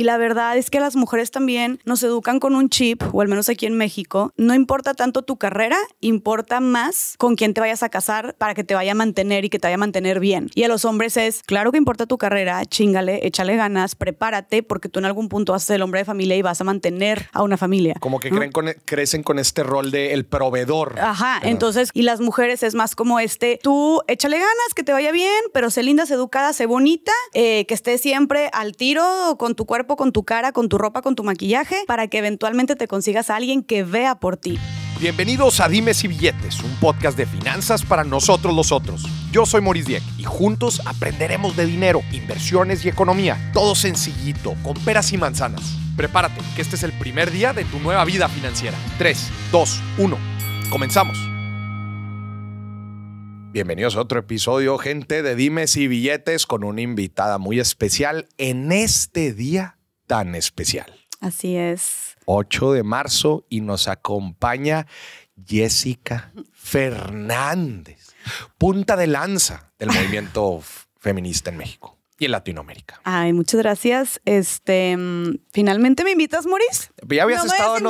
Y la verdad es que las mujeres también nos educan con un chip, o al menos aquí en México, no importa tanto tu carrera, importa más con quién te vayas a casar para que te vaya a mantener y que te vaya a mantener bien. Y a los hombres es, claro que importa tu carrera, chingale, échale ganas, prepárate, porque tú en algún punto vas a ser el hombre de familia y vas a mantener a una familia. Como que e, crecen con este rol de el proveedor. Ajá, entonces, y las mujeres es más como este, tú échale ganas, que te vaya bien, pero sé linda, sé educada, sé bonita, eh, que esté siempre al tiro con tu cuerpo con tu cara, con tu ropa, con tu maquillaje, para que eventualmente te consigas a alguien que vea por ti. Bienvenidos a Dimes y Billetes, un podcast de finanzas para nosotros los otros. Yo soy Maurice Dieck y juntos aprenderemos de dinero, inversiones y economía. Todo sencillito, con peras y manzanas. Prepárate, que este es el primer día de tu nueva vida financiera. 3, 2, 1. Comenzamos. Bienvenidos a otro episodio, gente, de Dimes y Billetes con una invitada muy especial en este día tan especial. Así es. 8 de marzo y nos acompaña Jessica Fernández, punta de lanza del movimiento feminista en México y en Latinoamérica. Ay, muchas gracias. Este, mm, finalmente me invitas, Maurice? Pues ya habías, estado, en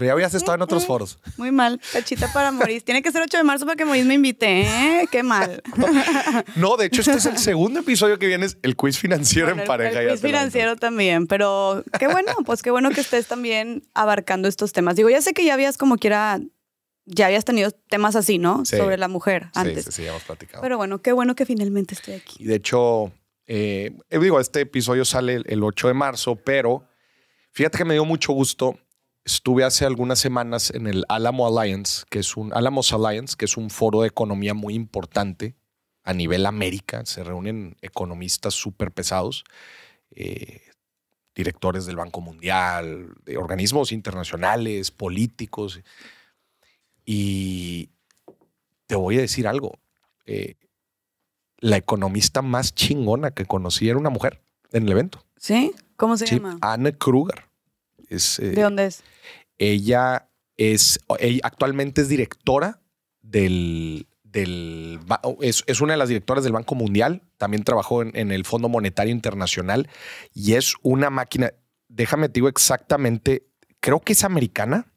ya habías estado en otros mm. foros. Muy mal, cachita para Maurice. Tiene que ser 8 de marzo para que Maurice me invite. ¿eh? Qué mal. no, de hecho, este es el segundo episodio que vienes, el quiz financiero en pareja. El, quiz financiero también, pero qué bueno, pues qué bueno que estés también abarcando estos temas. Digo, ya sé que ya habías como quiera ya habías tenido temas así, ¿no? Sobre la mujer antes. Sí, sí, sí, hemos platicado. Pero bueno, qué bueno que finalmente estoy aquí. Y de hecho, eh, eh, digo, este episodio sale el 8 de marzo, pero fíjate que me dio mucho gusto. Estuve hace algunas semanas en el Alamo Alliance, que es un Alamos Alliance, que es un foro de economía muy importante a nivel América. Se reúnen economistas súper pesados, eh, directores del Banco Mundial, de organismos internacionales, políticos. Y te voy a decir algo la economista más chingona que conocí era una mujer en el evento. ¿Sí? ¿Cómo se llama? Anne Kruger. Eh, ¿De dónde es? Ella es, actualmente es directora del, del es, una de las directoras del Banco Mundial, también trabajó en, el Fondo Monetario Internacional y es una máquina, déjame te digo exactamente, creo que es americana,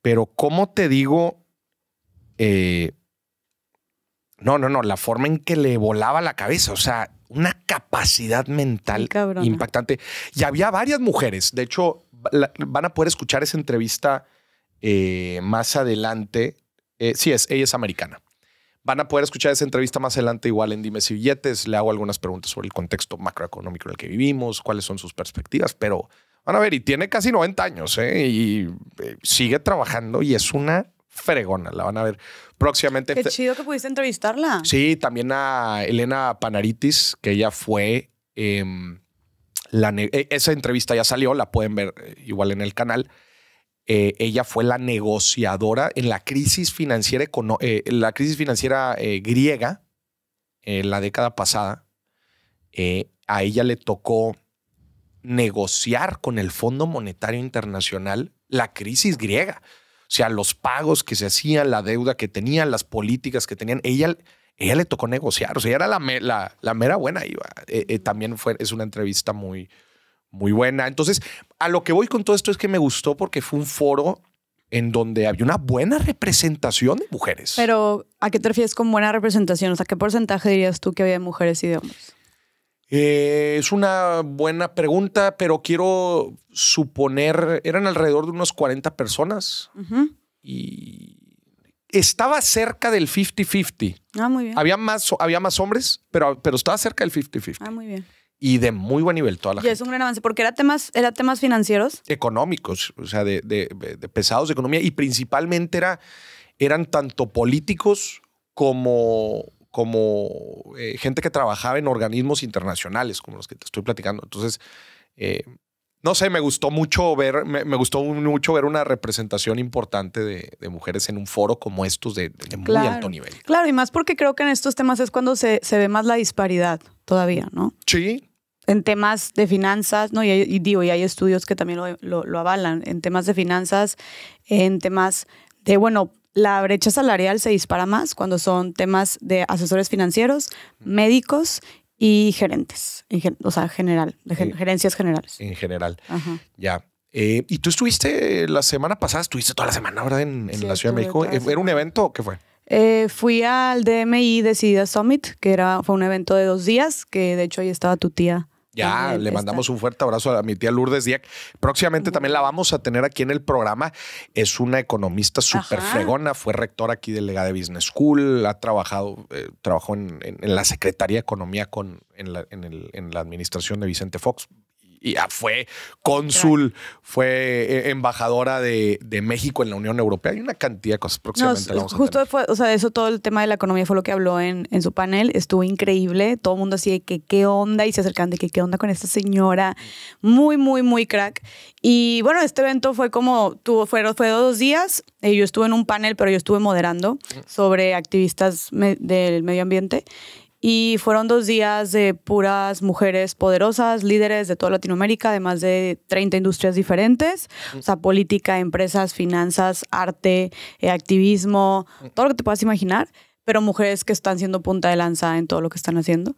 pero ¿cómo te digo? Eh, no, no, no, la forma en que le volaba la cabeza, o sea, una capacidad mental impactante. Y había varias mujeres, de hecho, van a poder escuchar esa entrevista eh, más adelante. Eh, sí, es, ella es americana. Van a poder escuchar esa entrevista más adelante, igual en Dimes y Billetes. Le hago algunas preguntas sobre el contexto macroeconómico en el que vivimos, cuáles son sus perspectivas, pero van a ver, y tiene casi 90 años ¿eh? y sigue trabajando y es una fregona. La van a ver próximamente. Qué chido que pudiste entrevistarla. Sí, también a Elena Panaritis, que ella fue. Em, e, esa entrevista ya salió, la pueden ver eh, igual en el canal. Eh, ella fue la negociadora en la crisis financiera, eh, la crisis financiera griega en la década pasada. a ella le tocó negociar con el Fondo Monetario Internacional la crisis griega sea, los pagos que se hacían, la deuda que tenían, las políticas que tenían, ella, ella le tocó negociar, o sea, ella era la, la, la mera buena, iba. Eh, eh, también fue, es una entrevista muy, muy buena. Entonces, a lo que voy con todo esto es que me gustó porque fue un foro en donde había una buena representación de mujeres. Pero, ¿a qué te refieres con buena representación? O sea, ¿qué porcentaje dirías tú que había mujeres y de hombres? Eh, es una buena pregunta, pero quiero suponer, eran alrededor de unos 40 personas y estaba cerca del 50-50. Ah, muy bien. Había más, había más hombres, pero, pero estaba cerca del 50-50. Ah, muy bien. Y de muy buen nivel toda la y es un gran avance, porque era temas, era temas financieros. Económicos, o sea, de, pesados de economía y principalmente era, eran tanto políticos como como eh, gente que trabajaba en organismos internacionales, como los que te estoy platicando. Entonces, eh, no sé, me gustó mucho ver, me, gustó mucho ver una representación importante de, mujeres en un foro como estos de, muy alto nivel. Claro, y más porque creo que en estos temas es cuando se, ve más la disparidad todavía, ¿no? Sí. En temas de finanzas, ¿no? Y, digo, y hay estudios que también lo, avalan, en temas de finanzas, en temas de, bueno, la brecha salarial se dispara más cuando son temas de asesores financieros, médicos y gerentes, o sea, general, gerencias generales. En general. Ya. Eh, y tú estuviste la semana pasada, estuviste toda la semana ¿verdad? en, la Ciudad de México. ¿Era un evento o qué fue? Eh, fui al DMI Decidida Summit, que era, fue un evento de dos días, que de hecho ahí estaba tu tía ya, le mandamos un fuerte abrazo a mi tía Lourdes Díaz. Próximamente también la vamos a tener aquí en el programa. Es una economista súper fregona, fue rector aquí del Lega de Business School, ha trabajado, eh, trabajó en, la Secretaría de Economía con, en la administración de Vicente Fox y ah, fue cónsul, fue eh, embajadora de, México en la Unión Europea. Hay una cantidad de cosas próximamente. vamos justo a tener. Fue, o sea, eso todo el tema de la economía fue lo que habló en, en su panel. Estuvo increíble. Todo el mundo así de que qué onda y se acercan de que qué onda con esta señora. Muy, muy, muy crack. Y bueno, este evento fue como, tuvo, fue, fue dos días. Eh, yo estuve en un panel, pero yo estuve moderando mm. sobre activistas del medio ambiente. Y fueron dos días de puras mujeres poderosas, líderes de toda Latinoamérica, de más de 30 industrias diferentes, o sea, política, empresas, finanzas, arte, eh, activismo, todo lo que te puedas imaginar, pero mujeres que están siendo punta de lanza en todo lo que están haciendo.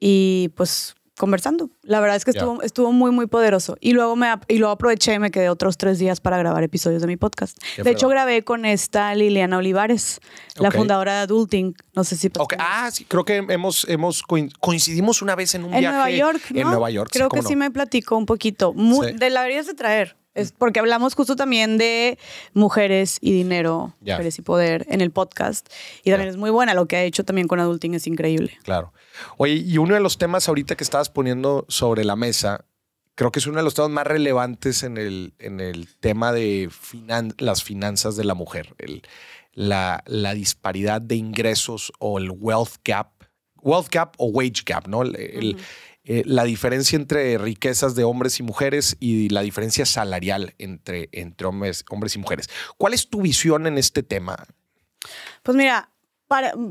Y pues conversando. La verdad es que estuvo, estuvo muy, muy poderoso. Y luego, me, y aproveché y me quedé otros tres días para grabar episodios de mi podcast. de hecho, grabé con esta Liliana Olivares, la fundadora de Adulting. No sé si... Pues, ah, sí, creo que hemos, hemos coincidimos una vez en un viaje. En Nueva York, En Nueva York. Creo que sí me platicó un poquito. De la deberías de traer porque hablamos justo también de mujeres y dinero, mujeres y poder en el podcast. Y también es muy buena lo que ha hecho también con Adulting, es increíble. Claro. Oye, y uno de los temas ahorita que estabas poniendo sobre la mesa, creo que es uno de los temas más relevantes en el, en el tema de las finanzas de la mujer, el, la, la disparidad de ingresos o el wealth gap wealth gap o wage gap, ¿no? El, eh, la diferencia entre riquezas de hombres y mujeres y la diferencia salarial entre, entre hombres, hombres y mujeres. ¿Cuál es tu visión en este tema? Pues mira,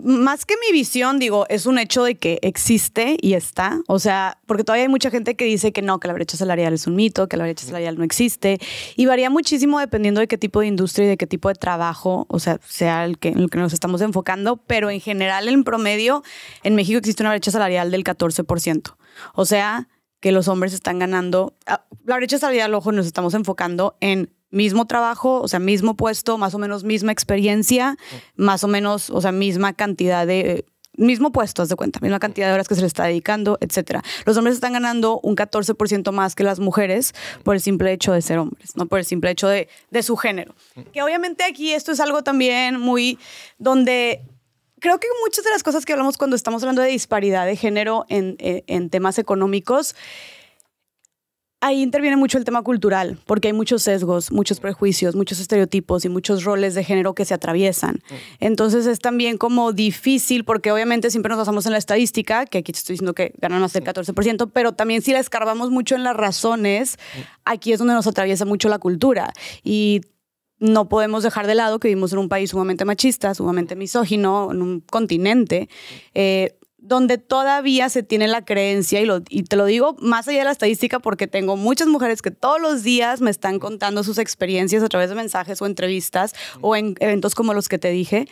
más que mi visión, digo, es un hecho de que existe y está. O sea, porque todavía hay mucha gente que dice que no, que la brecha salarial es un mito, que la brecha salarial no existe. Y varía muchísimo dependiendo de qué tipo de industria y de qué tipo de trabajo, o sea, sea el que, en el que nos estamos enfocando. Pero en general, en promedio, en México existe una brecha salarial del 14%. O sea, que los hombres están ganando. Ah, la brecha salida al ojo nos estamos enfocando en mismo trabajo, o sea, mismo puesto, más o menos misma experiencia, más o menos, o sea, misma cantidad de mismo puesto, haz de cuenta, misma cantidad de horas que se le está dedicando, etc. Los hombres están ganando un 14% más que las mujeres por el simple hecho de ser hombres, no por el simple hecho de, de su género. Mm. Que obviamente aquí esto es algo también muy donde creo que muchas de las cosas que hablamos cuando estamos hablando de disparidad de género en, eh, temas económicos, ahí interviene mucho el tema cultural, porque hay muchos sesgos, muchos mm. prejuicios, muchos estereotipos y muchos roles de género que se atraviesan. Mm. Entonces es también como difícil, porque obviamente siempre nos basamos en la estadística, que aquí te estoy diciendo que ganan más el 14%, pero también si la escarbamos mucho en las razones, mm. aquí es donde nos atraviesa mucho la cultura. Y no podemos dejar de lado que vivimos en un país sumamente machista, sumamente misógino, en un continente, eh, donde todavía se tiene la creencia, y, y te lo digo más allá de la estadística porque tengo muchas mujeres que todos los días me están contando sus experiencias a través de mensajes o entrevistas o en eventos como los que te dije,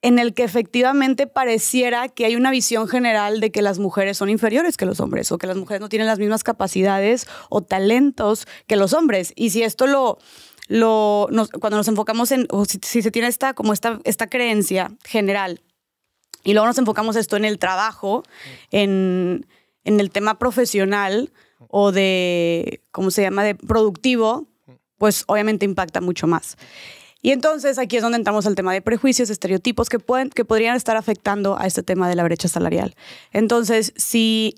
en el que efectivamente pareciera que hay una visión general de que las mujeres son inferiores que los hombres o que las mujeres no tienen las mismas capacidades o talentos que los hombres. Y si esto lo cuando nos enfocamos en, o si, se tiene esta, como esta, esta creencia general, y luego nos enfocamos esto en el trabajo, en, en el tema profesional o de, ¿cómo se llama?, de productivo, pues obviamente impacta mucho más. Y entonces aquí es donde entramos al tema de prejuicios, estereotipos que, pueden, que podrían estar afectando a este tema de la brecha salarial. Entonces, si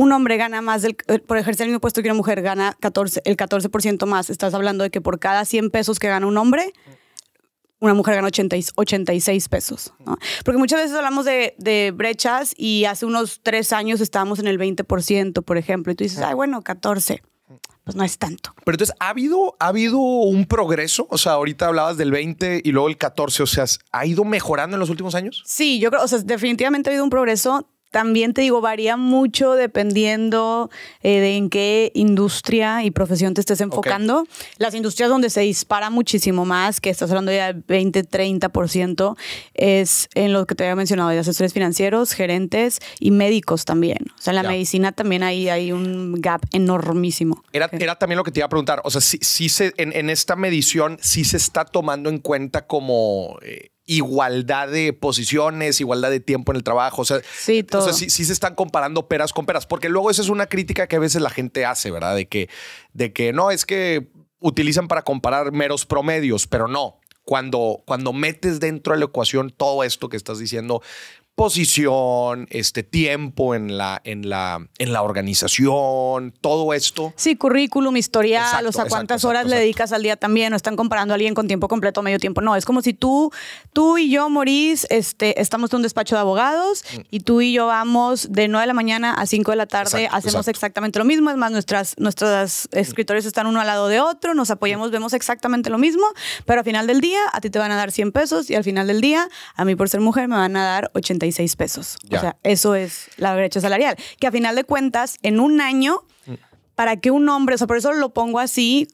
un hombre gana más del, eh, por ejercer el mismo puesto que una mujer gana el 14% más. Estás hablando de que por cada 100 pesos que gana un hombre, una mujer gana 86 pesos. Porque muchas veces hablamos de, brechas y hace unos tres años estábamos en el 20%, por ejemplo, y tú dices, ay, bueno, 14 pues no es tanto. Pero entonces, ¿ha habido, ¿ha habido un progreso? O sea, ahorita hablabas del 20 y luego el 14, o sea, ¿ha ido mejorando en los últimos años? Sí, yo creo, o sea, definitivamente ha habido un progreso también te digo, varía mucho dependiendo eh, de en qué industria y profesión te estés enfocando. Las industrias donde se dispara muchísimo más, que estás hablando ya del 20, 30%, es en lo que te había mencionado, de asesores financieros, gerentes y médicos también. O sea, en la medicina también hay, hay un gap enormísimo. Era, también lo que te iba a preguntar. O sea, si, se, en, esta medición, ¿sí se está tomando en cuenta como... Eh, igualdad de posiciones, igualdad de tiempo en el trabajo. O sea, sí, todo. sí, se están comparando peras con peras, porque luego esa es una crítica que a veces la gente hace, ¿verdad? De que, de que no, es que utilizan para comparar meros promedios, pero no. Cuando, cuando metes dentro de la ecuación todo esto que estás diciendo, posición, este tiempo en la, en la, en la organización, todo esto. Sí, currículum, historial, o sea, cuántas horas le dedicas al día también. No están comparando a alguien con tiempo completo o medio tiempo. No, es como si tú, tú y yo, Morís, este, estamos en un despacho de abogados mm. y tú y yo vamos de 9 de la mañana a 5 de la tarde, hacemos exactamente lo mismo. Es más, nuestras, nuestros mm. escritorios están uno al lado de otro, nos apoyamos, mm. vemos exactamente lo mismo, pero al final del día a ti te van a dar 100 pesos y al final del día a mí por ser mujer me van a dar 80 pesos. O sea, eso es la brecha salarial. Que a final de cuentas, en un año, mm. para que un hombre, o sea, por eso lo pongo así,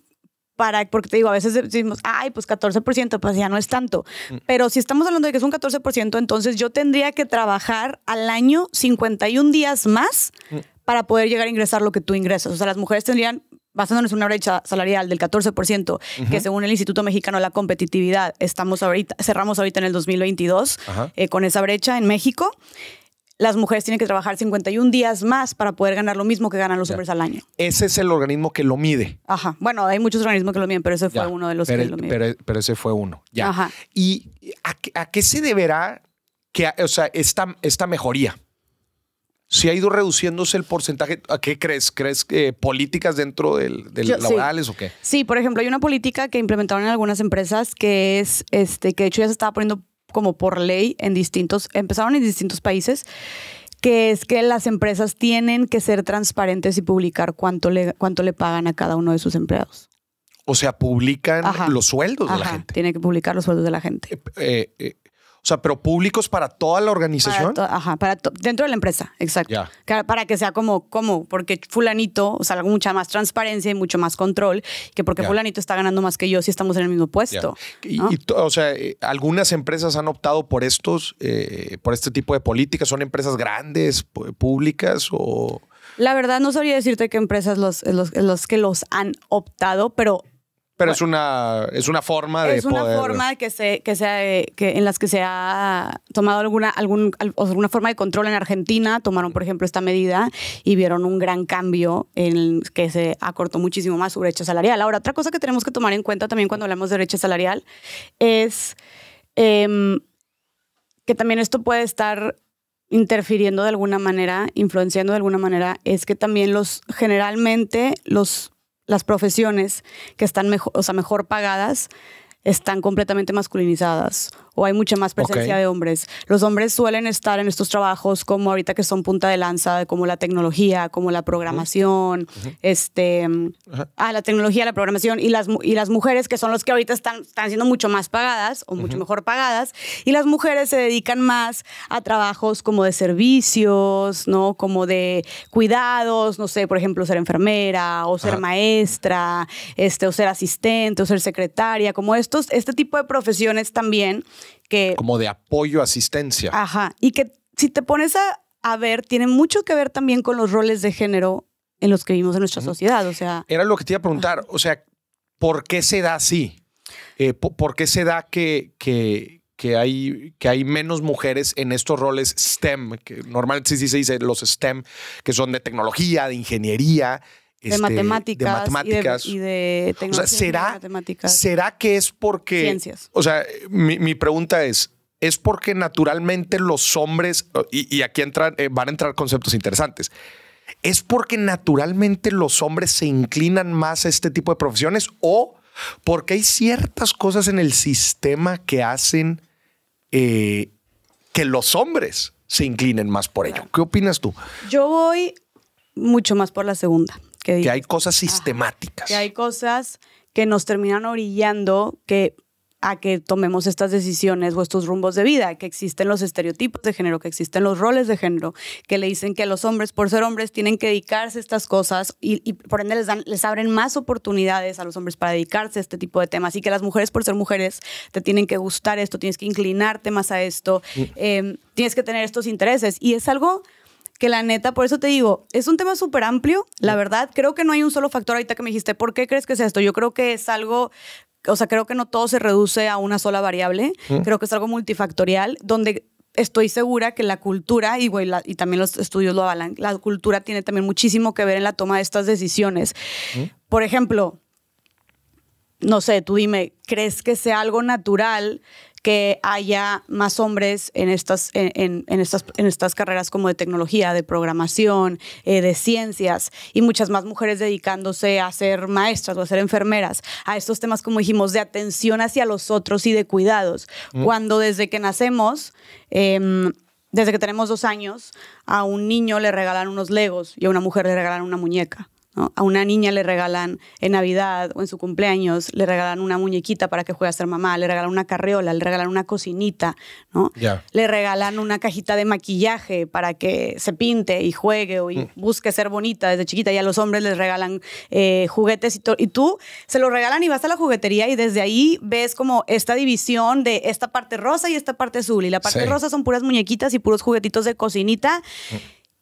para, porque te digo, a veces decimos, ay, pues 14%, pues ya no es tanto. Mm. Pero si estamos hablando de que es un 14%, entonces yo tendría que trabajar al año 51 días más mm. para poder llegar a ingresar lo que tú ingresas. O sea, las mujeres tendrían basándonos en una brecha salarial del 14%, que según el Instituto Mexicano de la Competitividad estamos ahorita, cerramos ahorita en el 2022 eh, con esa brecha en México, las mujeres tienen que trabajar 51 días más para poder ganar lo mismo que ganan los hombres al año. Ese es el organismo que lo mide. Ajá. Bueno, hay muchos organismos que lo miden, pero ese fue uno de los que lo Pero, ese fue uno. Ya. ¿Y a, qué se deberá que, o sea, esta mejoría? si ha ido reduciéndose el porcentaje, ¿a qué crees? ¿Crees políticas dentro del, del laborales o qué? Sí, por ejemplo, hay una política que implementaron en algunas empresas que es, este, que de hecho ya se estaba poniendo como por ley en distintos, empezaron en distintos países, que es que las empresas tienen que ser transparentes y publicar cuánto le, cuánto le pagan a cada uno de sus empleados. O sea, publican los sueldos de la gente. Tiene que publicar los sueldos de la gente. Eh, eh, o sea, pero públicos para toda la organización. ajá, para dentro de la empresa, exacto. Para que sea como, como, porque fulanito, o sea, mucha más transparencia y mucho más control, que porque fulanito está ganando más que yo si estamos en el mismo puesto. Y, o sea, eh, algunas empresas han optado por estos, eh, por este tipo de políticas. ¿Son empresas grandes, públicas o...? La verdad no sabría decirte qué empresas los, los, los que los han optado, pero pero es, una, es una forma es una forma que se, que sea que en las que se ha tomado alguna, algún, alguna forma de control en Argentina. Tomaron, por ejemplo, esta medida y vieron un gran cambio en que se acortó muchísimo más su brecha salarial. Ahora, otra cosa que tenemos que tomar en cuenta también cuando hablamos de brecha salarial es em, que también esto puede estar interfiriendo de alguna manera, influenciando de alguna manera, es que también los, generalmente los las profesiones que están mejor, o sea, mejor pagadas están completamente masculinizadas o hay mucha más presencia de hombres. Los hombres suelen estar en estos trabajos como ahorita que son punta de lanza, como la tecnología, como la programación, este, ah, la tecnología, la programación y las, y las mujeres que son los que ahorita están, están siendo mucho más pagadas o mucho mejor pagadas y las mujeres se dedican más a trabajos como de servicios, ¿no? Como de cuidados, no sé, por ejemplo, ser enfermera o ser maestra, este, o ser asistente o ser secretaria, como estos, este tipo de profesiones también como de apoyo, asistencia. Ajá. Y que si te pones a, ver, tiene mucho que ver también con los roles de género en los que vivimos en nuestra sociedad. O sea. Era lo que te iba a preguntar. O sea, ¿por qué se da así? Eh, ¿Por qué se da que, que, hay, que hay menos mujeres en estos roles STEM? Que normalmente sí, sí se dice los STEM, que son de tecnología, de ingeniería. Este, de matemáticas. Y de, tecnología. ¿será, que es porque. Ciencias. O sea, mi, pregunta es: ¿es porque naturalmente los hombres. Y, aquí entran, eh, van a entrar conceptos interesantes. ¿Es porque naturalmente los hombres se inclinan más a este tipo de profesiones o porque hay ciertas cosas en el sistema que hacen eh, que los hombres se inclinen más por ello? ¿Qué opinas tú? Yo voy mucho más por la segunda. Que, hay cosas sistemáticas. que hay cosas que nos terminan orillando que a que tomemos estas decisiones o estos rumbos de vida, que existen los estereotipos de género, que existen los roles de género, que le dicen que los hombres, por ser hombres, tienen que dedicarse a estas cosas y, por ende les, dan, les abren más oportunidades a los hombres para dedicarse a este tipo de temas y que las mujeres, por ser mujeres, te tienen que gustar esto, tienes que inclinarte más a esto, mm. em, tienes que tener estos intereses. Y es algo que la neta, por eso te digo, es un tema súper amplio, la verdad. Creo que no hay un solo factor ahorita que me dijiste, ¿por qué crees que sea esto? Yo creo que es algo o sea, creo que no todo se reduce a una sola variable, creo que es algo multifactorial, donde estoy segura que la cultura, y, y también los estudios lo avalan, la cultura tiene también muchísimo que ver en la toma de estas decisiones. Por ejemplo, no sé, tú dime, ¿crees que sea algo natural que haya más hombres en estas, en, estas, en estas carreras como de tecnología, de programación, eh, de ciencias y muchas más mujeres dedicándose a ser maestras o a ser enfermeras, a estos temas, como dijimos, de atención hacia los otros y de cuidados, mm. cuando desde que nacemos... Em, desde que tenemos dos años, a un niño le regalan unos legos y a una mujer le regalan una muñeca. A una niña le regalan en Navidad o en su cumpleaños, le regalan una muñequita para que juegue a ser mamá, le regalan una carriola, le regalan una cocinita, ¿no? Le regalan una cajita de maquillaje para que se pinte y juegue o y mm. busque ser bonita desde chiquita. Y a los hombres les regalan eh, juguetes y, y tú se lo regalan y vas a la juguetería y desde ahí ves como esta división de esta parte rosa y esta parte azul. Y la parte rosa son puras muñequitas y puros juguetitos de cocinita. Mm.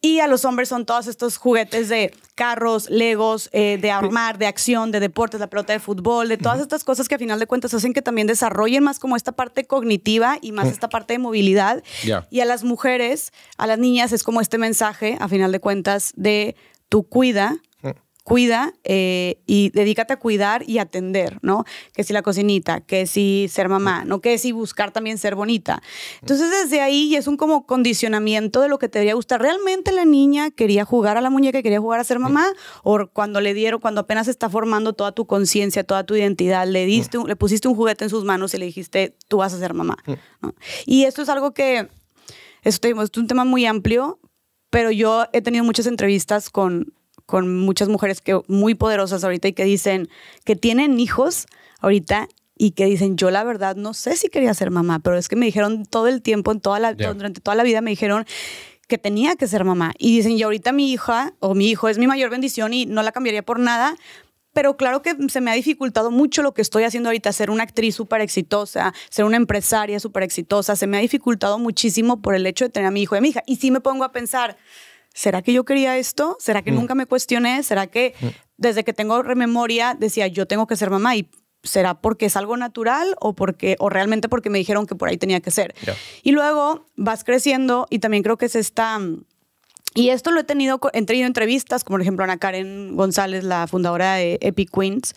Y a los hombres son todos estos juguetes de carros, legos, eh, de armar, de acción, de deportes, la pelota de fútbol, de todas estas cosas que a final de cuentas hacen que también desarrollen más como esta parte cognitiva y más esta parte de movilidad. Y a las mujeres, a las niñas es como este mensaje, a final de cuentas, de tu cuida, cuida eh, y dedícate a cuidar y atender, ¿no? Que si la cocinita, que si ser mamá, ¿no? Que si buscar también ser bonita. Entonces desde ahí es un como condicionamiento de lo que te debería gustar. ¿Realmente la niña quería jugar a la muñeca, quería jugar a ser mamá? ¿O cuando le dieron, cuando apenas está formando toda tu conciencia, toda tu identidad, le, diste, le pusiste un juguete en sus manos y le dijiste, tú vas a ser mamá? Mm. Y esto es algo que, esto es un tema muy amplio, pero yo he tenido muchas entrevistas con con muchas mujeres que muy poderosas ahorita y que dicen que tienen hijos ahorita y que dicen, yo la verdad no sé si quería ser mamá, pero es que me dijeron todo el tiempo, en toda la, durante toda la vida me dijeron que tenía que ser mamá. Y dicen, y ahorita mi hija o mi hijo es mi mayor bendición y no la cambiaría por nada, pero claro que se me ha dificultado mucho lo que estoy haciendo ahorita, ser una actriz súper exitosa, ser una empresaria súper exitosa, se me ha dificultado muchísimo por el hecho de tener a mi hijo y a mi hija. Y si me pongo a pensar, ¿será que yo quería esto? ¿Será que mm. nunca me cuestioné? ¿Será que mm. desde que tengo memoria decía yo tengo que ser mamá y será porque es algo natural o porque o realmente porque me dijeron que por ahí tenía que ser? Y luego vas creciendo y también creo que se está y esto lo he tenido, he entrevistas, como por ejemplo Ana Karen González, la fundadora de Epic Queens,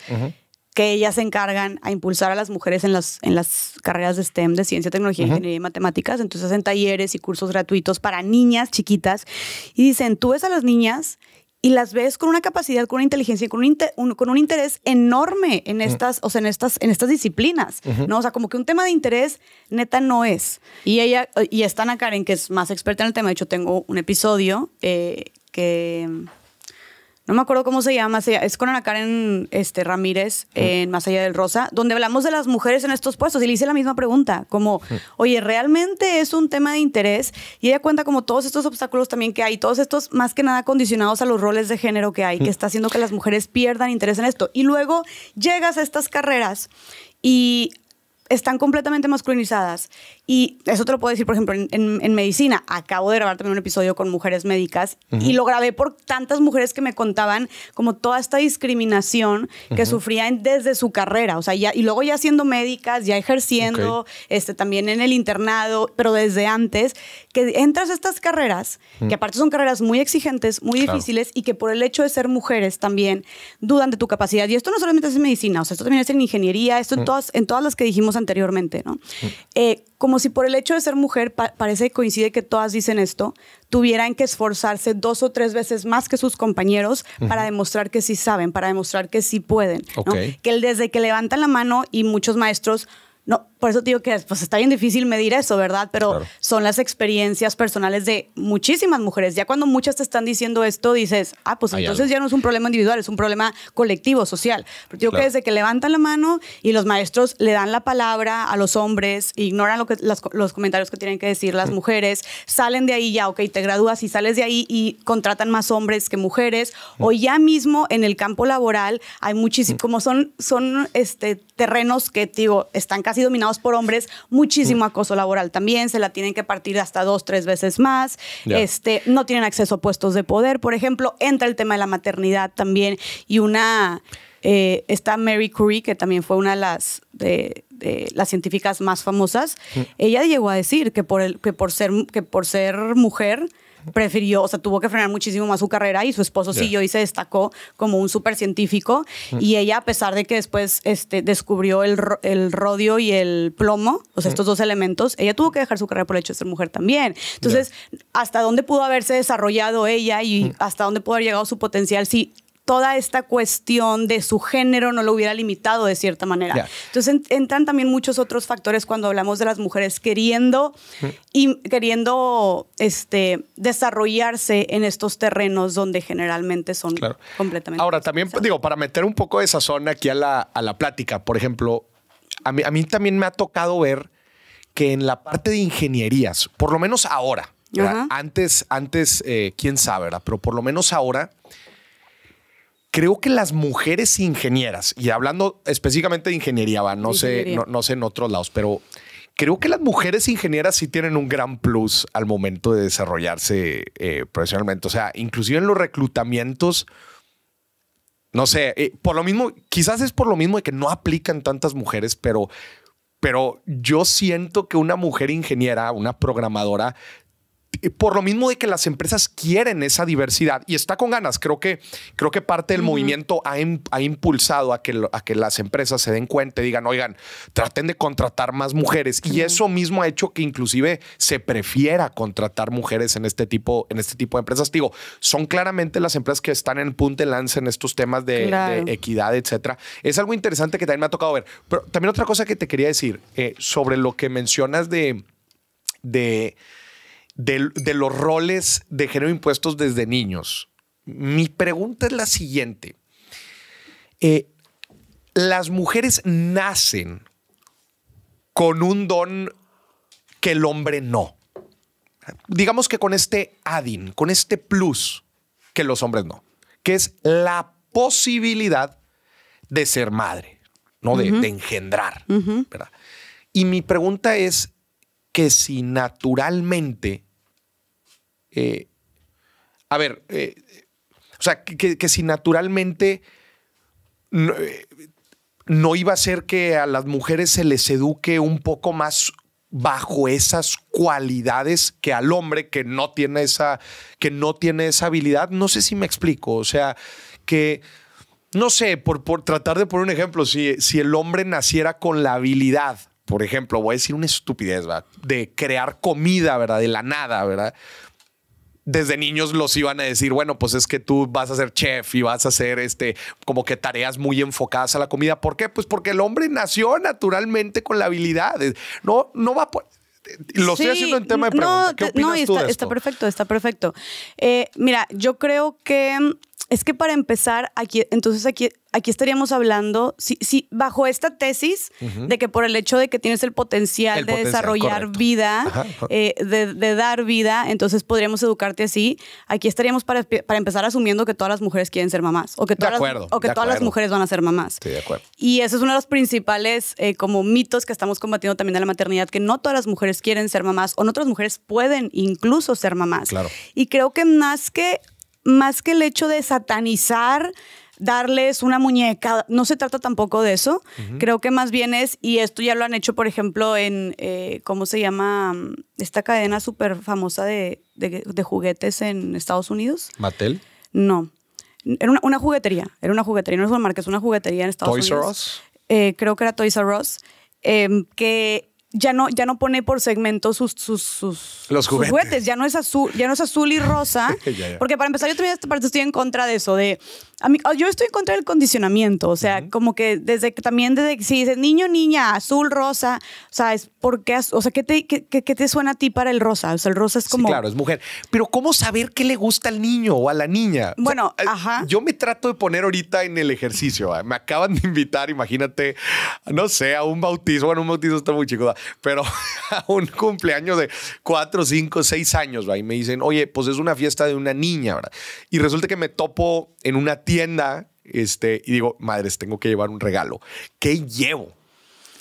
que ellas se encargan a impulsar a las mujeres en las, en las carreras de STEM, de ciencia, tecnología, ingeniería y matemáticas. Entonces hacen talleres y cursos gratuitos para niñas chiquitas. Y dicen, tú ves a las niñas y las ves con una capacidad, con una inteligencia con un, con un interés enorme en estas, o en estas, en estas disciplinas, ¿no? O sea, como que un tema de interés neta no es. Y ella, y están a Karen, que es más experta en el tema. De hecho, tengo un episodio eh, que no me acuerdo cómo se llama, es con Ana Karen este, Ramírez en Más allá del Rosa, donde hablamos de las mujeres en estos puestos y le hice la misma pregunta, como, oye, ¿realmente es un tema de interés? Y ella cuenta como todos estos obstáculos también que hay, todos estos más que nada condicionados a los roles de género que hay, que está haciendo que las mujeres pierdan interés en esto. Y luego llegas a estas carreras y están completamente masculinizadas y eso te lo puedo decir, por ejemplo, en, medicina. Acabo de grabar también un episodio con mujeres médicas y lo grabé por tantas mujeres que me contaban como toda esta discriminación que sufrían desde su carrera. O sea, y luego ya siendo médicas, ya ejerciendo, este, también en el internado, pero desde antes, que entras a estas carreras, que aparte son carreras muy exigentes, muy difíciles y que por el hecho de ser mujeres también dudan de tu capacidad. Y esto no solamente es en medicina, o sea, esto también es en ingeniería, esto en, todas, en todas las que dijimos anteriormente, ¿no? como si por el hecho de ser mujer, parece que coincide que todas dicen esto, tuvieran que esforzarse dos o tres veces más que sus compañeros para demostrar que sí saben, para demostrar que sí pueden. Que desde que levantan la mano y muchos maestros no, por eso digo que pues está bien difícil medir eso, ¿verdad? Pero son las experiencias personales de muchísimas mujeres. Ya cuando muchas te están diciendo esto, dices, ah, pues entonces ya no es un problema individual, es un problema colectivo, social. pero digo que desde que levantan la mano y los maestros le dan la palabra a los hombres, ignoran lo que, los comentarios que tienen que decir las mm. mujeres, salen de ahí ya, ok, te gradúas y sales de ahí y contratan más hombres que mujeres, mm. o ya mismo en el campo laboral hay muchísimo, mm. como son, son este, terrenos que, digo, están casi dominados por hombres, muchísimo mm. acoso laboral también, se la tienen que partir hasta dos, tres veces más, este, no tienen acceso a puestos de poder, por ejemplo, entra el tema de la maternidad también y una... Eh, está Mary Curie, que también fue una de las, de, las científicas más famosas. Mm. Ella llegó a decir que por, que por, ser, que por ser mujer prefirió, o sea, tuvo que frenar muchísimo más su carrera y su esposo siguió y se destacó como un súper científico. Y ella, a pesar de que después este, descubrió el, el rodio y el plomo, o sea, estos dos elementos, ella tuvo que dejar su carrera por el hecho de ser mujer también. Entonces, ¿hasta dónde pudo haberse desarrollado ella y hasta dónde pudo haber llegado su potencial si toda esta cuestión de su género no lo hubiera limitado de cierta manera. Entonces entran también muchos otros factores cuando hablamos de las mujeres queriendo y queriendo este, desarrollarse en estos terrenos donde generalmente son completamente. Ahora también digo para meter un poco de esa zona aquí a la, a la plática, por ejemplo, a mí, a mí también me ha tocado ver que en la parte de ingenierías, por lo menos ahora, antes, antes eh, quién sabe, pero por lo menos ahora creo que las mujeres ingenieras, y hablando específicamente de ingeniería, va, no, Sé, no, sé en otros lados, pero creo que las mujeres ingenieras sí tienen un gran plus al momento de desarrollarse eh, profesionalmente. O sea, inclusive en los reclutamientos, no sé, eh, por lo mismo, quizás es por lo mismo de que no aplican tantas mujeres, pero, pero yo siento que una mujer ingeniera, una programadora, eh, por lo mismo de que las empresas quieren esa diversidad y está con ganas, creo que, creo que parte del movimiento ha, impulsado a que, a que las empresas se den cuenta y digan, oigan, traten de contratar más mujeres. Y eso mismo ha hecho que inclusive se prefiera contratar mujeres en este tipo, en este tipo de empresas. Digo, son claramente las empresas que están en punta de lanza en estos temas de, equidad, etcétera. Es algo interesante que también me ha tocado ver. Pero también otra cosa que te quería decir eh, sobre lo que mencionas de, de de, los roles de género impuestos desde niños. Mi pregunta es la siguiente. Eh, las mujeres nacen con un don que el hombre no. Digamos que con este adin, con este plus que los hombres no, que es la posibilidad de ser madre, no de, engendrar. Y mi pregunta es que si naturalmente eh, a ver, eh, o sea, que, si naturalmente eh, no, iba a ser que a las mujeres se les eduque un poco más bajo esas cualidades que al hombre que no tiene esa, que no tiene esa habilidad. No sé si me explico, o sea, que no sé, por, por, tratar de poner un ejemplo, si, si, el hombre naciera con la habilidad, por ejemplo, voy a decir una estupidez, De crear comida, ¿verdad? De la nada, ¿verdad? desde niños los iban a decir, bueno, pues es que tú vas a ser chef y vas a hacer este, como que tareas muy enfocadas a la comida. ¿Por qué? Pues porque el hombre nació naturalmente con la habilidad. No, no va Lo estoy haciendo en tema de No, no, está, está perfecto, está perfecto. Eh, mira, yo creo que es que para empezar, aquí, entonces aquí aquí estaríamos hablando, si, bajo esta tesis de que por el hecho de que tienes el potencial de desarrollar vida, eh, de, dar vida, entonces podríamos educarte así. Aquí estaríamos para, empezar asumiendo que todas las mujeres quieren ser mamás o que todas, las, o que todas las mujeres van a ser mamás. de acuerdo. Y eso es uno de los principales eh, como mitos que estamos combatiendo también de la maternidad, que no todas las mujeres quieren ser mamás o no todas las mujeres pueden incluso ser mamás. Y creo que más que más que el hecho de satanizar darles una muñeca, no se trata tampoco de eso, creo que más bien es, y esto ya lo han hecho, por ejemplo, en, eh, ¿cómo se llama? Esta cadena súper famosa de, juguetes en Estados Unidos. ¿Mattel? No. Era una, juguetería, era una juguetería, no es una marca, es una juguetería en Estados Unidos. ¿Toys R Us? Eh, creo que era Toys R Us, em, que ya no, ya no pone por segmento sus, sus, Los juguetes. Ya no es azul, ya no es azul y rosa. Porque para empezar, yo también estoy en contra de eso, de Oh, yo estoy en contra del condicionamiento, o sea, como que desde también, desde si dices niño, niña, azul, rosa, o sea, es porque, o sea, ¿qué te, qué, te suena a ti para el rosa? O sea, el rosa es como... claro, es mujer. Pero ¿cómo saber qué le gusta al niño o a la niña? Bueno, eh, ajá. Yo me trato de poner ahorita en el ejercicio, ¿eh? me acaban de invitar, imagínate, no sé, a un bautizo, bueno, un bautizo está muy chico, pero a un cumpleaños de cuatro, cinco, seis años, y me dicen, oye, pues es una fiesta de una niña, ¿verdad? Y resulta que me topo en una tienda este, y digo, madres, tengo que llevar un regalo. ¿Qué llevo?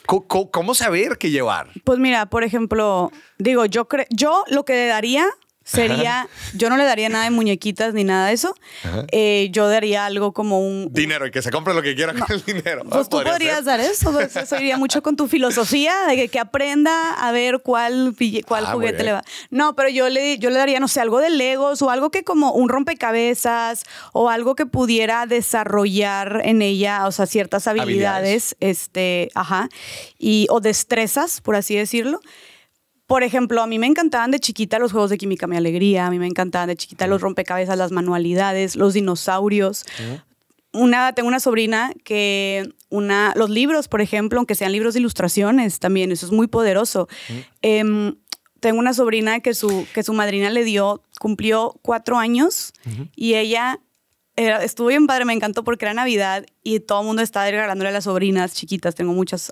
¿Cómo, saber qué llevar? Pues mira, por ejemplo, digo, yo, yo lo que le daría sería, yo no le daría nada de muñequitas ni nada de eso. Eh, yo daría algo como un... Dinero, y que se compre lo que quiera con el dinero. Pues tú podrías dar eso, eso iría mucho con tu filosofía, de que, aprenda a ver cuál, cuál ah, juguete le va. No, pero yo le, yo le daría, no sé, algo de Legos o algo que como un rompecabezas o algo que pudiera desarrollar en ella, o sea, ciertas habilidades, este, ajá, y, o destrezas, por así decirlo. Por ejemplo, a mí me encantaban de chiquita los juegos de química, mi alegría, a mí me encantaban de chiquita los rompecabezas, las manualidades, los dinosaurios. Una, tengo una sobrina que una, los libros, por ejemplo, aunque sean libros de ilustraciones también, eso es muy poderoso. Em, tengo una sobrina que su, que su madrina le dio, cumplió cuatro años y ella estuvo bien padre, me encantó porque era Navidad y todo el mundo estaba regalándole a las sobrinas chiquitas. Tengo muchas,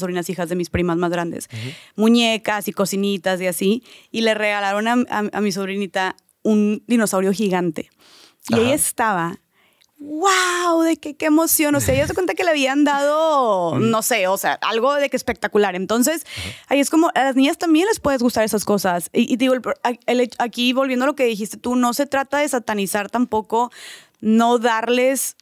sobrinas hijas de mis primas más grandes, muñecas y cocinitas y así. Y le regalaron a, mi sobrinita un dinosaurio gigante. Y ahí estaba. ¡Wow! De qué, emoción. O sea, ella se cuenta que le habían dado, mm. no sé, o sea, algo de que espectacular. Entonces, ahí es como a las niñas también les puedes gustar esas cosas. Y, digo, aquí volviendo a lo que dijiste tú, no se trata de satanizar tampoco no darles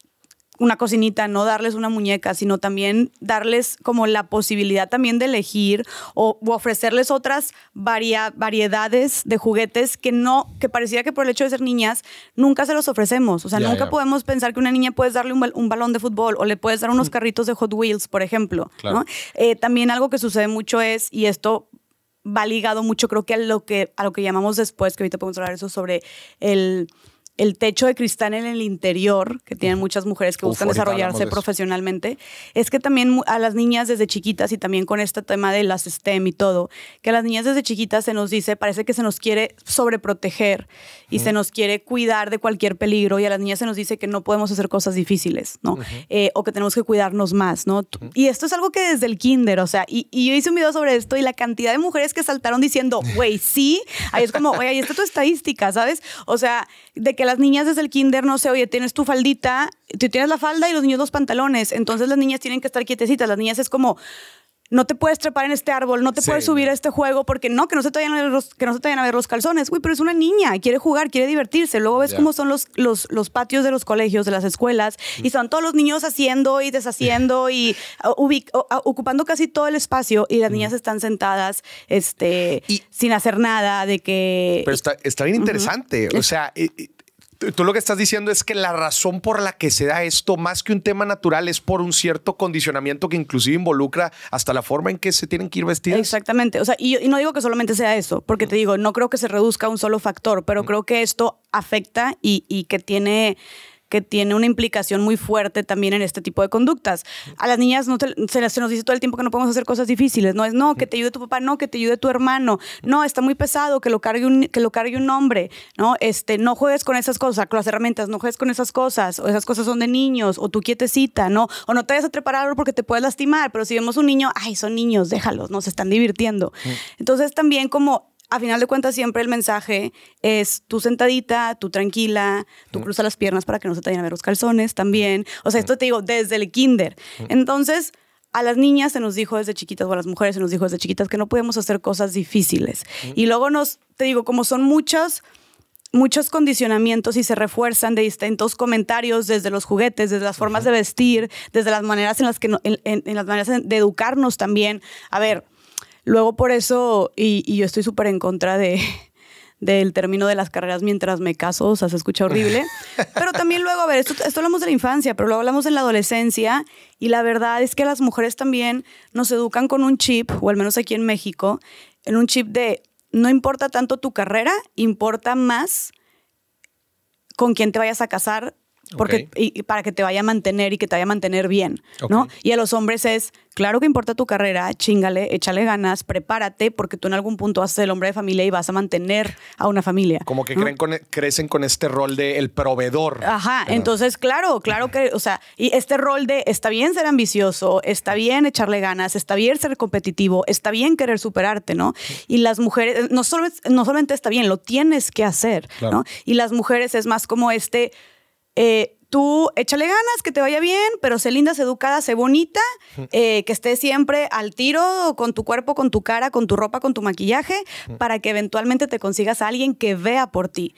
una cocinita, no darles una muñeca, sino también darles como la posibilidad también de elegir o ofrecerles otras variedades de juguetes que no, que parecía que por el hecho de ser niñas nunca se los ofrecemos. O sea, nunca podemos pensar que una niña puedes darle un, balón de fútbol o le puedes dar unos mm. carritos de Hot Wheels, por ejemplo. Eh, también algo que sucede mucho es, y esto va ligado mucho creo que a lo que, a lo que llamamos después, que ahorita podemos hablar eso sobre el el techo de cristal en el interior que tienen muchas mujeres que buscan desarrollarse profesionalmente, es que también a las niñas desde chiquitas y también con este tema de las STEM y todo, que a las niñas desde chiquitas se nos dice, parece que se nos quiere sobreproteger y se nos quiere cuidar de cualquier peligro y a las niñas se nos dice que no podemos hacer cosas difíciles, ¿no? Eh, o que tenemos que cuidarnos más, ¿no? Y esto es algo que desde el kinder, o sea, y, yo hice un video sobre esto y la cantidad de mujeres que saltaron diciendo, güey, sí, ahí es como, oye ahí está tu estadística, ¿sabes? O sea, de que las niñas desde el kinder, no sé, oye, tienes tu faldita, tú tienes la falda y los niños los pantalones, entonces las niñas tienen que estar quietecitas, las niñas es como, no te puedes trepar en este árbol, no te puedes subir a este juego porque no, que no se te vayan a ver los, que no se a ver los calzones. Uy, pero es una niña, quiere jugar, quiere divertirse. Luego ves cómo son los, los, los, patios de los colegios, de las escuelas, y son todos los niños haciendo y deshaciendo y uh, uh, ocupando casi todo el espacio y las niñas están sentadas este, sin hacer nada de que... Pero está, bien interesante. O sea, eh, eh, Tú lo que estás diciendo es que la razón por la que se da esto, más que un tema natural, es por un cierto condicionamiento que inclusive involucra hasta la forma en que se tienen que ir vestidas. Exactamente. O sea, y, no digo que solamente sea eso, porque te digo, no creo que se reduzca a un solo factor, pero mm. creo que esto afecta y que tiene que tiene una implicación muy fuerte también en este tipo de conductas. A las niñas no se, nos dice todo el tiempo que no podemos hacer cosas difíciles, no es no, que te ayude tu papá, no, que te ayude tu hermano, no, está muy pesado, que lo cargue un, que lo cargue un hombre, ¿no? Este, no juegues con esas cosas, con las herramientas, no juegues con esas cosas, o esas cosas son de niños, o tú quietecita, ¿no? O no te vayas a algo porque te puedes lastimar, pero si vemos un niño, ay, son niños, déjalos, no se están divirtiendo. Mm. Entonces también como a final de cuentas siempre el mensaje es tú sentadita, tú tranquila, tú cruza las piernas para que no se te vayan a ver los calzones también. O sea, esto te digo desde el kinder. Entonces, a las niñas se nos dijo desde chiquitas, o a las mujeres se nos dijo desde chiquitas que no podemos hacer cosas difíciles. Y luego nos, te digo, como son muchos muchos condicionamientos y se refuerzan de distintos comentarios desde los juguetes, desde las formas de vestir, desde las maneras en las que en las maneras de educarnos también. A ver, Luego por eso, y, yo estoy súper en contra de, del término de las carreras mientras me caso, o sea, se escucha horrible. Pero también luego, a ver, esto, esto, hablamos de la infancia, pero lo hablamos en la adolescencia y la verdad es que las mujeres también nos educan con un chip, o al menos aquí en México, en un chip de no importa tanto tu carrera, importa más con quién te vayas a casar porque, y, para que te vaya a mantener y que te vaya a mantener bien, ¿no? Y a los hombres es, claro que importa tu carrera, chingale, échale ganas, prepárate, porque tú en algún punto vas a ser el hombre de familia y vas a mantener a una familia. Como que creen e, crecen con este rol de el proveedor. Ajá, entonces, claro, claro que, o sea, y este rol de está bien ser ambicioso, está bien echarle ganas, está bien ser competitivo, está bien querer superarte, ¿no? Y las mujeres, no, solamente está bien, lo tienes que hacer, ¿no? Y las mujeres es más como este eh, tú échale ganas, que te vaya bien, pero sé linda, sé educada, sé bonita, eh, que estés siempre al tiro con tu cuerpo, con tu cara, con tu ropa, con tu maquillaje, para que eventualmente te consigas a alguien que vea por ti.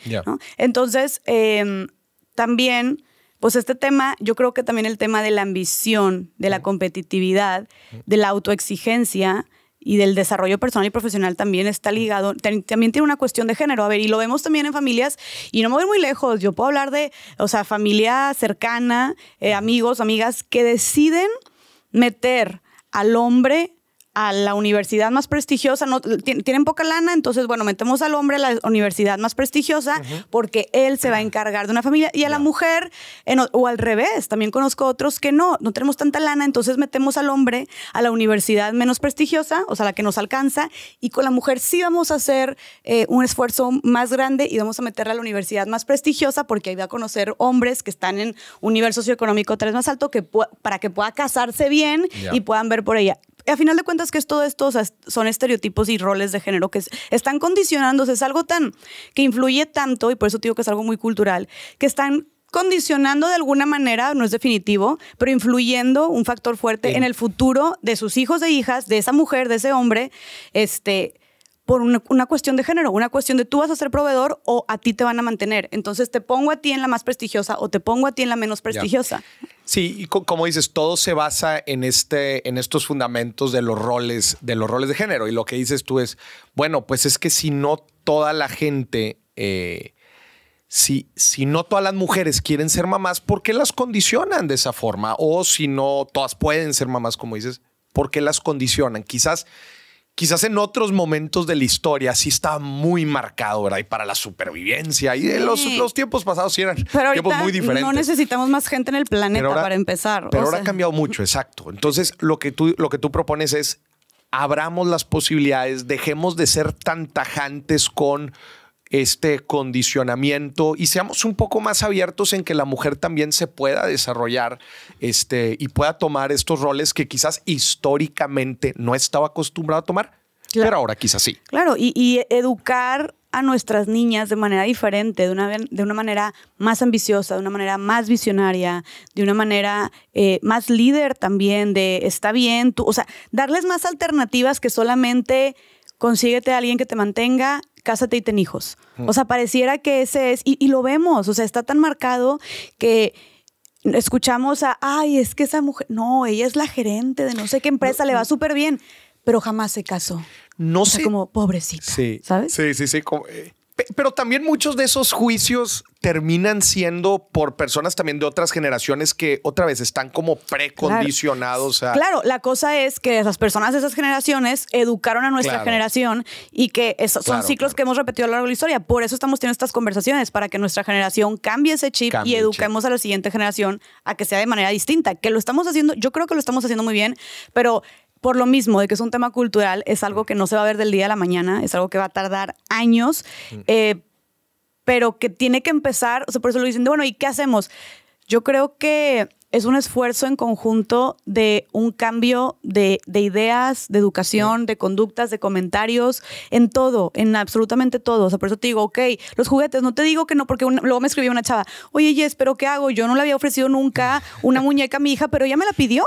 Entonces, em, también, pues este tema, yo creo que también el tema de la ambición, de la competitividad, de la autoexigencia, y del desarrollo personal y profesional también está ligado, también tiene una cuestión de género. A ver, y lo vemos también en familias, y no me voy muy lejos, yo puedo hablar de, o sea, familia cercana, eh, amigos, amigas, que deciden meter al hombre a la universidad más prestigiosa, no, tienen poca lana, entonces, bueno, metemos al hombre a la universidad más prestigiosa porque él se va a encargar de una familia y a la mujer, o al revés, también conozco otros que no, no tenemos tanta lana, entonces metemos al hombre a la universidad menos prestigiosa, o sea, la que nos alcanza, y con la mujer sí vamos a hacer eh, un esfuerzo más grande y vamos a meterla a la universidad más prestigiosa porque ahí va a conocer hombres que están en un nivel socioeconómico tres más alto que para que pueda casarse bien y puedan ver por ella a final de cuentas, que es todo esto? son estereotipos y roles de género que están condicionándose. Es algo tan que influye tanto, y por eso digo que es algo muy cultural, que están condicionando de alguna manera, no es definitivo, pero influyendo un factor fuerte en el futuro de sus hijos e hijas, de esa mujer, de ese hombre, este, por una, cuestión de género, una cuestión de tú vas a ser proveedor o a ti te van a mantener. Entonces te pongo a ti en la más prestigiosa o te pongo a ti en la menos prestigiosa. Sí, y como dices, todo se basa en, este, en estos fundamentos de los roles, de los roles de género. Y lo que dices tú es, bueno, pues es que si no toda la gente, eh, si, si no todas las mujeres quieren ser mamás, ¿por qué las condicionan de esa forma? O si no todas pueden ser mamás, como dices, ¿por qué las condicionan? Quizás quizás en otros momentos de la historia sí estaba muy marcado, ¿verdad? Y para la supervivencia. Y los, tiempos pasados sí eran tiempos muy diferentes. No necesitamos más gente en el planeta para empezar. Pero ahora ha cambiado mucho, exacto. Entonces, lo que tú, lo que tú propones es abramos las posibilidades, dejemos de ser tan tajantes con este condicionamiento y seamos un poco más abiertos en que la mujer también se pueda desarrollar este, y pueda tomar estos roles que quizás históricamente no estaba acostumbrada a tomar, pero ahora quizás sí. Claro, y, educar a nuestras niñas de manera diferente, de una, de una manera más ambiciosa, de una manera más visionaria, de una manera eh, más líder también, de está bien, tú, o sea, darles más alternativas que solamente consíguete a alguien que te mantenga cásate y ten hijos. O sea, pareciera que ese es, y, lo vemos, o sea, está tan marcado que escuchamos a, ay, es que esa mujer, no, ella es la gerente de no sé qué empresa, le va súper bien, pero jamás se casó. No sé. como pobrecita. Sí. ¿Sabes? Sí, sí, sí. Eh, pero también muchos de esos juicios terminan siendo por personas también de otras generaciones que otra vez están como precondicionados claro. a... Claro, la cosa es que esas personas de esas generaciones educaron a nuestra generación y que son ciclos que hemos repetido a lo largo de la historia. Por eso estamos teniendo estas conversaciones, para que nuestra generación cambie ese chip y eduquemos a la siguiente generación a que sea de manera distinta, que lo estamos haciendo, yo creo que lo estamos haciendo muy bien, pero por lo mismo de que es un tema cultural, es algo que no se va a ver del día a la mañana, es algo que va a tardar años, eh, pero que tiene que empezar, o sea, por eso lo dicen, bueno, ¿y qué hacemos? Yo creo que es un esfuerzo en conjunto de un cambio de, ideas, de educación, de conductas, de comentarios, en todo, en absolutamente todo. O sea, por eso te digo, ok, los juguetes, no te digo que no, porque luego me escribió una chava, oye, Jess, pero ¿qué hago? Yo no le había ofrecido nunca una muñeca a mi hija, pero ella me la pidió.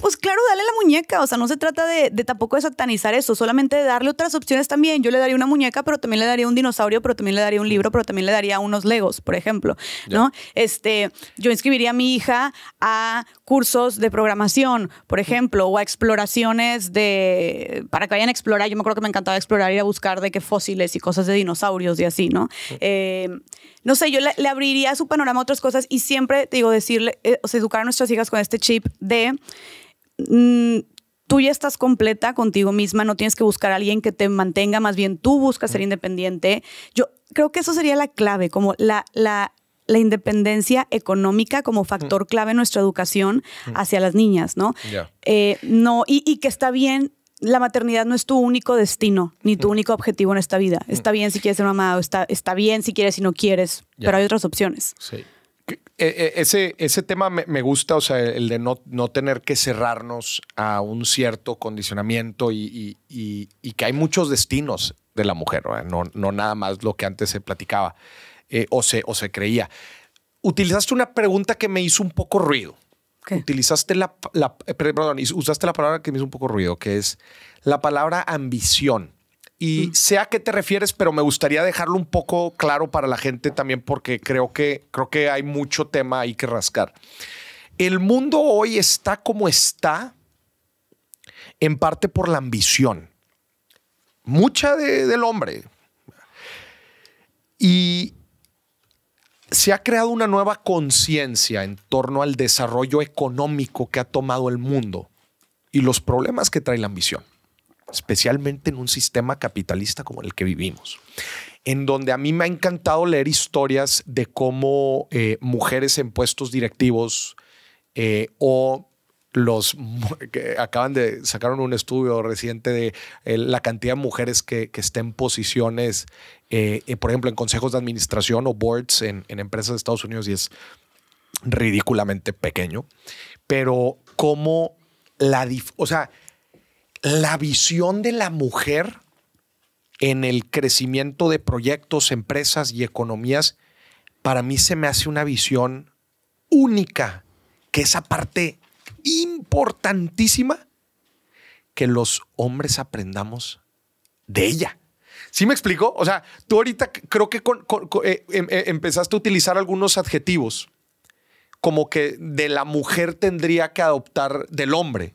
Pues claro, dale la muñeca. O sea, no se trata de, tampoco de satanizar eso, solamente de darle otras opciones también. Yo le daría una muñeca, pero también le daría un dinosaurio, pero también le daría un libro, pero también le daría unos legos, por ejemplo, ¿no? Este, yo inscribiría a mi hija a cursos de programación, por ejemplo, o a exploraciones de, para que vayan a explorar, yo me acuerdo que me encantaba explorar, y a buscar de qué fósiles y cosas de dinosaurios y así, ¿no? Eh, no sé, yo le, abriría su panorama a otras cosas y siempre, te digo, decirle, eh, o sea, educar a nuestras hijas con este chip de... Mm, tú ya estás completa contigo misma, no tienes que buscar a alguien que te mantenga, más bien tú buscas ser independiente. Yo creo que eso sería la clave, como la, la, la independencia económica como factor mm. clave en nuestra educación mm. hacia las niñas, ¿no? Eh, no y, que está bien la maternidad no es tu único destino ni tu mm. único objetivo en esta vida. Está bien si quieres ser mamá o está, está bien si quieres y no quieres, pero hay otras opciones. Eh, eh, ese, ese tema me, gusta, o sea, el de no, tener que cerrarnos a un cierto condicionamiento y, que hay muchos destinos de la mujer, no, no nada más lo que antes se platicaba. Eh, o, se, creía. Utilizaste una pregunta que me hizo un poco ruido. Utilizaste la, eh, usaste la palabra que me hizo un poco ruido, que es la palabra ambición. Y sea mm. sé a qué te refieres, pero me gustaría dejarlo un poco claro para la gente también, porque creo que, creo que hay mucho tema ahí que rascar. El mundo hoy está como está, en parte por la ambición, mucha del hombre. Y se ha creado una nueva conciencia en torno al desarrollo económico que ha tomado el mundo y los problemas que trae la ambición, especialmente en un sistema capitalista como el que vivimos, en donde a mí me ha encantado leer historias de cómo eh, mujeres en puestos directivos eh, o los que acaban de sacaron un estudio reciente de eh, la cantidad de mujeres que, que estén en posiciones, eh, eh, por ejemplo, en consejos de administración o boards en, empresas de Estados Unidos y es ridículamente pequeño. Pero como la, o sea, la visión de la mujer en el crecimiento de proyectos, empresas y economías, para mí se me hace una visión única, que esa parte importantísima que los hombres aprendamos de ella. ¿Sí me explico? O sea, tú ahorita creo que eh, em, eh, empezaste a utilizar algunos adjetivos como que de la mujer tendría que adoptar del hombre.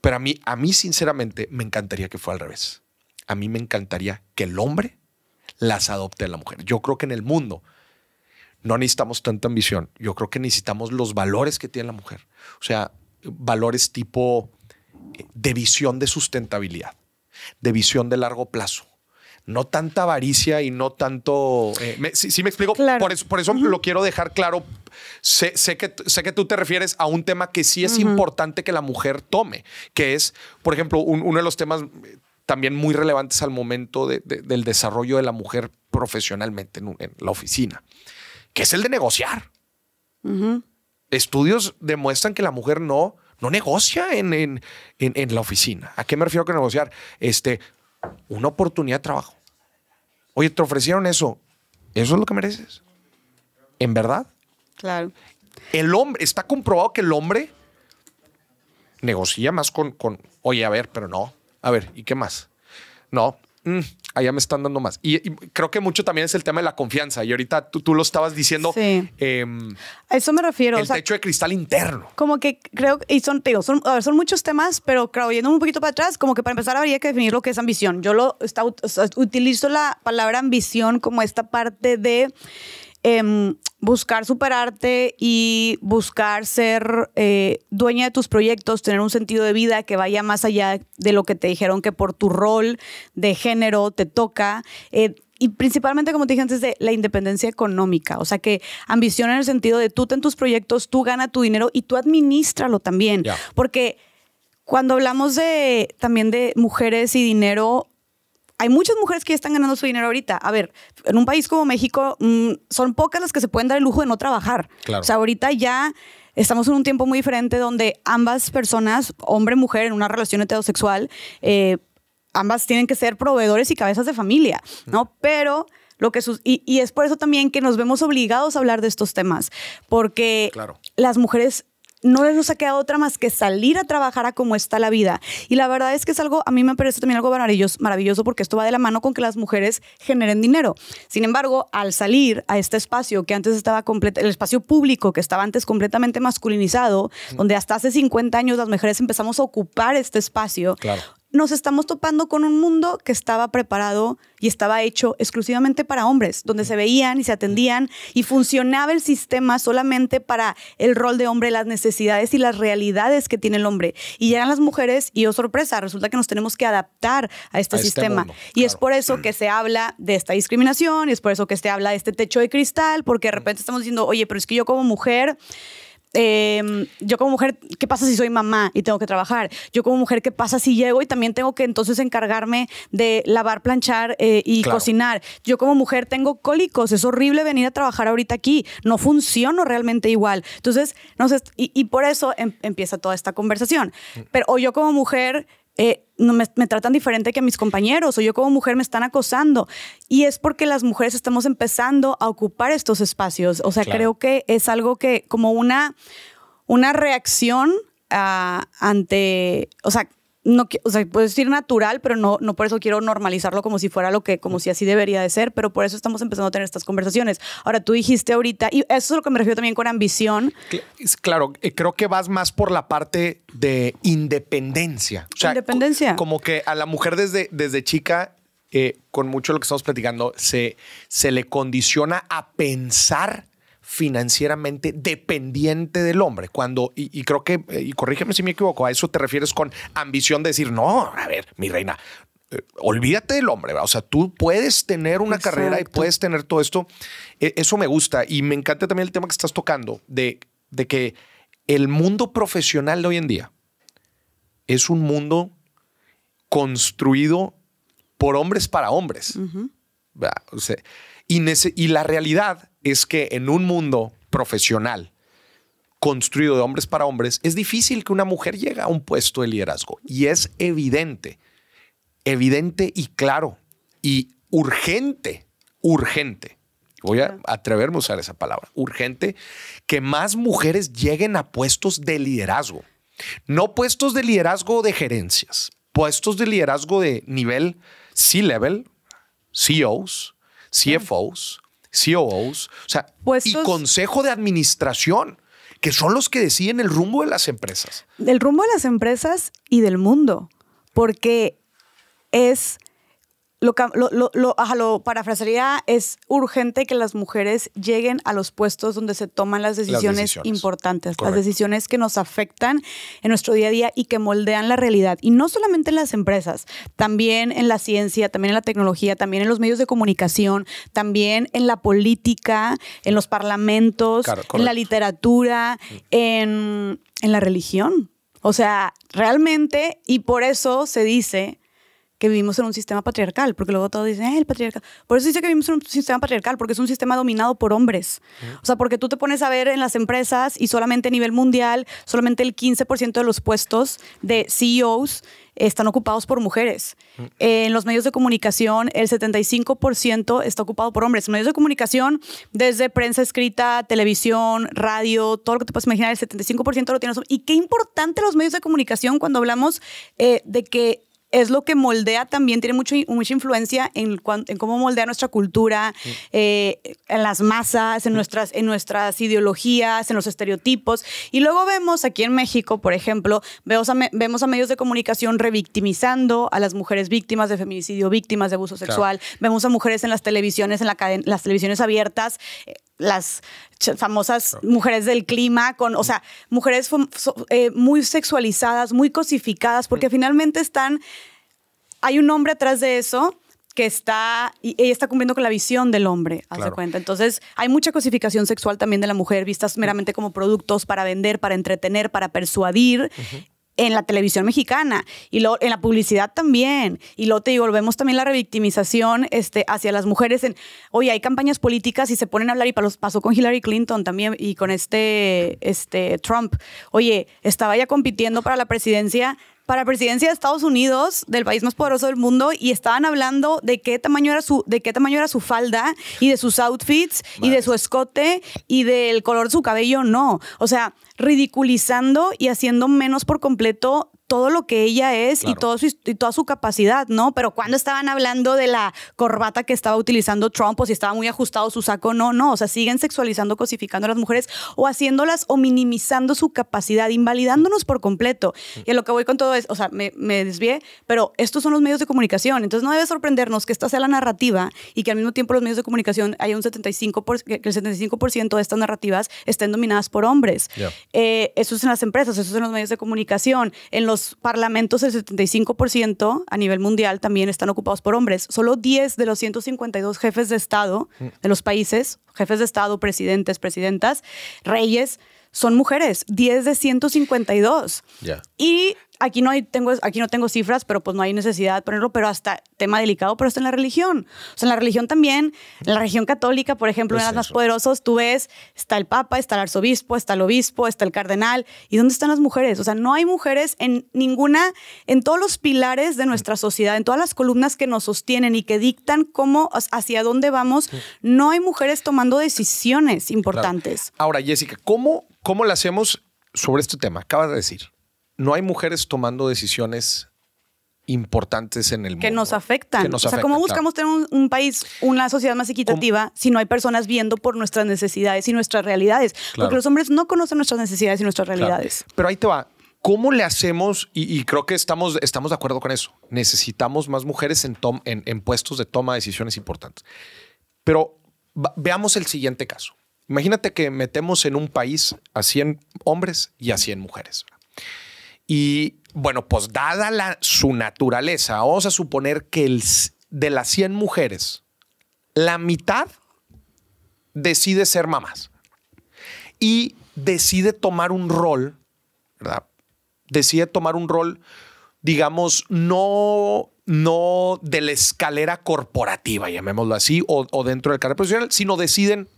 Pero a mí, a mí sinceramente, me encantaría que fuera al revés. A mí me encantaría que el hombre las adopte a la mujer. Yo creo que en el mundo no necesitamos tanta ambición. Yo creo que necesitamos los valores que tiene la mujer. O sea, valores tipo eh, de visión de sustentabilidad, de visión de largo plazo. No tanta avaricia y no tanto... Eh, me, si, me explico, por eso, por eso lo quiero dejar claro. Sé, que, sé que tú te refieres a un tema que sí es importante que la mujer tome, que es, por ejemplo, uno de los temas eh, también muy relevantes al momento del desarrollo de la mujer profesionalmente en la oficina que es el de negociar. Estudios demuestran que la mujer no, no negocia en, en, en, la oficina. ¿A qué me refiero con negociar? Este, una oportunidad de trabajo. Oye, te ofrecieron eso. ¿Eso es lo que mereces? ¿En verdad? Claro. El hombre, está comprobado que el hombre negocia más con, con oye, a ver, pero no. A ver, ¿y qué más? No. Mm allá me están dando más. Y, creo que mucho también es el tema de la confianza. Y ahorita tú, lo estabas diciendo. Em, a eso me refiero. El techo de cristal interno. Como que creo, y son, digo, son, son muchos temas, pero creo, yendo un poquito para atrás, como que para empezar habría que definir lo que es ambición. Yo lo utilizo la palabra ambición como esta parte de Em, buscar superarte y buscar ser eh, dueña de tus proyectos, tener un sentido de vida que vaya más allá de lo que te dijeron que por tu rol de género te toca. Eh, y principalmente, como te dije antes, de la independencia económica. O sea, que ambición en el sentido de tú ten tus proyectos, tú gana tu dinero y tú administralo también. Porque cuando hablamos de también de mujeres y dinero, hay muchas mujeres que ya están ganando su dinero ahorita. A ver, en un país como México mm, son pocas las que se pueden dar el lujo de no trabajar. O sea, ahorita ya estamos en un tiempo muy diferente donde ambas personas, hombre y mujer, en una relación heterosexual, eh, ambas tienen que ser proveedores y cabezas de familia, ¿no? Pero lo que y, es por eso también que nos vemos obligados a hablar de estos temas, porque las mujeres no nos ha quedado otra más que salir a trabajar a cómo está la vida. Y la verdad es que es algo, a mí me parece también algo maravilloso, maravilloso porque esto va de la mano con que las mujeres generen dinero. Sin embargo, al salir a este espacio que antes estaba completo, el espacio público que estaba antes completamente masculinizado, donde hasta hace 50 años las mujeres empezamos a ocupar este espacio, claro nos estamos topando con un mundo que estaba preparado y estaba hecho exclusivamente para hombres, donde se veían y se atendían y funcionaba el sistema solamente para el rol de hombre, las necesidades y las realidades que tiene el hombre. Y llegan las mujeres y, oh sorpresa, resulta que nos tenemos que adaptar a este, este sistema. y es por eso que se habla de esta discriminación y es por eso que se habla de este techo de cristal, porque de repente estamos diciendo, oye, pero es que yo como mujer Em, yo como mujer, ¿qué pasa si soy mamá y tengo que trabajar? Yo como mujer, ¿qué pasa si llego y también tengo que entonces encargarme de lavar, planchar eh, y cocinar? Yo como mujer tengo cólicos, es horrible venir a trabajar ahorita aquí, no funciono realmente igual. Entonces, no sé, y, por eso em, empieza toda esta conversación. Mm. Pero o yo como mujer eh, me, tratan diferente que a mis compañeros o yo como mujer me están acosando. Y es porque las mujeres estamos empezando a ocupar estos espacios. O sea, creo que es algo que como una, una reacción ah, ante, o sea, no, o sea, puedo decir natural, pero no, no por eso quiero normalizarlo como si fuera lo que, como si así debería de ser, pero por eso estamos empezando a tener estas conversaciones. Ahora, tú dijiste ahorita, y eso es lo que me refiero también con ambición. Claro, eh, creo que vas más por la parte de independencia. independencia. Como que a la mujer desde, desde chica, eh, con mucho lo que estamos platicando, se, se le condiciona a pensar financieramente dependiente del hombre. Cuando, y, creo que, eh, y corrígeme si me equivoco, a eso te refieres con ambición de decir, no, a ver, mi reina, eh, olvídate del hombre, o sea, tú puedes tener una carrera y puedes tener todo esto. E, eso me gusta y me encanta también el tema que estás tocando de, de que el mundo profesional de hoy en día es un mundo construido por hombres para hombres. y la realidad es que en un mundo profesional construido de hombres para hombres, es difícil que una mujer llegue a un puesto de liderazgo. Y es evidente, evidente y claro, y urgente, urgente voy a atreverme a usar esa palabra, urgente, que más mujeres lleguen a puestos de liderazgo. No puestos de liderazgo de gerencias, puestos de liderazgo de nivel C-level, CEOs, CFOs, COOs, o sea, pues y consejo de administración, que son los que deciden el rumbo de las empresas. del rumbo de las empresas y del mundo, porque es lo, lo, lo, es urgente que las mujeres lleguen a los puestos donde se toman las decisiones, importantes, las decisiones que nos afectan en nuestro día a día y que moldean la realidad. Y no solamente en las empresas, también en la ciencia, también en la tecnología, también en los medios de comunicación, también en la política, en los parlamentos, en la literatura, en, en la religión. O sea, realmente, y por eso se dice que vivimos en un sistema patriarcal, porque luego todos dicen, el patriarcal. Por eso dice que vivimos en un sistema patriarcal, porque es un sistema dominado por hombres. O sea, porque tú te pones a ver en las empresas y solamente a nivel mundial, solamente el 15% de los puestos de CEOs están ocupados por mujeres. en los medios de comunicación, el 75% está ocupado por hombres. En medios de comunicación, desde prensa escrita, televisión, radio, todo lo que te puedes imaginar, el 75% lo tienen Y qué importante los medios de comunicación cuando hablamos eh, de que es lo que moldea también, tiene mucha influencia en, cómo moldea nuestra cultura, eh, en las masas, en nuestras, en nuestras ideologías, en los estereotipos. Y luego vemos aquí en México, por ejemplo, vemos a, vemos a medios de comunicación revictimizando a las mujeres víctimas de feminicidio, víctimas de abuso sexual. Vemos a mujeres en las televisiones, en la, las televisiones abiertas, eh, las famosas mujeres del clima, con, o sea, mujeres eh, muy sexualizadas, muy cosificadas, porque finalmente están, hay un hombre atrás de eso que está, y ella está cumpliendo con la visión del hombre, hace cuenta. Entonces, hay mucha cosificación sexual también de la mujer, vistas meramente como productos para vender, para entretener, para persuadir en la televisión mexicana y lo en la publicidad también. Y luego te digo, vemos también la revictimización este, hacia las mujeres en, oye, hay campañas políticas y se ponen a hablar y pasó con Hillary Clinton también y con este, este Trump. Oye, estaba ya compitiendo para la presidencia para presidencia de Estados Unidos, del país más poderoso del mundo, y estaban hablando de qué tamaño era su, de qué tamaño era su falda y de sus outfits y de su escote y del color de su cabello, no. O sea, ridiculizando y haciendo menos por completo todo lo que ella es y, toda su capacidad, ¿no? Pero cuando estaban hablando de la corbata que estaba utilizando Trump o si estaba muy ajustado su saco, no, no, o sea, siguen sexualizando, cosificando a las mujeres o haciéndolas o minimizando su capacidad, invalidándonos por completo. Y a lo que voy con todo es, o sea, me, desvié, pero estos son los medios de comunicación, entonces no debe sorprendernos que esta sea la narrativa y que al mismo tiempo los medios de comunicación hay un 75%, que el 75% de estas narrativas estén dominadas por hombres. Eh, eso es en las empresas, eso es en los medios de comunicación, en los parlamentos, el 75% a nivel mundial también están ocupados por hombres. Solo 10 de los 152 jefes de Estado de los países, jefes de Estado, presidentes, presidentas, reyes, son mujeres, 10 de 152. Ya. Y aquí no, hay, tengo, aquí no tengo cifras, pero pues no hay necesidad de ponerlo, pero hasta tema delicado, pero está en la religión. O sea, en la religión también, en la religión católica, por ejemplo, de las pues más poderosos, tú ves, está el Papa, está el Arzobispo, está el Obispo, está el Cardenal. ¿Y dónde están las mujeres? O sea, no hay mujeres en ninguna, en todos los pilares de nuestra mm. sociedad, en todas las columnas que nos sostienen y que dictan cómo, hacia dónde vamos, no hay mujeres tomando decisiones importantes. Ahora, Jessica, ¿cómo, ¿cómo lo hacemos sobre este tema? Acabas de decir no hay mujeres tomando decisiones importantes en el mundo. Que nos afectan. o sea, ¿cómo buscamos tener un, país, una sociedad más equitativa si no hay personas viendo por nuestras necesidades y nuestras realidades? Porque los hombres no conocen nuestras necesidades y nuestras realidades. Pero ahí te va. ¿Cómo le hacemos? Y, creo que estamos, estamos de acuerdo con eso. Necesitamos más mujeres en, en, puestos de toma de decisiones importantes. Pero veamos el siguiente caso. Imagínate que metemos en un país a 100 hombres y a 100 mujeres. Y bueno, pues dada la, su naturaleza, vamos a suponer que de las 100 mujeres, la mitad decide ser mamás y decide tomar un rol, ¿verdad? Decide tomar un rol, digamos, no, no de la escalera corporativa, llamémoslo así, o, dentro del carrera profesional, sino deciden,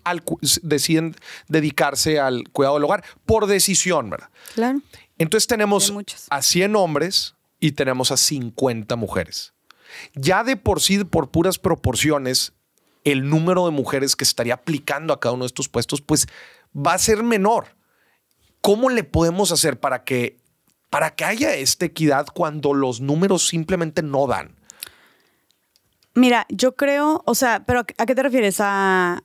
deciden dedicarse al cuidado del hogar por decisión, ¿verdad? Claro. Entonces tenemos a 100 hombres y tenemos a 50 mujeres. Ya de por sí, por puras proporciones, el número de mujeres que estaría aplicando a cada uno de estos puestos, pues va a ser menor. ¿Cómo le podemos hacer para que, para que haya esta equidad cuando los números simplemente no dan? Mira, yo creo, o sea, pero ¿a qué te refieres? A...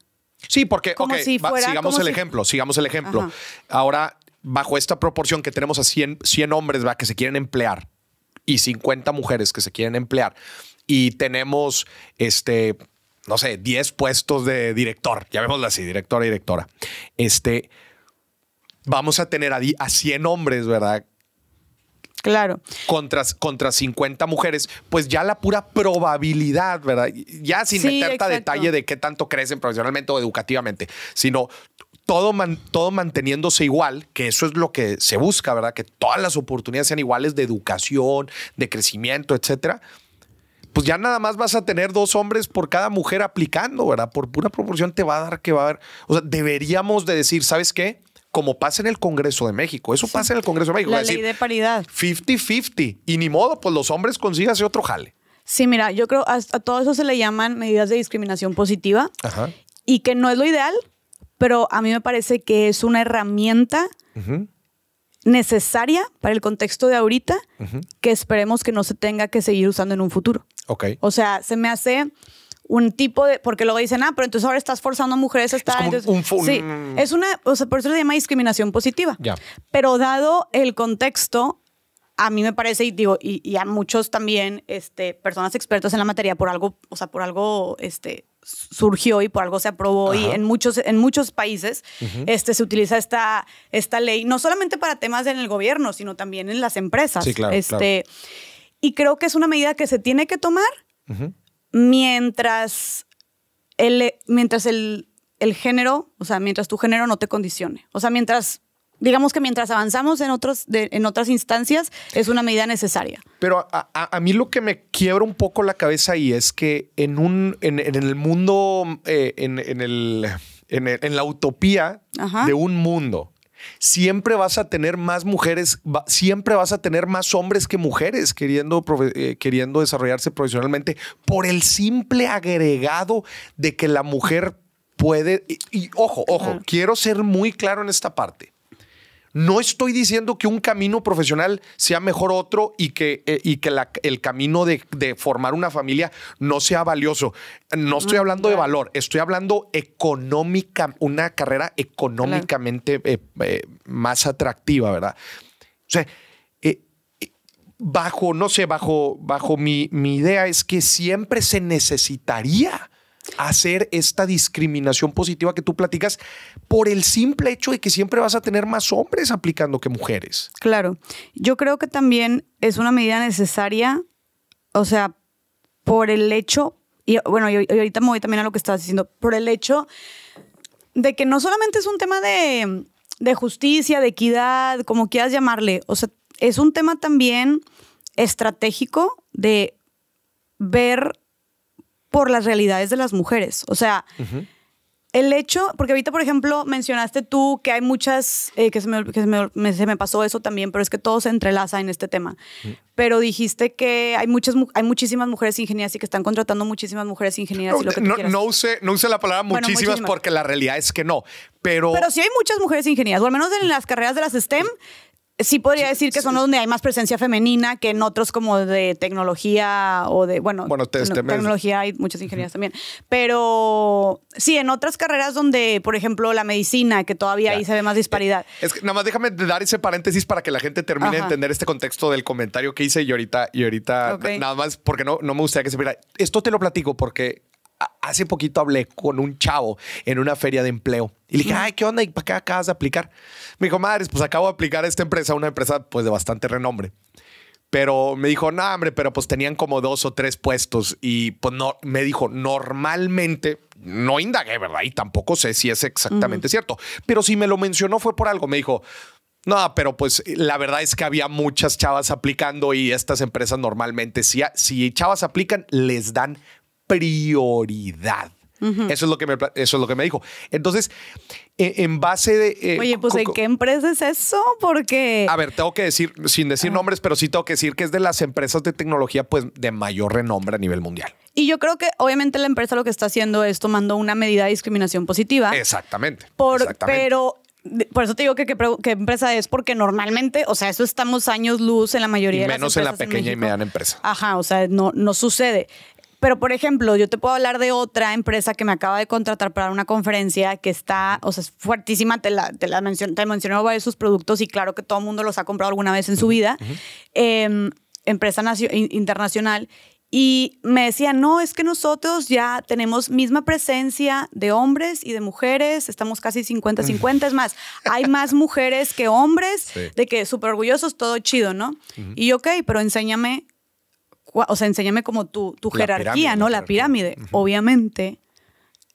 Sí, porque, como fuera, sigamos el ejemplo, sigamos el ejemplo. Ahora, bajo esta proporción que tenemos a 100, hombres que se quieren emplear y 50 mujeres que se quieren emplear y tenemos este no sé, 10 puestos de director, llamémoslo así, directora y directora. Este, vamos a tener a, a 100 hombres, ¿verdad? Claro. Contra, contra 50 mujeres, pues ya la pura probabilidad, ¿verdad? Ya sin meter detalle de qué tanto crecen profesionalmente o educativamente, sino todo, todo manteniéndose igual, que eso es lo que se busca, ¿verdad? Que todas las oportunidades sean iguales de educación, de crecimiento, etcétera. Pues ya nada más vas a tener dos hombres por cada mujer aplicando, ¿verdad? Por pura proporción te va a dar que va a haber. O sea, deberíamos de decir, ¿sabes qué? como pasa en el Congreso de México. Eso pasa en el Congreso de México. La ley de paridad. 50-50. Y ni modo, pues los hombres ese otro jale. Sí, mira, yo creo a, a todo eso se le llaman medidas de discriminación positiva Ajá. y que no es lo ideal, pero a mí me parece que es una herramienta necesaria para el contexto de ahorita que esperemos que no se tenga que seguir usando en un futuro. Ok. O sea, se me hace un tipo de, porque luego dicen, ah, pero entonces ahora estás forzando a mujeres a estar... Es un, sí, es una, o sea, por eso se llama discriminación positiva. Ya. Pero dado el contexto, a mí me parece, y digo, y, a muchos también, este, personas expertas en la materia, por algo, o sea, por algo, este, surgió y por algo se aprobó y en muchos, en muchos países este, se utiliza esta, esta ley, no solamente para temas en el gobierno, sino también en las empresas. este, Y creo que es una medida que se tiene que tomar mientras, el, mientras el, el género, o sea, mientras tu género no te condicione. O sea, mientras digamos que mientras avanzamos en, otros, en otras instancias, es una medida necesaria. Pero a, mí lo que me quiebra un poco la cabeza ahí es que en, un, en, el mundo, eh, en, el, en, la utopía de un mundo, siempre vas a tener más mujeres, siempre vas a tener más hombres que mujeres queriendo, eh, queriendo desarrollarse profesionalmente por el simple agregado de que la mujer puede, y, ojo, ojo, quiero ser muy claro en esta parte no estoy diciendo que un camino profesional sea mejor otro y que, eh, y que el camino de, formar una familia no sea valioso. No estoy mm, hablando de valor, estoy hablando económica, una carrera económicamente eh, eh, más atractiva, ¿verdad? O sea, bajo, no sé, bajo, bajo mi, mi idea es que siempre se necesitaría hacer esta discriminación positiva que tú platicas por el simple hecho de que siempre vas a tener más hombres aplicando que mujeres. Claro, yo creo que también es una medida necesaria, o sea, por el hecho, y bueno, y ahorita me voy también a lo que estás diciendo, por el hecho de que no solamente es un tema de, de justicia, de equidad, como quieras llamarle, o sea, es un tema también estratégico de ver por las realidades de las mujeres. O sea, el hecho, porque ahorita, por ejemplo, mencionaste tú que hay muchas, eh, que, se me, pasó eso también, pero es que todo se entrelaza en este tema. Pero dijiste que hay, muchas, hay muchísimas mujeres ingenieras y que están contratando muchísimas mujeres ingenieras. No, y no, use, la palabra muchísimas, porque la realidad es que no. Pero, pero sí hay muchas mujeres ingenieras, o al menos en las carreras de las STEM, sí podría decir que son donde hay más presencia femenina que en otros como de tecnología o de, bueno, bueno este tecnología hay muchas ingenierías también. Pero sí, en otras carreras donde, por ejemplo, la medicina, que todavía ahí se ve más eh, disparidad. Es que nada más déjame dar ese paréntesis para que la gente termine de entender este contexto del comentario que hice y ahorita, y ahorita nada más porque no, no me gustaría que se viera. Esto te lo platico porque hace poquito hablé con un chavo en una feria de empleo y le dije, ay, ¿qué onda? ¿Y para qué acabas de aplicar? Me dijo, madres, pues acabo de aplicar a esta empresa, una empresa pues de bastante renombre. Pero me dijo, no, hombre, pero pues tenían como dos o tres puestos y pues no, me dijo, normalmente, no indagué, ¿verdad? Y tampoco sé si es exactamente cierto, pero si me lo mencionó fue por algo, me dijo, no, pero pues la verdad es que había muchas chavas aplicando y estas empresas normalmente, si, si chavas aplican, les dan prioridad. Eso es lo que me, eso es lo que me dijo. Entonces, e, en base de. Eh, Oye, pues ¿en qué empresa es eso? Porque. A ver, tengo que decir, sin decir nombres, pero sí tengo que decir que es de las empresas de tecnología, pues, de mayor renombre a nivel mundial. Y yo creo que obviamente la empresa lo que está haciendo es tomando una medida de discriminación positiva. Exactamente. Pero por eso te digo que qué empresa es, porque normalmente, o sea, eso estamos años luz en la mayoría de Menos las empresas. Menos en la pequeña y mediana empresa. Ajá, o sea, no, no sucede. Pero, por ejemplo, yo te puedo hablar de otra empresa que me acaba de contratar para una conferencia que está, o sea, es fuertísima, te la, te la te varios sus productos y claro que todo el mundo los ha comprado alguna vez en su vida. Em, empresa internacional. Y me decía no, es que nosotros ya tenemos misma presencia de hombres y de mujeres, estamos casi 50-50, es más, hay más mujeres que hombres, de que súper orgullosos, todo chido, ¿no? Y yo, ok, pero enséñame o sea, enséñame como tu, jerarquía, ¿no? La pirámide. Obviamente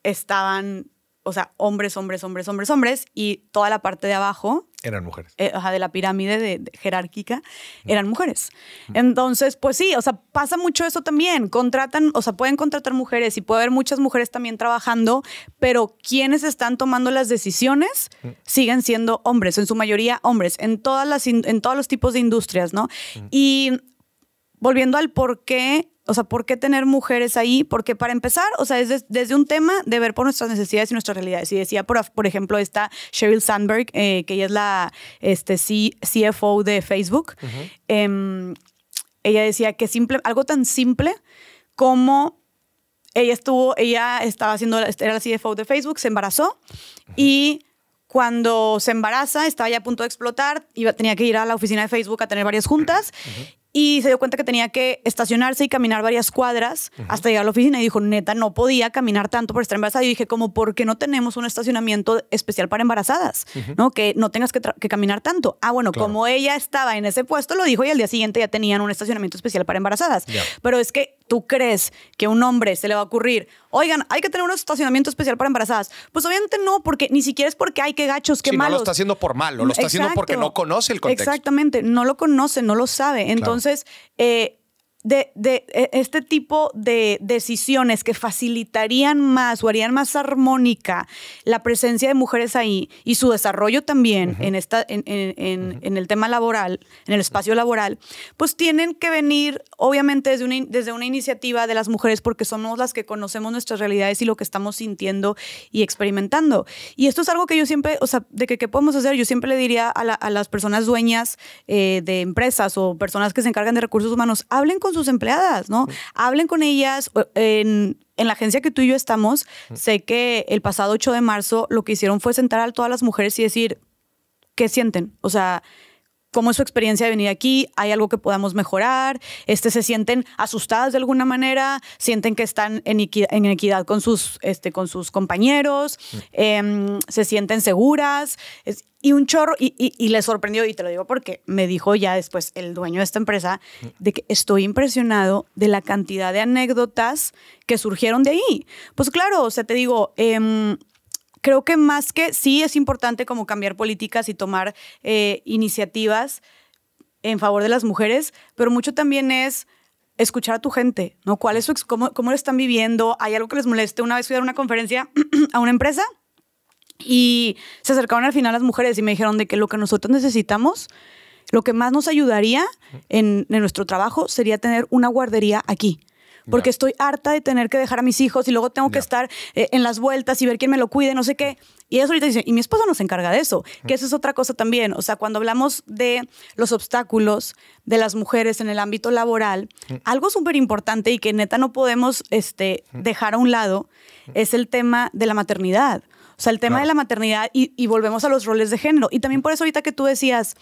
estaban, o sea, hombres, hombres, hombres, hombres, hombres, y toda la parte de abajo. Eran mujeres. o eh, sea, de la pirámide de, jerárquica, eran mujeres. Entonces, pues sí, o sea, pasa mucho eso también. Contratan, o sea, pueden contratar mujeres y puede haber muchas mujeres también trabajando, pero quienes están tomando las decisiones siguen siendo hombres, en su mayoría hombres, en, todas las en todos los tipos de industrias, ¿no? Y volviendo al por qué, o sea, por qué tener mujeres ahí, porque para empezar, o sea, es desde un tema de ver por nuestras necesidades y nuestras realidades. Y decía, por, ejemplo, esta Sheryl Sandberg, eh, que ella es la este, CFO de Facebook, em, ella decía que simple, algo tan simple como ella estuvo, ella estaba haciendo, era la CFO de Facebook, se embarazó y cuando se embaraza, estaba ya a punto de explotar, iba, tenía que ir a la oficina de Facebook a tener varias juntas y se dio cuenta que tenía que estacionarse y caminar varias cuadras hasta llegar a la oficina y dijo, neta, no podía caminar tanto por estar embarazada. Y dije, como, ¿por qué no tenemos un estacionamiento especial para embarazadas? ¿No? Que no tengas que, caminar tanto. Ah, bueno, como ella estaba en ese puesto, lo dijo y al día siguiente ya tenían un estacionamiento especial para embarazadas. Pero es que tú crees que a un hombre se le va a ocurrir, oigan, hay que tener un estacionamiento especial para embarazadas. Pues obviamente no, porque ni siquiera es porque hay que gachos, que malos. No lo está haciendo por malo, lo está haciendo porque no conoce el contexto. Exactamente, no lo conoce, no lo sabe. Entonces, eh, de, de, e, este tipo de decisiones que facilitarían más o harían más armónica la presencia de mujeres ahí y su desarrollo también en, esta, en, en, en, el tema laboral, en el espacio laboral, pues tienen que venir obviamente desde una, desde una iniciativa de las mujeres porque somos las que conocemos nuestras realidades y lo que estamos sintiendo y experimentando. Y esto es algo que yo siempre, o sea, de que qué podemos hacer, yo siempre le diría a, a las personas dueñas eh, de empresas o personas que se encargan de recursos humanos, hablen con sus empleadas, ¿no? Hablen con ellas. En, la agencia que tú y yo estamos, sé que el pasado 8 de marzo lo que hicieron fue sentar a todas las mujeres y decir qué sienten. O sea, cómo es su experiencia de venir aquí, hay algo que podamos mejorar, este, se sienten asustadas de alguna manera, sienten que están en equidad, con, sus, este, con sus compañeros, mm. em, se sienten seguras. y un chorro, y, le sorprendió, y te lo digo porque me dijo ya después el dueño de esta empresa, mm. de que estoy impresionado de la cantidad de anécdotas que surgieron de ahí. Pues claro, o sea, te digo, em, creo que más que sí es importante como cambiar políticas y tomar eh, iniciativas en favor de las mujeres, pero mucho también es escuchar a tu gente, ¿no? ¿Cuál cómo, cómo lo están viviendo? ¿Hay algo que les moleste? Una vez fui a dar una conferencia a una empresa y se acercaron al final las mujeres y me dijeron de que lo que nosotros necesitamos, lo que más nos ayudaría en nuestro trabajo sería tener una guardería aquí porque estoy harta de tener que dejar a mis hijos y luego tengo que estar eh, en las vueltas y ver quién me lo cuide, no sé qué. Y eso ahorita dice, y mi esposo se encarga de eso, que eso es otra cosa también. O sea, cuando hablamos de los obstáculos de las mujeres en el ámbito laboral, algo súper importante y que neta no podemos este, dejar a un lado es el tema de la maternidad. O sea, el tema de la maternidad y, volvemos a los roles de género. Y también por eso ahorita que tú decías,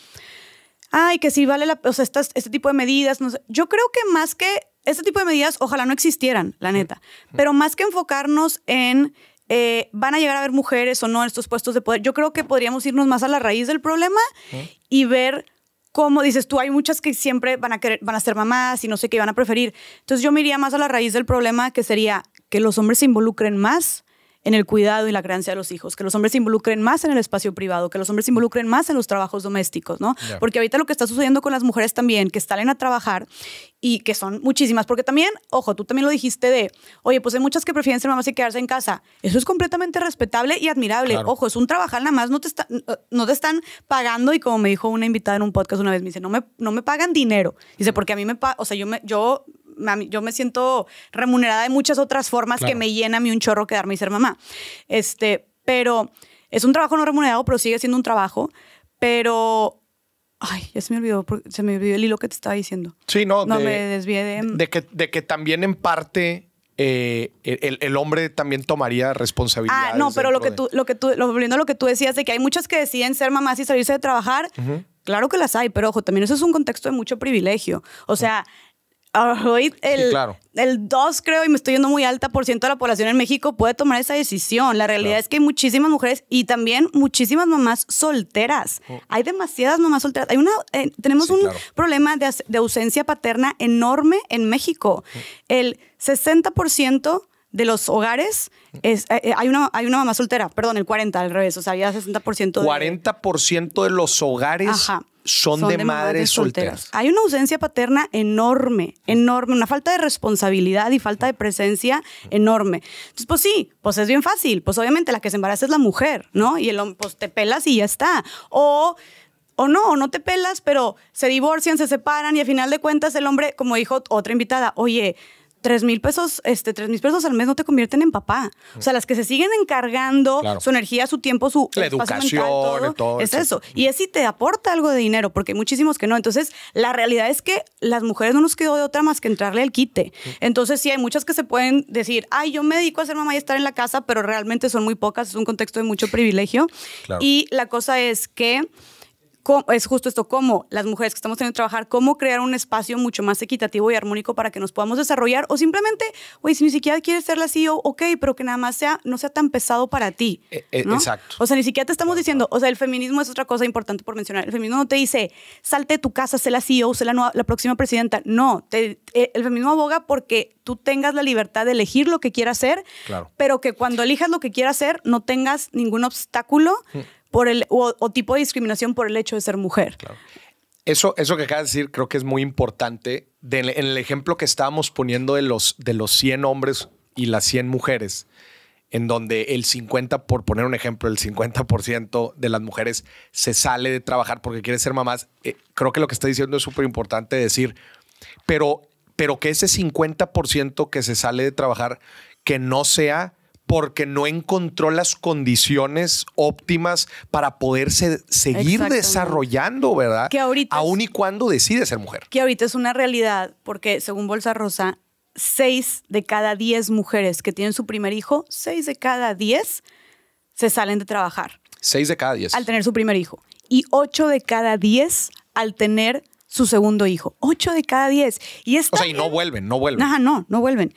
ay, que sí vale la, o sea, este tipo de medidas, yo creo que más que este tipo de medidas ojalá no existieran, la neta. Pero más que enfocarnos en eh, van a llegar a haber mujeres o no en estos puestos de poder, yo creo que podríamos irnos más a la raíz del problema y ver cómo dices tú, hay muchas que siempre van a, querer, van a ser mamás y no sé qué van a preferir. Entonces yo me iría más a la raíz del problema que sería que los hombres se involucren más en el cuidado y la crianza de los hijos, que los hombres se involucren más en el espacio privado, que los hombres se involucren más en los trabajos domésticos, ¿no? Porque ahorita lo que está sucediendo con las mujeres también, que salen a trabajar y que son muchísimas, porque también, ojo, tú también lo dijiste de, oye, pues hay muchas que prefieren ser mamás y quedarse en casa. Eso es completamente respetable y admirable. Ojo, es un trabajar nada más, no te, no te están pagando y como me dijo una invitada en un podcast una vez, me dice, no me, no me pagan dinero. Dice, porque a mí me, o sea, yo, me, yo yo me siento remunerada de muchas otras formas que me llena a mí un chorro quedarme y ser mamá. Este, pero es un trabajo no remunerado, pero sigue siendo un trabajo. Pero Ay, ya se me olvidó, se me olvidó el hilo que te estaba diciendo. Sí, no, no me desvié de... De que, también en parte eh, el, hombre también tomaría responsabilidad. Ah, no, pero lo que, tú, lo que tú, lo, volviendo lo que tú decías, de que hay muchas que deciden ser mamás y salirse de trabajar, claro que las hay, pero ojo, también eso es un contexto de mucho privilegio. O sea, hoy el, el 2 creo, y me estoy yendo muy alta por ciento de la población en México, puede tomar esa decisión. La realidad es que hay muchísimas mujeres y también muchísimas mamás solteras. Oh. Hay demasiadas mamás solteras. Hay una, eh, tenemos un problema de, ausencia paterna enorme en México. Mm. El 60% de los hogares es, eh, eh, hay, una, hay una mamá soltera, perdón, el 40 al revés, o sea, había 60%. De... 40% de los hogares. Ajá son, de, madres, solteras. Hay una ausencia paterna enorme, enorme, una falta de responsabilidad y falta de presencia enorme. Entonces, pues sí, pues es bien fácil. Pues obviamente la que se embaraza es la mujer, ¿no? Y el hombre, pues te pelas y ya está. O o no, no te pelas, pero se divorcian, se separan y al final de cuentas el hombre, como dijo otra invitada, oye, tres mil pesos, este, tres mil pesos al mes no te convierten en papá. O sea, las que se siguen encargando su energía, su tiempo, su mental, todo, es eso. Y es si te aporta algo de dinero, porque hay muchísimos que no. Entonces, la realidad es que las mujeres no nos quedó de otra más que entrarle al quite. Entonces, sí, hay muchas que se pueden decir, ay, yo me dedico a ser mamá y estar en la casa, pero realmente son muy pocas, es un contexto de mucho privilegio. Y la cosa es que es justo esto, cómo las mujeres que estamos teniendo que trabajar, cómo crear un espacio mucho más equitativo y armónico para que nos podamos desarrollar o simplemente, güey, si ni siquiera quieres ser la CEO, ok, pero que nada más sea, no sea tan pesado para ti. E, e, exacto. O sea, ni siquiera te estamos diciendo, o sea, el feminismo es otra cosa importante por mencionar. El feminismo no te dice, salte de tu casa, sé la CEO, sé la, próxima presidenta. No, eh, el feminismo aboga porque tú tengas la libertad de elegir lo que quieras hacer, pero que cuando elijas lo que quieras hacer no tengas ningún obstáculo. Mm el, o, tipo de discriminación por el hecho de ser mujer. Eso, eso que acabas de decir creo que es muy importante. en el ejemplo que estábamos poniendo de los, de los 100 hombres y las 100 mujeres, en donde el 50, por poner un ejemplo, el 50% de las mujeres se sale de trabajar porque quiere ser mamás, eh, creo que lo que está diciendo es súper importante decir, pero, pero que ese 50% que se sale de trabajar, que no sea porque no encontró las condiciones óptimas para poderse seguir desarrollando, ¿verdad? Que ahorita Aún y cuando decide ser mujer. Que ahorita es una realidad, porque según Bolsa Rosa, seis de cada diez mujeres que tienen su primer hijo, seis de cada diez se salen de trabajar. Seis de cada diez. Al tener su primer hijo. Y ocho de cada 10 al tener su segundo hijo. Ocho de cada 10. Y está o sea, y no vuelven, no vuelven. Ajá, no, no vuelven.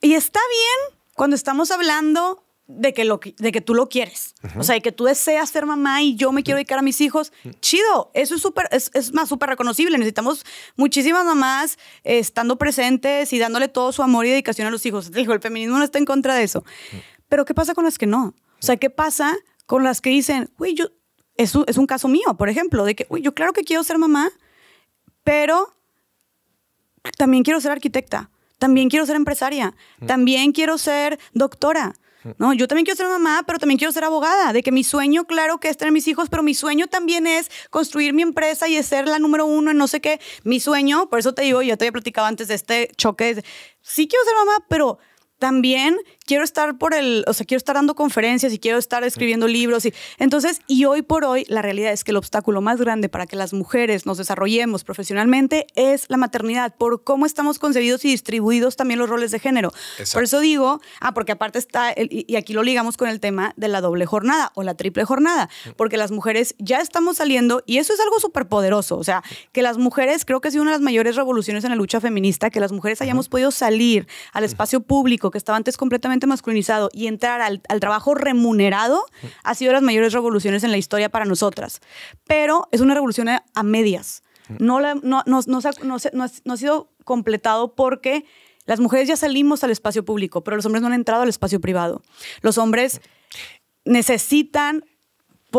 Y está bien cuando estamos hablando de que, lo, de que tú lo quieres, o sea, de que tú deseas ser mamá y yo me quiero dedicar a mis hijos, chido, eso es súper, es, es, más súper reconocible. Necesitamos muchísimas mamás eh, estando presentes y dándole todo su amor y dedicación a los hijos. Dijo, el feminismo no está en contra de eso. Pero ¿qué pasa con las que no? O sea, ¿qué pasa con las que dicen, uy, yo, es un, es un caso mío, por ejemplo, de que, uy, yo claro que quiero ser mamá, pero también quiero ser arquitecta también quiero ser empresaria, mm. también quiero ser doctora. Mm. No, yo también quiero ser mamá, pero también quiero ser abogada. De que mi sueño, claro, que es tener mis hijos, pero mi sueño también es construir mi empresa y es ser la número uno en no sé qué. Mi sueño, por eso te digo, yo te había platicado antes de este choque. sí quiero ser mamá, pero también quiero estar por el, o sea, quiero estar dando conferencias y quiero estar escribiendo libros. Y, entonces, y hoy por hoy, la realidad es que el obstáculo más grande para que las mujeres nos desarrollemos profesionalmente es la maternidad, por cómo estamos concebidos y distribuidos también los roles de género. Por eso digo, ah, porque aparte está, y aquí lo ligamos con el tema de la doble jornada o la triple jornada, porque las mujeres ya estamos saliendo, y eso es algo súper poderoso, o sea, que las mujeres, creo que ha sido una de las mayores revoluciones en la lucha feminista, que las mujeres hayamos podido salir al espacio público que estaba antes completamente masculinizado y entrar al, trabajo remunerado ha sido de las mayores revoluciones en la historia para nosotras. Pero es una revolución a, medias. No, no, no, no, ha sido completado porque las mujeres ya salimos al espacio público, pero los hombres no han entrado al espacio privado. Los hombres necesitan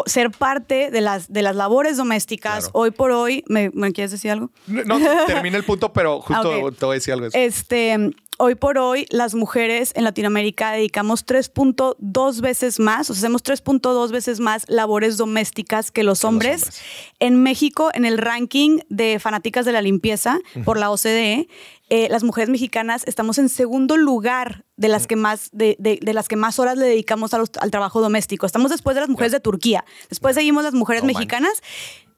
ser parte de las, de las labores domésticas. Hoy por hoy, ¿me, quieres decir algo? No, termina el punto, pero ah, justo te voy a decir algo. Este, hoy por hoy las mujeres en Latinoamérica dedicamos 3.2 veces más, o sea, hacemos 3.2 veces más labores domésticas que los, hombres. En México, en el ranking de fanáticas de la limpieza por la OCDE, eh, las mujeres mexicanas estamos en segundo lugar de las que más, de, las que más horas le dedicamos al trabajo doméstico. Estamos después de las mujeres de Turquía. Después seguimos las mujeres mexicanas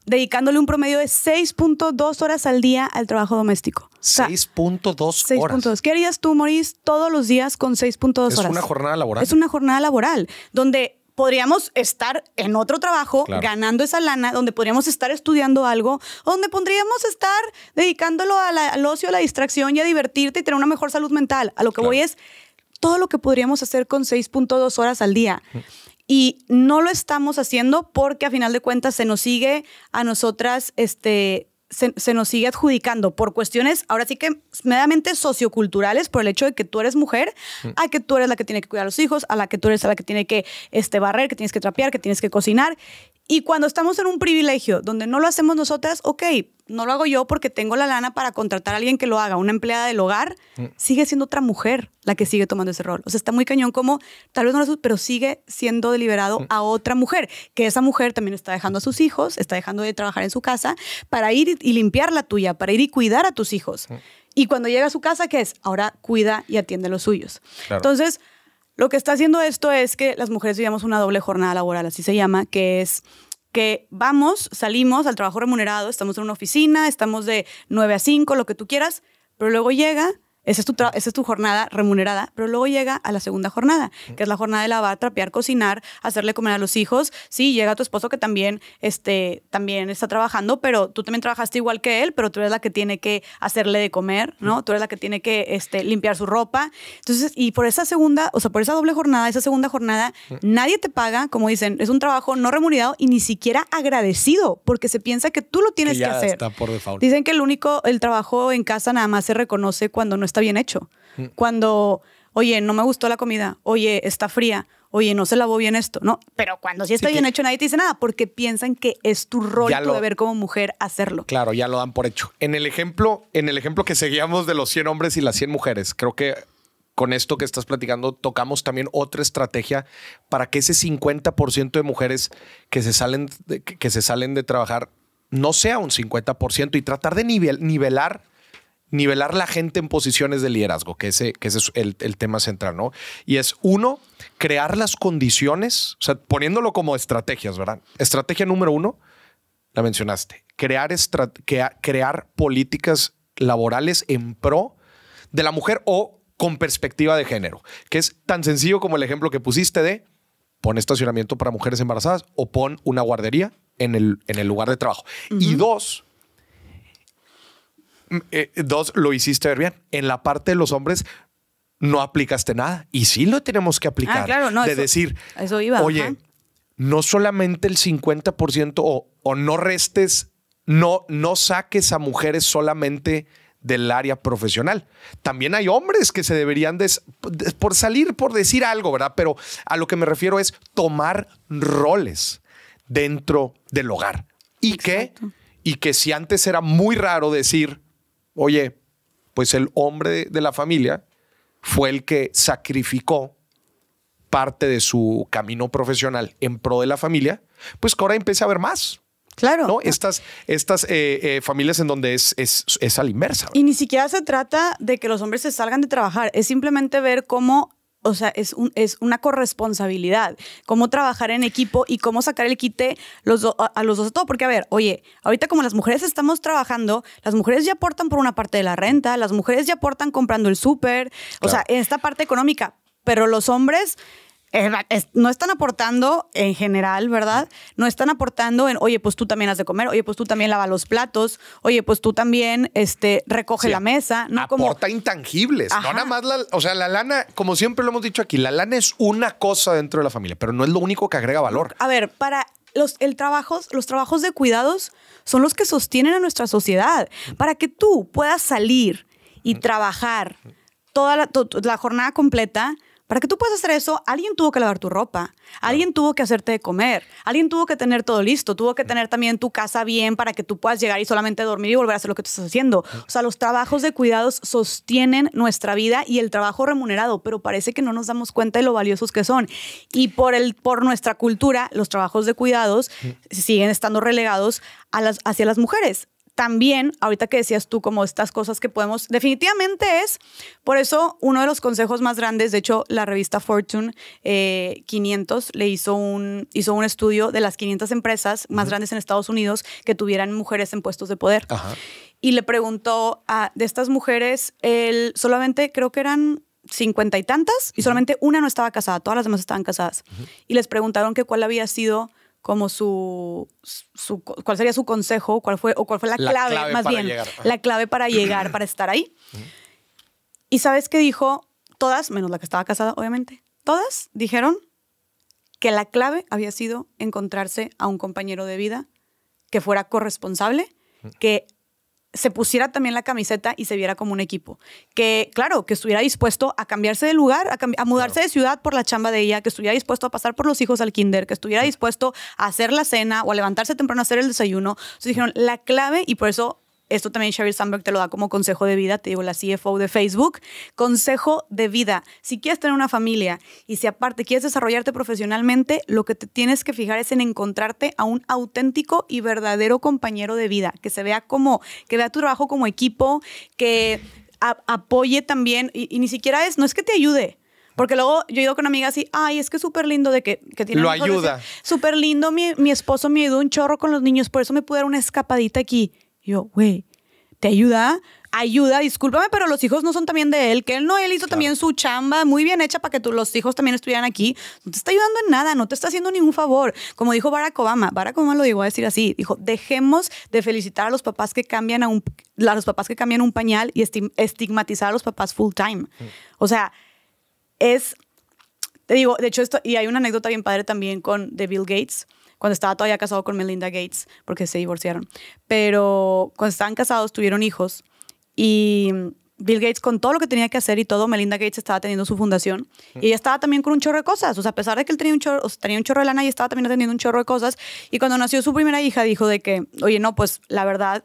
dedicándole un promedio de 6.2 horas al día al trabajo doméstico. 6.2 horas. 6.2 horas. ¿Qué harías tú, Maurice, todos los días con 6.2 horas? Es una jornada laboral. Es una jornada laboral donde podríamos estar en otro trabajo ganando esa lana, donde podríamos estar estudiando algo, donde podríamos estar dedicándolo al ocio, a la distracción y a divertirte y tener una mejor salud mental. A lo que voy es todo lo que podríamos hacer con 6.2 horas al día. Mm y no lo estamos haciendo porque a final de cuentas se nos sigue a nosotras, este, se, nos sigue adjudicando por cuestiones, ahora sí que meramente socioculturales, por el hecho de que tú eres mujer, mm. a que tú eres la que tiene que cuidar a los hijos, a la que tú eres a la que tiene que este, barrer, que tienes que trapear, que tienes que cocinar. Y cuando estamos en un privilegio donde no lo hacemos nosotras, ok, no lo hago yo porque tengo la lana para contratar a alguien que lo haga, una empleada del hogar, mm. sigue siendo otra mujer la que sigue tomando ese rol. O sea, está muy cañón como, tal vez no lo pero sigue siendo deliberado mm. a otra mujer, que esa mujer también está dejando a sus hijos, está dejando de trabajar en su casa para ir y limpiar la tuya, para ir y cuidar a tus hijos. Mm. Y cuando llega a su casa, ¿qué es? Ahora cuida y atiende a los suyos. Entonces, lo que está haciendo esto es que las mujeres vivamos una doble jornada laboral, así se llama, que es que vamos, salimos al trabajo remunerado, estamos en una oficina, estamos de 9 a 5, lo que tú quieras, pero luego llega esa es, tu es tu jornada remunerada, pero luego llega a la segunda jornada, que es la jornada de lavar, trapear, cocinar, hacerle comer a los hijos. Sí, llega tu esposo que también, este, también está trabajando, pero tú también trabajaste igual que él, pero tú eres la que tiene que hacerle de comer, ¿no? Tú eres la que tiene que este, limpiar su ropa. Entonces, y por esa segunda, o sea, por esa doble jornada, esa segunda jornada, nadie te paga, como dicen, es un trabajo no remunerado y ni siquiera agradecido, porque se piensa que tú lo tienes que, hacer. por Dicen que el único, el trabajo en casa nada más se reconoce cuando no está bien hecho. Mm. Cuando, oye, no me gustó la comida, oye, está fría, oye, no se lavó bien esto, ¿no? Pero cuando sí está bien hecho, nadie te dice nada porque piensan que es tu rol, tu deber como mujer hacerlo. Claro, ya lo dan por hecho. En el ejemplo, en el ejemplo que seguíamos de los 100 hombres y las 100 mujeres, creo que con esto que estás platicando, tocamos también otra estrategia para que ese 50% de mujeres que se salen de, que se salen de trabajar no sea un 50% y tratar de nivel, nivelar nivelar la gente en posiciones de liderazgo, que ese, es el, tema central, ¿no? Y es uno, crear las condiciones, poniéndolo como estrategias, ¿verdad? Estrategia número uno, la mencionaste, crear, crear políticas laborales en pro de la mujer o con perspectiva de género, que es tan sencillo como el ejemplo que pusiste de pon estacionamiento para mujeres embarazadas o pon una guardería en el, lugar de trabajo. Y dos, eh, dos, lo hiciste ver bien. En la parte de los hombres, no aplicaste nada. Y sí lo tenemos que aplicar. Ah, claro, no, de decir, eso iba, oye, no solamente el 50% o, o, no restes, no, no saques a mujeres solamente del área profesional. También hay hombres que se deberían por salir, por decir algo, ¿verdad? Pero a lo que me refiero es tomar roles dentro del hogar. Y qué y que si antes era muy raro decir, oye, pues el hombre de la familia fue el que sacrificó parte de su camino profesional en pro de la familia, pues que ahora empiece a ver más. Claro. ¿no? Estas, estas eh, eh, familias en donde es, es, es a la inversa. Y ni siquiera se trata de que los hombres se salgan de trabajar, es simplemente ver cómo o sea, es, un, es una corresponsabilidad, cómo trabajar en equipo y cómo sacar el quite los a, los dos todo, porque a ver, oye, ahorita como las mujeres estamos trabajando, las mujeres ya aportan por una parte de la renta, las mujeres ya aportan comprando el súper, o sea, en esta parte económica, pero los hombres no están aportando en general, ¿verdad? No están aportando en, oye, pues tú también has de comer, oye, pues tú también lavas los platos, oye, pues tú también este, recoge la mesa. No Aporta intangibles, no nada más, o sea, la lana, como siempre lo hemos dicho aquí, la lana es una cosa dentro de la familia, pero no es lo único que agrega valor. A ver, para los, el trabajos, los trabajos de cuidados son los que sostienen a nuestra sociedad. Para que tú puedas salir y trabajar toda la jornada completa, para que tú puedas hacer eso, alguien tuvo que lavar tu ropa, alguien tuvo que hacerte de comer, alguien tuvo que tener todo listo, tuvo que tener también tu casa bien para que tú puedas llegar y solamente dormir y volver a hacer lo que tú estás haciendo. O sea, los trabajos de cuidados sostienen nuestra vida y el trabajo remunerado, pero parece que no nos damos cuenta de lo valiosos que son. Y por, el, por nuestra cultura, los trabajos de cuidados siguen estando relegados hacia las mujeres también, ahorita que decías tú, como estas cosas que podemos, definitivamente es, por eso uno de los consejos más grandes, de hecho la revista Fortune 500 eh, le hizo un, hizo un estudio de las 500 empresas más grandes en Estados Unidos que tuvieran mujeres en puestos de poder. Y le preguntó a, de estas mujeres, el, solamente creo que eran 50 y tantas y solamente una no estaba casada, todas las demás estaban casadas. Y les preguntaron que cuál había sido como su, cuál sería su consejo, cuál fue, o cuál fue la, clave, más bien, la clave para llegar, para estar ahí. Y sabes qué dijo todas, menos la que estaba casada, obviamente, todas dijeron que la clave había sido encontrarse a un compañero de vida que fuera corresponsable, que se pusiera también la camiseta y se viera como un equipo. Que, claro, que estuviera dispuesto a cambiarse de lugar, a, mudarse de ciudad por la chamba de ella, que estuviera dispuesto a pasar por los hijos al kinder, que estuviera dispuesto a hacer la cena o a levantarse temprano a hacer el desayuno. Entonces dijeron, la clave, y por eso esto también Sheryl Sandberg te lo da como consejo de vida, te digo la CFO de Facebook. Consejo de vida. Si quieres tener una familia y si aparte quieres desarrollarte profesionalmente, lo que te tienes que fijar es en encontrarte a un auténtico y verdadero compañero de vida, que se vea como, que vea tu trabajo como equipo, que apoye también, y, ni siquiera es, no es que te ayude, porque luego yo he ido con amigas y ay, es que es súper lindo de que, que tiene... Lo ayuda. Súper lindo, mi, mi, esposo me ayudó un chorro con los niños, por eso me pude dar una escapadita aquí yo, güey, ¿te ayuda? Ayuda, discúlpame, pero los hijos no son también de él, que él no, él hizo también su chamba muy bien hecha para que los hijos también estuvieran aquí. No te está ayudando en nada, no te está haciendo ningún favor. Como dijo Barack Obama, Barack Obama lo llegó a decir así, dijo, dejemos de felicitar a los papás que cambian un, los papás que cambian un pañal y estigmatizar a los papás full time. Mm. O sea, es, te digo, de hecho esto, y hay una anécdota bien padre también con de Bill Gates, cuando estaba todavía casado con Melinda Gates, porque se divorciaron. Pero cuando estaban casados tuvieron hijos y Bill Gates con todo lo que tenía que hacer y todo, Melinda Gates estaba teniendo su fundación y ella estaba también con un chorro de cosas, o sea, a pesar de que él tenía un chorro, tenía un chorro de lana y estaba también teniendo un chorro de cosas y cuando nació su primera hija dijo de que, oye, no, pues la verdad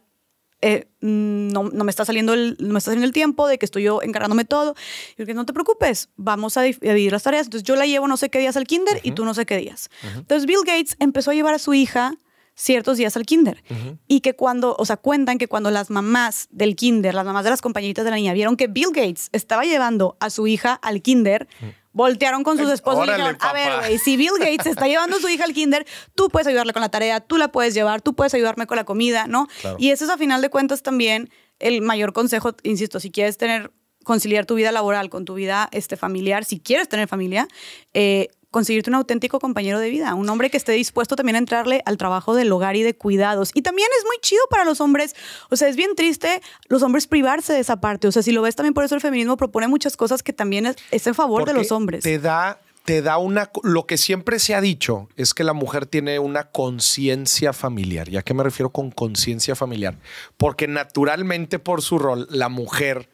eh, mm, no, no, me está saliendo el, me está el tiempo, de que estoy yo encargándome todo. Y que no te preocupes, vamos a, dividir las tareas. Entonces yo la llevo no sé qué días al kinder y tú no sé qué días. Entonces Bill Gates empezó a llevar a su hija ciertos días al kinder. Y que cuando, o sea, cuentan que cuando las mamás del kinder, las mamás de las compañeritas de la niña, vieron que Bill Gates estaba llevando a su hija al kinder, Voltearon con sus esposos y dijeron, a ver, si Bill Gates está llevando a su hija al kinder, tú puedes ayudarle con la tarea, tú la puedes llevar, tú puedes ayudarme con la comida, ¿no? Y eso es a final de cuentas también el mayor consejo, insisto, si quieres tener conciliar tu vida laboral con tu vida este, familiar, si quieres tener familia, eh, conseguirte un auténtico compañero de vida, un hombre que esté dispuesto también a entrarle al trabajo del hogar y de cuidados. Y también es muy chido para los hombres, o sea, es bien triste los hombres privarse de esa parte, o sea, si lo ves también por eso el feminismo propone muchas cosas que también es, en favor de los hombres. Te da te da una, lo que siempre se ha dicho es que la mujer tiene una conciencia familiar. ¿Y a qué me refiero con conciencia familiar? Porque naturalmente por su rol, la mujer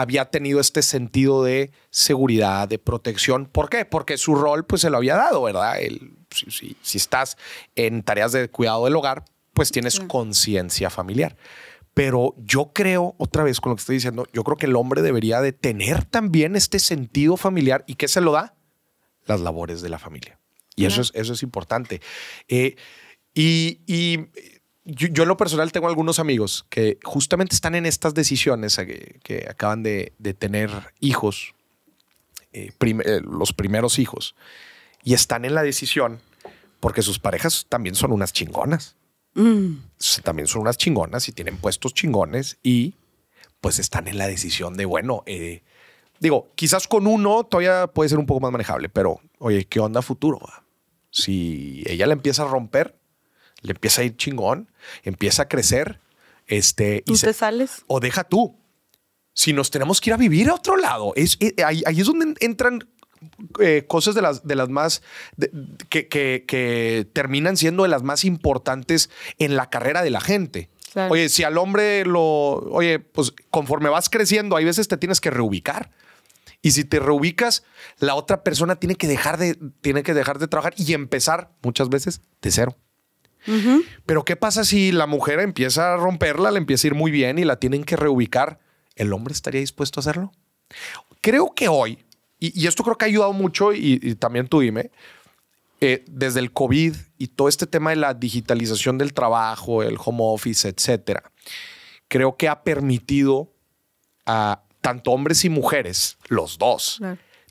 había tenido este sentido de seguridad, de protección. ¿Por qué? Porque su rol pues se lo había dado, ¿verdad? El, si, estás en tareas de cuidado del hogar, pues tienes conciencia familiar. Pero yo creo, otra vez con lo que estoy diciendo, yo creo que el hombre debería de tener también este sentido familiar. ¿Y qué se lo da? Las labores de la familia. Y eso, es, eso es importante. Eh, y, y yo, en lo personal tengo algunos amigos que justamente están en estas decisiones eh, que, acaban de, tener hijos, eh, eh, los primeros hijos, y están en la decisión porque sus parejas también son unas chingonas. Mm. También son unas chingonas y tienen puestos chingones y pues están en la decisión de, bueno, digo, quizás con uno todavía puede ser un poco más manejable, pero oye, ¿qué onda futuro? Si ella le empieza a romper, le empieza a ir chingón, empieza a crecer. Este, y te sales? O deja tú. Si nos tenemos que ir a vivir a otro lado, es, eh, ahí, es donde entran eh, cosas de las, de las más que, que, terminan siendo de las más importantes en la carrera de la gente. Oye, si al hombre lo, oye, pues conforme vas creciendo, hay veces te tienes que reubicar. Y si te reubicas, la otra persona tiene que dejar de, tiene que dejar de trabajar y empezar muchas veces de cero. Pero ¿qué pasa si la mujer empieza a romperla, le empieza a ir muy bien y la tienen que reubicar? ¿El hombre estaría dispuesto a hacerlo? Creo que hoy, y, esto creo que ha ayudado mucho y, también tú dime, eh, desde el COVID y todo este tema de la digitalización del trabajo, el home office, etcétera, creo que ha permitido a tanto hombres y mujeres, los dos,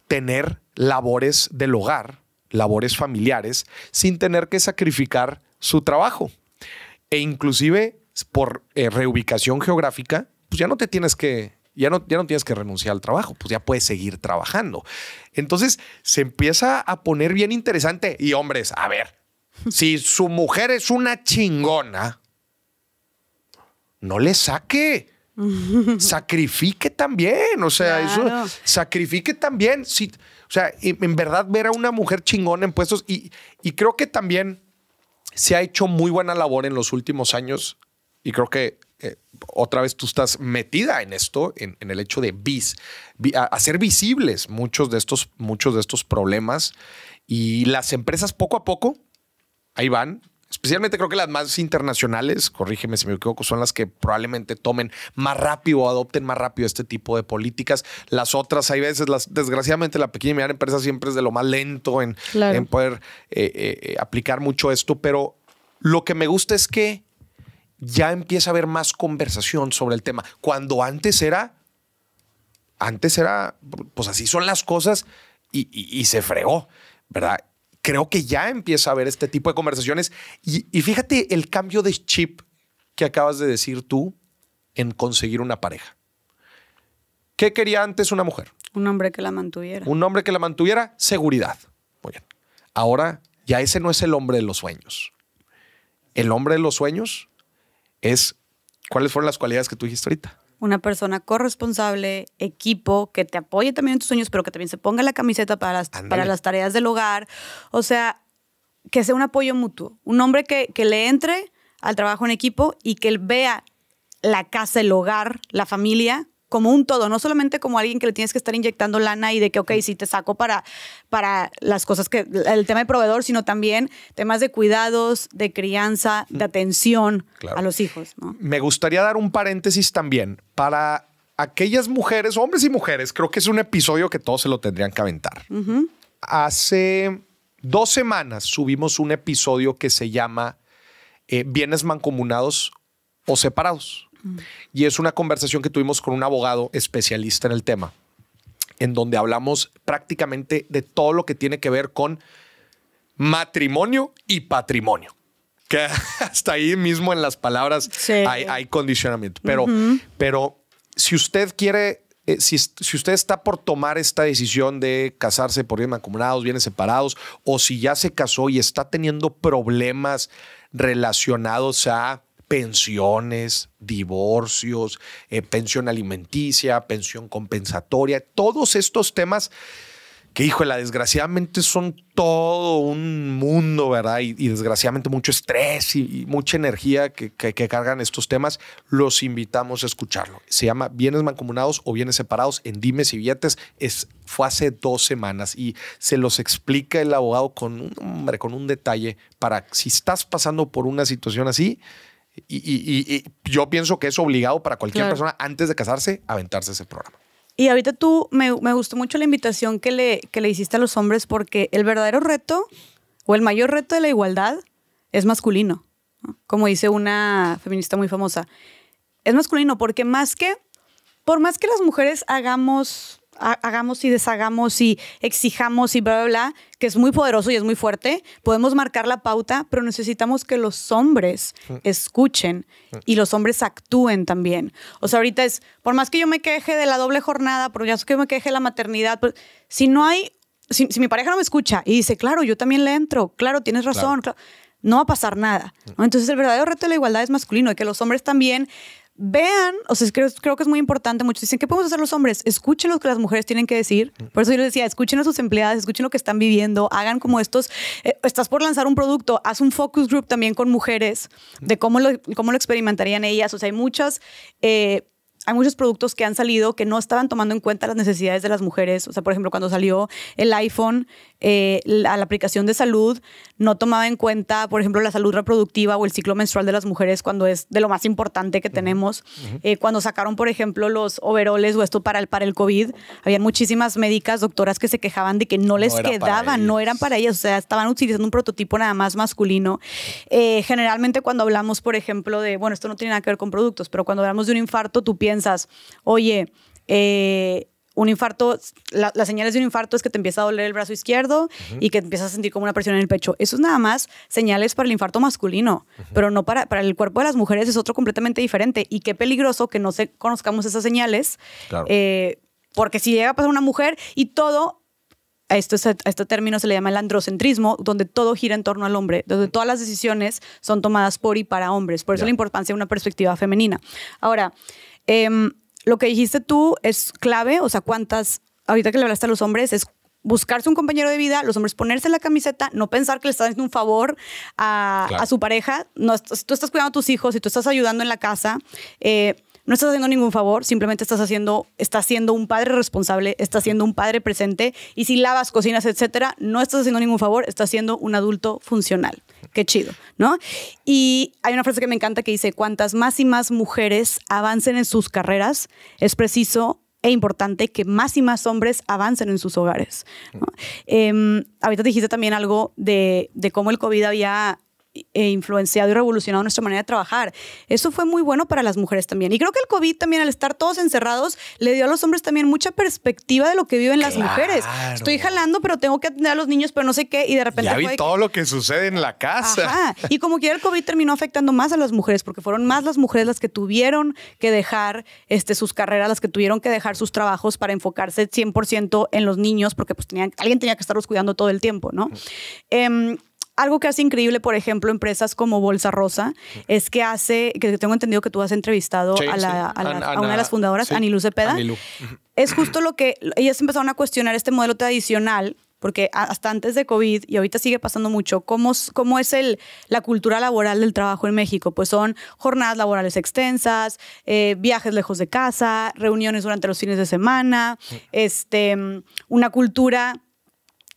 tener labores del hogar, labores familiares, sin tener que sacrificar su trabajo. E inclusive por eh, reubicación geográfica, pues ya no te tienes que, ya no, ya no tienes que renunciar al trabajo, pues ya puedes seguir trabajando. Entonces se empieza a poner bien interesante. Y hombres, a ver, si su mujer es una chingona, no le saque. sacrifique también, o sea, eso, sacrifique también. Si, o sea, en, verdad ver a una mujer chingona en puestos y, y creo que también se ha hecho muy buena labor en los últimos años y creo que eh, otra vez tú estás metida en esto, en, el hecho de vis, a, hacer visibles muchos de, estos, muchos de estos problemas y las empresas poco a poco, ahí van, Especialmente creo que las más internacionales, corrígeme si me equivoco, son las que probablemente tomen más rápido o adopten más rápido este tipo de políticas. Las otras, hay veces, las, desgraciadamente, la pequeña y mediana empresa siempre es de lo más lento en, en poder eh, eh, eh, aplicar mucho esto, pero lo que me gusta es que ya empieza a haber más conversación sobre el tema. Cuando antes era, antes era, pues así son las cosas y, y se fregó, ¿verdad? creo que ya empieza a haber este tipo de conversaciones. Y, fíjate el cambio de chip que acabas de decir tú en conseguir una pareja. ¿Qué quería antes una mujer? Un hombre que la mantuviera. Un hombre que la mantuviera, seguridad. Muy bien. Ahora ya ese no es el hombre de los sueños. El hombre de los sueños es cuáles fueron las cualidades que tú dijiste ahorita una persona corresponsable, equipo, que te apoye también en tus sueños, pero que también se ponga la camiseta para las, para las tareas del hogar. O sea, que sea un apoyo mutuo. Un hombre que, que le entre al trabajo en equipo y que él vea la casa, el hogar, la familia como un todo, no solamente como alguien que le tienes que estar inyectando lana y de que, ok, sí te saco para, para las cosas que, el tema de proveedor, sino también temas de cuidados, de crianza, de atención a los hijos. Me gustaría dar un paréntesis también para aquellas mujeres, hombres y mujeres, creo que es un episodio que todos se lo tendrían que aventar. Hace dos semanas subimos un episodio que se llama eh, Bienes mancomunados o separados. Y es una conversación que tuvimos con un abogado especialista en el tema, en donde hablamos prácticamente de todo lo que tiene que ver con matrimonio y patrimonio. Que hasta ahí mismo en las palabras hay, condicionamiento. Pero, pero si usted quiere eh, si, si, usted está por tomar esta decisión de casarse por bienes acumulados, bienes separados, o si ya se casó y está teniendo problemas relacionados a pensiones, divorcios, eh, pensión alimenticia, pensión compensatoria, todos estos temas que, híjole, desgraciadamente son todo un mundo, ¿verdad? Y, desgraciadamente mucho estrés y, mucha energía que, cargan estos temas, los invitamos a escucharlo. Se llama Bienes Mancomunados o Bienes Separados en Dimes y Billetes. Es, fue hace dos semanas y se los explica el abogado con un, hombre, con un detalle para si estás pasando por una situación así, y, yo pienso que es obligado para cualquier persona antes de casarse aventarse ese programa. Y ahorita tú, me, gustó mucho la invitación que le, le hiciste a los hombres porque el verdadero reto o el mayor reto de la igualdad es masculino, como dice una feminista muy famosa. Es masculino porque más que, por más que las mujeres hagamos hagamos y deshagamos y exijamos y bla, bla, bla, que es muy poderoso y es muy fuerte, podemos marcar la pauta, pero necesitamos que los hombres ah. escuchen ah. y los hombres actúen también. O sea, ahorita es, por más que yo me queje de la doble jornada, por más que yo me queje de la maternidad, pues, si no hay, si, mi pareja no me escucha y dice, claro, yo también le entro, claro, tienes razón, no va a pasar nada. Entonces el verdadero reto de la igualdad es masculino, y que los hombres también vean, o sea, creo, que es muy importante, muchos dicen, ¿qué podemos hacer los hombres? Escuchen lo que las mujeres tienen que decir. Mm. Por eso yo les decía, escuchen a sus empleadas, escuchen lo que están viviendo, hagan como mm. estos, eh, estás por lanzar un producto, haz un focus group también con mujeres mm. de cómo lo, lo experimentarían ellas. O sea, hay muchas... Eh, hay muchos productos que han salido que no estaban tomando en cuenta las necesidades de las mujeres. O sea, por ejemplo, cuando salió el iPhone, eh, a la, aplicación de salud no tomaba en cuenta, por ejemplo, la salud reproductiva o el ciclo menstrual de las mujeres cuando es de lo más importante que tenemos. Eh, cuando sacaron, por ejemplo, los overoles o esto para el, para el COVID, había muchísimas médicas, doctoras que se quejaban de que no les quedaban, no eran para ellas, o sea, estaban utilizando un prototipo nada más masculino. Eh, generalmente cuando hablamos, por ejemplo, de, bueno, esto no tiene nada que ver con productos, pero cuando hablamos de un infarto, tú piensas, oye, un infarto, las señales de un infarto es que te empieza a doler el brazo izquierdo y que te empiezas a sentir como una presión en el pecho. Eso es nada más señales para el infarto masculino, pero no para, para el cuerpo de las mujeres es otro completamente diferente. Y qué peligroso que no se conozcamos esas señales, eh, porque si llega a pasar una mujer y todo a, esto, este término se le llama el androcentrismo, donde todo gira en torno al hombre, donde todas las decisiones son tomadas por y para hombres. Por eso la importancia de una perspectiva femenina. Ahora, em, lo que dijiste tú es clave, o sea, cuántas, ahorita que le hablaste a los hombres, es buscarse un compañero de vida, los hombres ponerse la camiseta, no pensar que le estás haciendo un favor a, su pareja. si tú estás cuidando a tus hijos, si tú estás ayudando en la casa, eh, no estás haciendo ningún favor, simplemente estás haciendo, estás siendo un padre responsable, estás siendo un padre presente y si lavas, cocinas, etcétera, no estás haciendo ningún favor, estás siendo un adulto funcional qué chido, ¿no? Y hay una frase que me encanta que dice, cuantas más y más mujeres avancen en sus carreras, es preciso e importante que más y más hombres avancen en sus hogares. Mm. Em, ahorita dijiste también algo de, de cómo el COVID había e influenciado y revolucionado nuestra manera de trabajar. Eso fue muy bueno para las mujeres también. Y creo que el COVID también, al estar todos encerrados, le dio a los hombres también mucha perspectiva de lo que viven las mujeres. Estoy jalando, pero tengo que atender a los niños, pero no sé qué. Y de repente. Ya vi todo lo que sucede en la casa. Y como quiera, el COVID terminó afectando más a las mujeres, porque fueron más las mujeres las que tuvieron que dejar este, sus carreras, las que tuvieron que dejar sus trabajos para enfocarse 100% en los niños, porque pues tenían, alguien tenía que estarlos cuidando todo el tiempo, ¿no? Algo que hace increíble, por ejemplo, empresas como Bolsa Rosa, es que hace, que tengo entendido que tú has entrevistado a, una de las fundadoras, sí. Cepeda. Es justo lo que ellas empezaron a cuestionar este modelo tradicional porque hasta antes de COVID, y ahorita sigue pasando mucho, ¿cómo, es la cultura laboral del trabajo en México? Pues son jornadas laborales extensas, eh, viajes lejos de casa, reuniones durante los fines de semana, este, mm, una cultura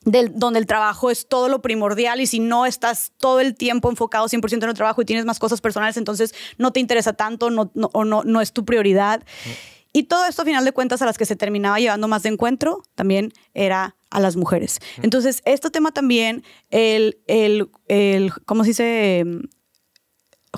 donde el trabajo es todo lo primordial y si no estás todo el tiempo enfocado 100% en el trabajo y tienes más cosas personales, entonces no te interesa tanto no, o no, no es tu prioridad. Mm. Y todo esto, a final de cuentas, a las que se terminaba llevando más de encuentro, también era a las mujeres. Mm. Entonces, este tema también, el, el, el ¿cómo se dice?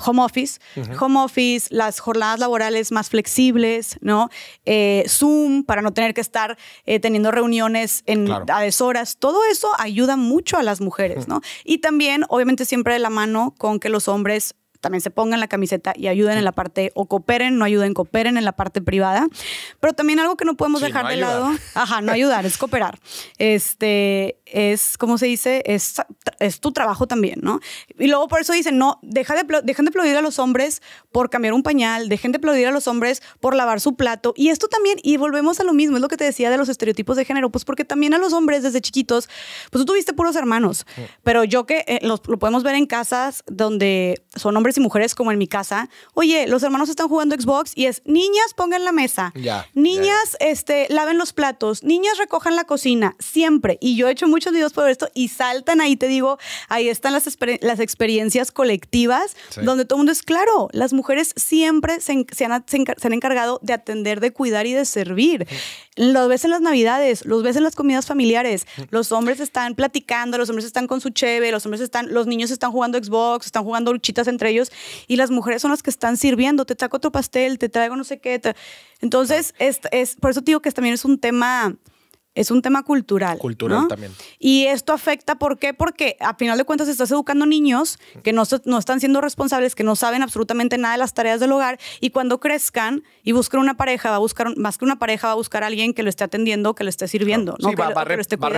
home office, home office, las jornadas laborales más flexibles, ¿no? Eh, Zoom para no tener que estar eh, teniendo reuniones en, a deshoras. Todo eso ayuda mucho a las mujeres, ¿no? Y también, obviamente, siempre de la mano con que los hombres también se pongan la camiseta y ayuden en la parte, o cooperen, no ayuden, cooperen en la parte privada. Pero también algo que no podemos dejar de lado, ajá, no ayudar, es cooperar. Este, es, ¿cómo se dice? Es, es tu trabajo también, ¿no? Y luego por eso dicen, no, deja de, dejen de aplaudir a los hombres por cambiar un pañal, dejen de aplaudir a los hombres por lavar su plato. Y esto también, y volvemos a lo mismo, es lo que te decía de los estereotipos de género, pues porque también a los hombres desde chiquitos, pues tú tuviste puros hermanos, pero yo que eh, lo podemos ver en casas donde son hombres y mujeres como en mi casa, oye, los hermanos están jugando Xbox y es, niñas pongan la mesa, niñas Este, laven los platos, niñas recojan la cocina, siempre. Y yo he hecho muchos videos por esto y saltan ahí, te digo, ahí están las, las experiencias colectivas donde todo el mundo es claro, las mujeres siempre se, han, encargado de atender, de cuidar y de servir. lo Los ves en las navidades, los ves en las comidas familiares, los hombres están platicando, los hombres están con su cheve, los hombres están, los niños están jugando Xbox, están jugando luchitas entre ellos y las mujeres son las que están sirviendo, te saco otro pastel, te traigo no sé qué. Entonces, es, es, por eso digo que también es un tema... Es un tema cultural. Cultural también. Y esto afecta, ¿por qué? Porque a final de cuentas estás educando niños que no, están siendo responsables, que no saben absolutamente nada de las tareas del hogar y cuando crezcan y buscan una pareja, va a buscar, más que una pareja, va a buscar a alguien que lo esté atendiendo, que lo esté sirviendo, va, a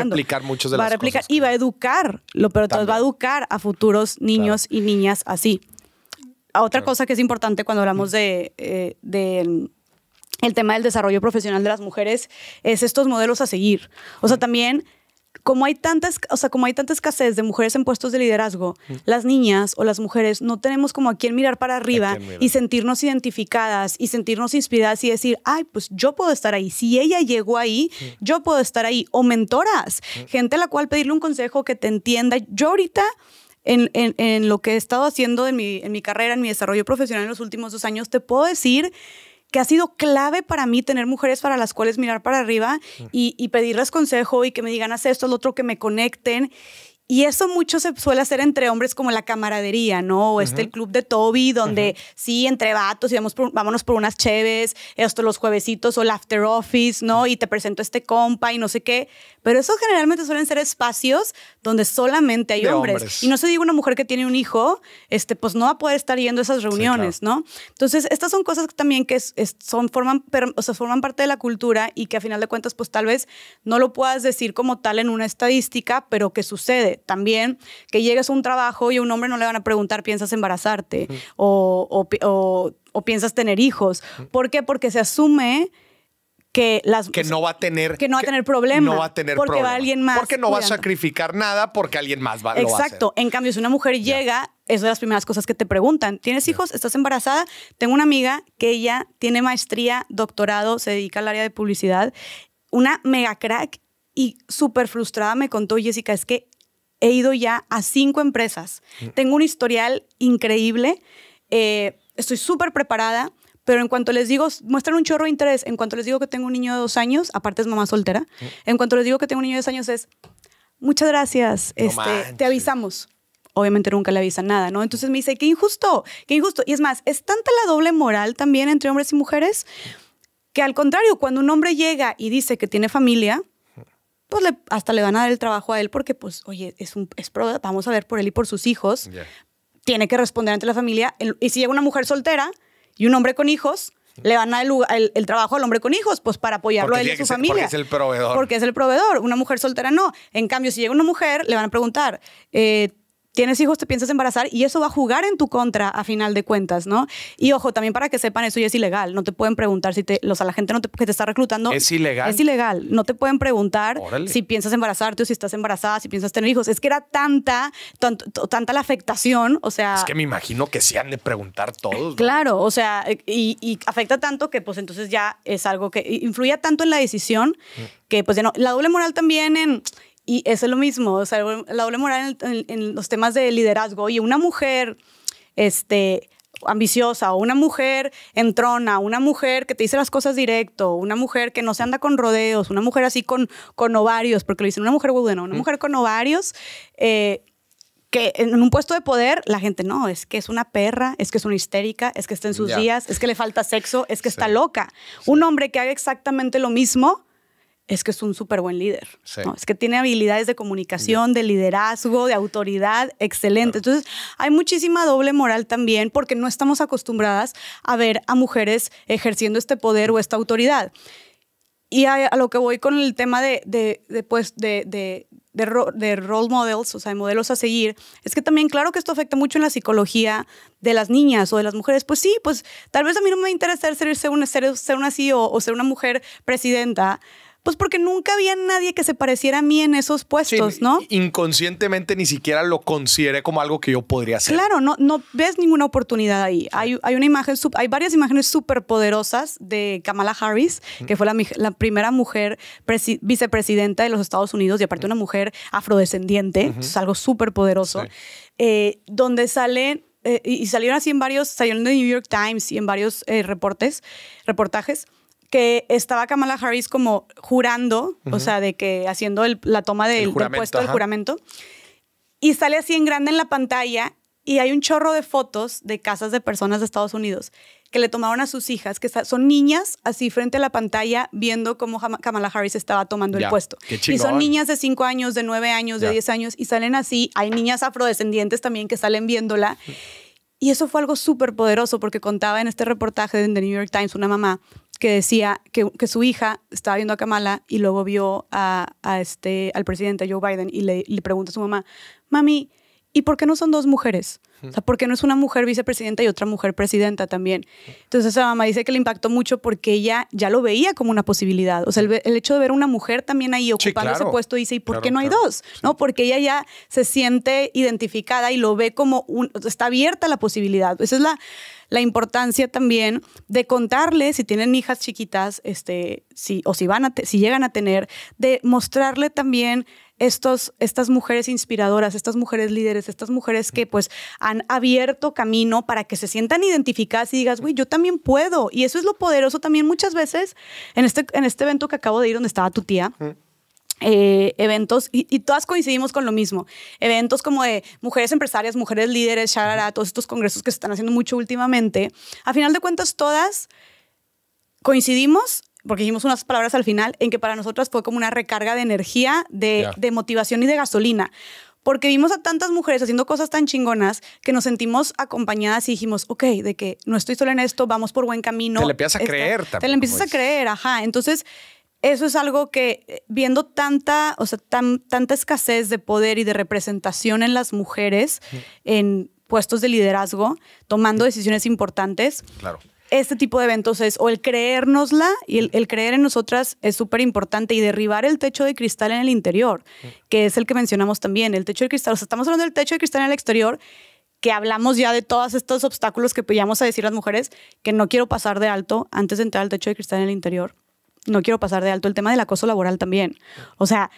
replicar muchos de las a Y va a educar, lo pero va a educar a futuros niños y niñas así otra cosa que es importante cuando hablamos mm. de, eh, mm, el tema del desarrollo profesional de las mujeres es estos modelos a seguir. O sea, mm. también como hay, tantas, o sea, como hay tanta escasez de mujeres en puestos de liderazgo, las niñas o las mujeres no tenemos como a quién mirar para arriba y sentirnos identificadas y sentirnos inspiradas y decir, ay, pues yo puedo estar ahí. Si ella llegó ahí, yo puedo estar ahí. O mentoras, gente a la cual pedirle un consejo que te entienda. Yo ahorita en, lo que he estado haciendo en mi, carrera, en mi desarrollo profesional en los últimos dos años, te puedo decir que ha sido clave para mí tener mujeres para las cuales mirar para arriba y, pedirles consejo y que me digan, haz esto, lo otro, que me conecten. Y eso mucho se suele hacer entre hombres como la camaradería, ¿no? O este el club de Toby, donde sí, entre vatos, y vámonos por unas cheves, esto los juevesitos o el after office, ¿no? Y te presento este compa y no sé qué. Pero eso generalmente suelen ser espacios donde solamente hay hombres. Y no se diga una mujer que tiene un hijo, este, pues no va a poder estar yendo a esas reuniones, ¿no? Entonces, estas son cosas también que son, forman, o forman parte de la cultura y que a final de cuentas, pues tal vez no lo puedas decir como tal en una estadística, pero que sucede. También que llegues a un trabajo y a un hombre no le van a preguntar, ¿piensas embarazarte? O, o, piensas tener hijos. ¿Por qué? Porque se asume que las no va a tener que no va a tener problemas va a porque alguien más porque no va a sacrificar nada porque alguien más va, exacto lo va a en cambio si una mujer llega es de las primeras cosas que te preguntan tienes hijos estás embarazada tengo una amiga que ella tiene maestría doctorado se dedica al área de publicidad una mega crack y súper frustrada me contó Jessica es que he ido ya a cinco empresas mm. tengo un historial increíble eh, estoy súper preparada pero en cuanto les digo, muestran un chorro de interés, en cuanto les digo que tengo un niño de dos años, aparte es mamá soltera, en cuanto les digo que tengo un niño de dos años es, muchas gracias, este, te avisamos. Obviamente nunca le avisan nada, ¿no? Entonces me dice, qué injusto, qué injusto. Y es más, es tanta la doble moral también entre hombres y mujeres que al contrario, cuando un hombre llega y dice que tiene familia, pues hasta le van a dar el trabajo a él porque, pues, oye, es un, es vamos a ver por él y por sus hijos. Tiene que responder ante la familia. Y si llega una mujer soltera, y un hombre con hijos, le van a el, el, trabajo al hombre con hijos, pues para apoyarlo a él y su familia. Porque es el proveedor. Porque es el proveedor. Una mujer soltera no. En cambio, si llega una mujer, le van a preguntar, eh, tienes hijos, te piensas embarazar y eso va a jugar en tu contra a final de cuentas, ¿no? Y ojo, también para que sepan, eso ya es ilegal. No te pueden preguntar si te, o la gente no te, que te está reclutando. Es ilegal. Es ilegal. No te pueden preguntar si piensas embarazarte o si estás embarazada, si piensas tener hijos. Es que era tanta, tanta la afectación, o sea. Es que me imagino que se han de preguntar todos. Claro, o sea, y, y, afecta tanto que pues entonces ya es algo que influía tanto en la decisión mm. que pues ya no. La doble moral también en y es lo mismo, la doble moral en, los temas de liderazgo. Y una mujer, este, ambiciosa o una mujer entrona, una mujer que te dice las cosas directo, una mujer que no se anda con rodeos, una mujer así con, con ovarios, porque lo dicen una mujer buena una mujer con ovarios, eh, que en un puesto de poder la gente no, es que es una perra, es que es una histérica, es que está en sus días, es que le falta sexo, es que está loca. Un hombre que haga exactamente lo mismo es que es un súper buen líder. Es que tiene habilidades de comunicación, de liderazgo, de autoridad, excelente. Entonces, hay muchísima doble moral también porque no estamos acostumbradas a ver a mujeres ejerciendo este poder o esta autoridad. Y a, lo que voy con el tema de, de, de, pues, de de, role models, o sea, de modelos a seguir, es que también, claro que esto afecta mucho en la psicología de las niñas o de las mujeres. Pues sí, pues tal vez a mí no me interesa ser, una, ser, ser una CEO o ser una mujer presidenta, pues porque nunca había nadie que se pareciera a mí en esos puestos, ¿no? Inconscientemente ni siquiera lo consideré como algo que yo podría hacer. Claro, no, no ves ninguna oportunidad ahí. Hay, hay, una imagen, hay varias imágenes súper poderosas de Kamala Harris, que fue la, primera mujer vicepresidenta de los Estados Unidos y aparte una mujer afrodescendiente, es algo súper poderoso, eh, donde sale, eh, y salieron así en varios, salieron de New York Times y en varios eh, reportes, reportajes, que estaba Kamala Harris como jurando, o sea, de que haciendo la toma del, puesto del juramento, y sale así en grande en la pantalla y hay un chorro de fotos de casas de personas de Estados Unidos que le tomaron a sus hijas, que son niñas así frente a la pantalla viendo cómo Kamala Harris estaba tomando el puesto. Y son niñas de 5 años, de 9 años, de 10 años y salen así. Hay niñas afrodescendientes también que salen viéndola. Mm. Y eso fue algo súper poderoso porque contaba en este reportaje de The New York Times una mamá que decía que, su hija estaba viendo a Kamala y luego vio a, este, al presidente Joe Biden y le, pregunta a su mamá, mami, ¿y por qué no son dos mujeres? O sea, ¿por qué no es una mujer vicepresidenta y otra mujer presidenta también? Entonces esa mamá dice que le impactó mucho porque ella ya lo veía como una posibilidad. O sea, el, hecho de ver una mujer también ahí ocupando ese puesto dice, ¿y por qué no hay dos? ¿No? Porque ella ya se siente identificada y lo ve como un, está abierta la posibilidad. Esa es la la importancia también de contarle si tienen hijas chiquitas, este, o si, van a si llegan a tener, de mostrarle también estos, estas mujeres inspiradoras, estas mujeres líderes, estas mujeres que pues han abierto camino para que se sientan identificadas y digas, güey, yo también puedo. Y eso es lo poderoso también muchas veces en este, en este evento que acabo de ir donde estaba tu tía. Eh, eventos y, todas coincidimos con lo mismo. Eventos como de mujeres empresarias, mujeres líderes, charará, todos estos congresos que se están haciendo mucho últimamente. A final de cuentas, todas coincidimos porque dijimos unas palabras al final, en que para nosotras fue como una recarga de energía, de, motivación y de gasolina. Porque vimos a tantas mujeres haciendo cosas tan chingonas que nos sentimos acompañadas y dijimos, ok, de que no estoy sola en esto, vamos por buen camino. Te le empiezas a creer también. Te le empiezas a creer, ajá. Entonces, eso es algo que eh, viendo tanta, o sea, tanta escasez de poder y de representación en las mujeres en puestos de liderazgo, tomando decisiones importantes. Claro. Este tipo de eventos es, o el creérnosla y el, creer en nosotras es súper importante y derribar el techo de cristal en el interior, que es el que mencionamos también, el techo de cristal. O sea, estamos hablando del techo de cristal en el exterior, que hablamos ya de todos estos obstáculos que podíamos a decir las mujeres, que no quiero pasar de alto antes de entrar al techo de cristal en el interior no quiero pasar de alto el tema del acoso laboral también. O sea,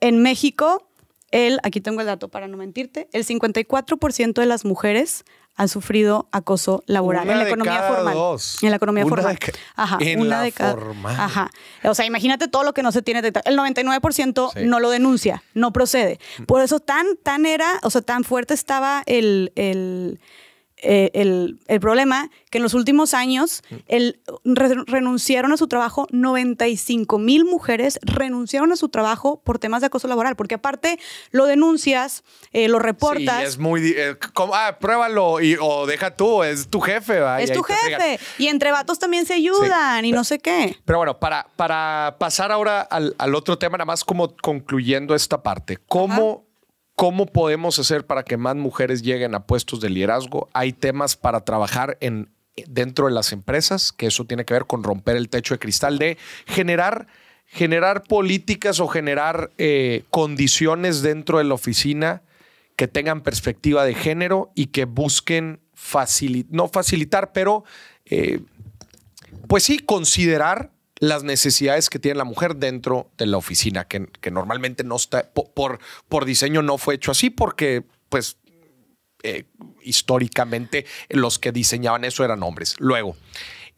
en México, el, aquí tengo el dato para no mentirte, el 54% de las mujeres han sufrido acoso laboral en la economía formal. En la economía formal. Ajá, en la de formal. Ajá. O sea, imagínate todo lo que no se tiene detectado. El 99% no lo denuncia, no procede. Mm. Por eso tan tan era, o sea, tan fuerte estaba el eh, el, el, problema que en los últimos años el, renunciaron a su trabajo 95 mil mujeres renunciaron a su trabajo por temas de acoso laboral, porque aparte lo denuncias, eh, lo reportas. Sí, es muy. Eh, ah, pruébalo y, o deja tú, es tu jefe. Es tu jefe. Y entre vatos también se ayudan y no sé qué. Pero bueno, para, para pasar ahora al, otro tema, nada más como concluyendo esta parte, ¿cómo. ¿Cómo podemos hacer para que más mujeres lleguen a puestos de liderazgo? Hay temas para trabajar en, dentro de las empresas, que eso tiene que ver con romper el techo de cristal, de generar, generar políticas o generar eh, condiciones dentro de la oficina que tengan perspectiva de género y que busquen facilitar, no facilitar, pero eh, pues sí, considerar las necesidades que tiene la mujer dentro de la oficina, que, que normalmente no está, por, por diseño no fue hecho así porque, pues, eh, históricamente los que diseñaban eso eran hombres. Luego,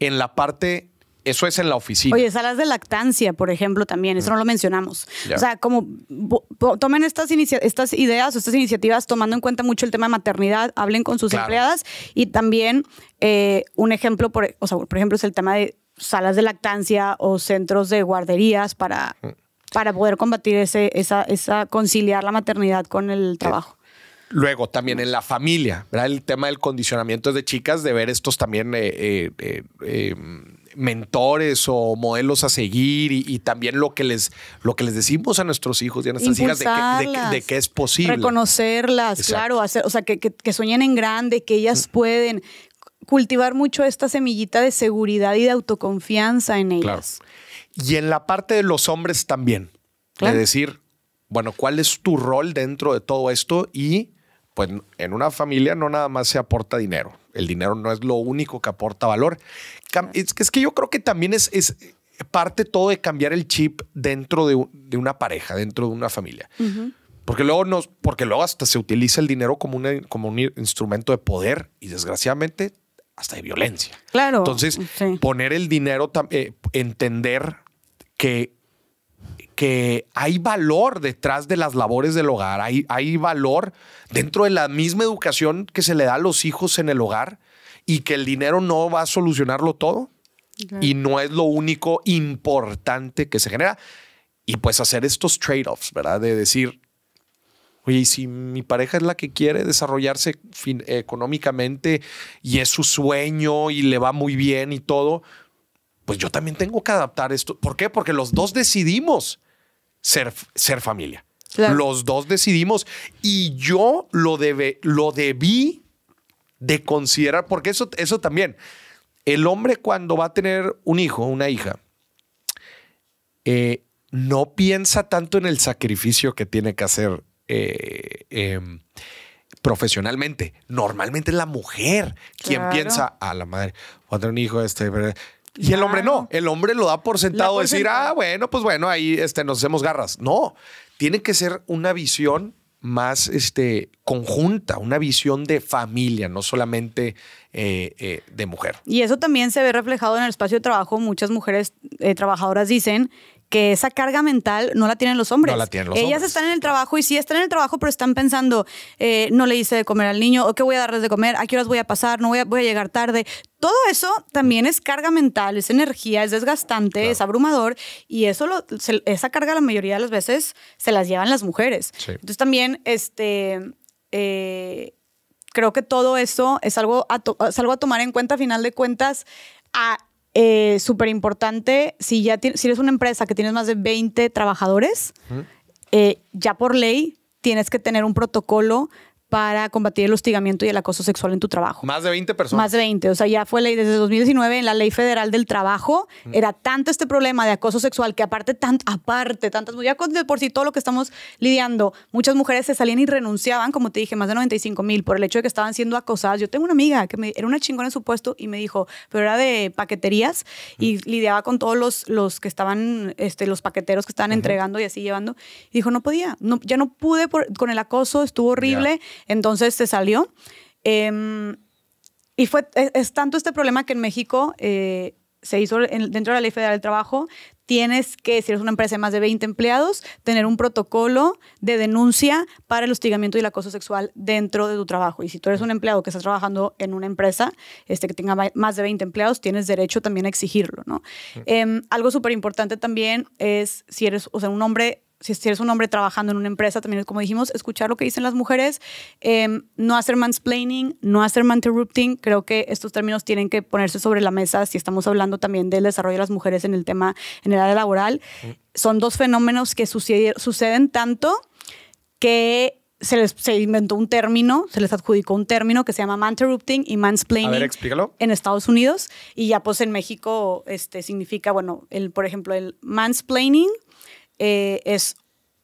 en la parte eso es en la oficina. Oye, salas de lactancia, por ejemplo, también, eso no lo mencionamos. O sea, como tomen estas, estas ideas o estas iniciativas tomando en cuenta mucho el tema de maternidad, hablen con sus empleadas y también eh, un ejemplo, por, o sea, por ejemplo, es el tema de salas de lactancia o centros de guarderías para, mm. para poder combatir ese, esa, conciliar la maternidad con el trabajo. Luego, también en la familia, El tema del condicionamiento de chicas, de ver estos también eh, eh, eh, mentores o modelos a seguir y, también lo que, les, lo que les decimos a nuestros hijos y a nuestras hijas de que, es posible. Reconocerlas, claro, o sea, que, sueñen en grande, que ellas mm. pueden, cultivar mucho esta semillita de seguridad y de autoconfianza en ellas. Y en la parte de los hombres también, de decir, bueno, ¿cuál es tu rol dentro de todo esto? Y pues en una familia no nada más se aporta dinero. El dinero no es lo único que aporta valor. Es que, es que yo creo que también es, es parte todo de cambiar el chip dentro de, una pareja, dentro de una familia. Porque luego nos, porque luego hasta se utiliza el dinero como como un instrumento de poder y desgraciadamente hasta de violencia. Claro. Entonces, poner el dinero, eh, entender que, que hay valor detrás de las labores del hogar, hay, hay valor dentro de la misma educación que se le da a los hijos en el hogar y que el dinero no va a solucionarlo todo y no es lo único importante que se genera. Y pues hacer estos trade-offs, ¿verdad? De decir, Oye, y si mi pareja es la que quiere desarrollarse económicamente y es su sueño y le va muy bien y todo, pues yo también tengo que adaptar esto. ¿Por qué? Porque los dos decidimos ser, ser familia. Los dos decidimos y yo lo, debe, lo debí de considerar, porque eso, eso también, el hombre cuando va a tener un hijo, una hija, eh, no piensa tanto en el sacrificio que tiene que hacer eh, em, profesionalmente. Normalmente es la mujer quien piensa, a la madre, cuando un hijo, este... Y el hombre no, el hombre lo da por sentado, decir, ah, bueno, pues bueno, ahí este, nos hacemos garras. No, tiene que ser una visión más este, conjunta, una visión de familia, no solamente eh, eh, de mujer. Y eso también se ve reflejado en el espacio de trabajo. Muchas mujeres trabajadoras dicen que esa carga mental no la tienen los hombres. No la tienen los Ellas están en el trabajo y sí están en el trabajo, pero están pensando, eh, no le hice de comer al niño, o qué voy a darles de comer, a qué horas voy a pasar, no voy a, llegar tarde. Todo eso también es carga mental, es energía, es desgastante, es abrumador y eso esa carga la mayoría de las veces se las llevan las mujeres. Entonces también, este, eh, creo que todo eso es algo a, algo a tomar en cuenta a final de cuentas. A, eh, súper importante, si, ya si eres una empresa que tienes más de 20 trabajadores, eh, ya por ley tienes que tener un protocolo para combatir el hostigamiento y el acoso sexual en tu trabajo. Más de 20 personas. Más de 20. O sea, ya fue ley desde 2019 en la Ley Federal del Trabajo. Era tanto este problema de acoso sexual que aparte, tanto aparte tantas, ya de por sí todo lo que estamos lidiando, muchas mujeres se salían y renunciaban, como te dije, más de 95 mil por el hecho de que estaban siendo acosadas. Yo tengo una amiga que me, era una chingona en su puesto y me dijo, pero era de paqueterías y lidiaba con todos los, los que estaban, este, los paqueteros que estaban entregando y así llevando. Y dijo, no podía, no, ya no pude con el acoso, estuvo horrible. Entonces se salió. Em, y fue, e, es, tanto este problema que en México eh, se hizo dentro de la Ley Federal del Trabajo, tienes que, si eres una empresa de más de 20 empleados, tener un protocolo de denuncia para el hostigamiento y el acoso sexual dentro de tu trabajo. Y si tú eres un empleado que estás trabajando en una empresa este, que tenga más de 20 empleados, tienes derecho también a exigirlo, ¿no? Em, algo súper importante también es si eres, o sea, un hombre si eres un hombre trabajando en una empresa, también es como dijimos, escuchar lo que dicen las mujeres, em, no hacer mansplaining, no hacer manterrupting. Creo que estos términos tienen que ponerse sobre la mesa si estamos hablando también del desarrollo de las mujeres en el tema, en el área laboral. Son dos fenómenos que suceden tanto que se les se inventó un término, se les adjudicó un término que se llama interrupting y mansplaining. En Estados Unidos y ya pues en México este significa, bueno, el por ejemplo, el mansplaining eh, es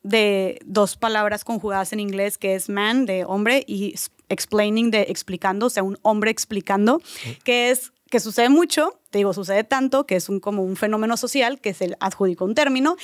de dos palabras conjugadas en inglés, que es man, de hombre, y explaining, de explicando, o sea, un hombre explicando, que es que sucede mucho, te digo, sucede tanto, que es un, como un fenómeno social, que se adjudica un término,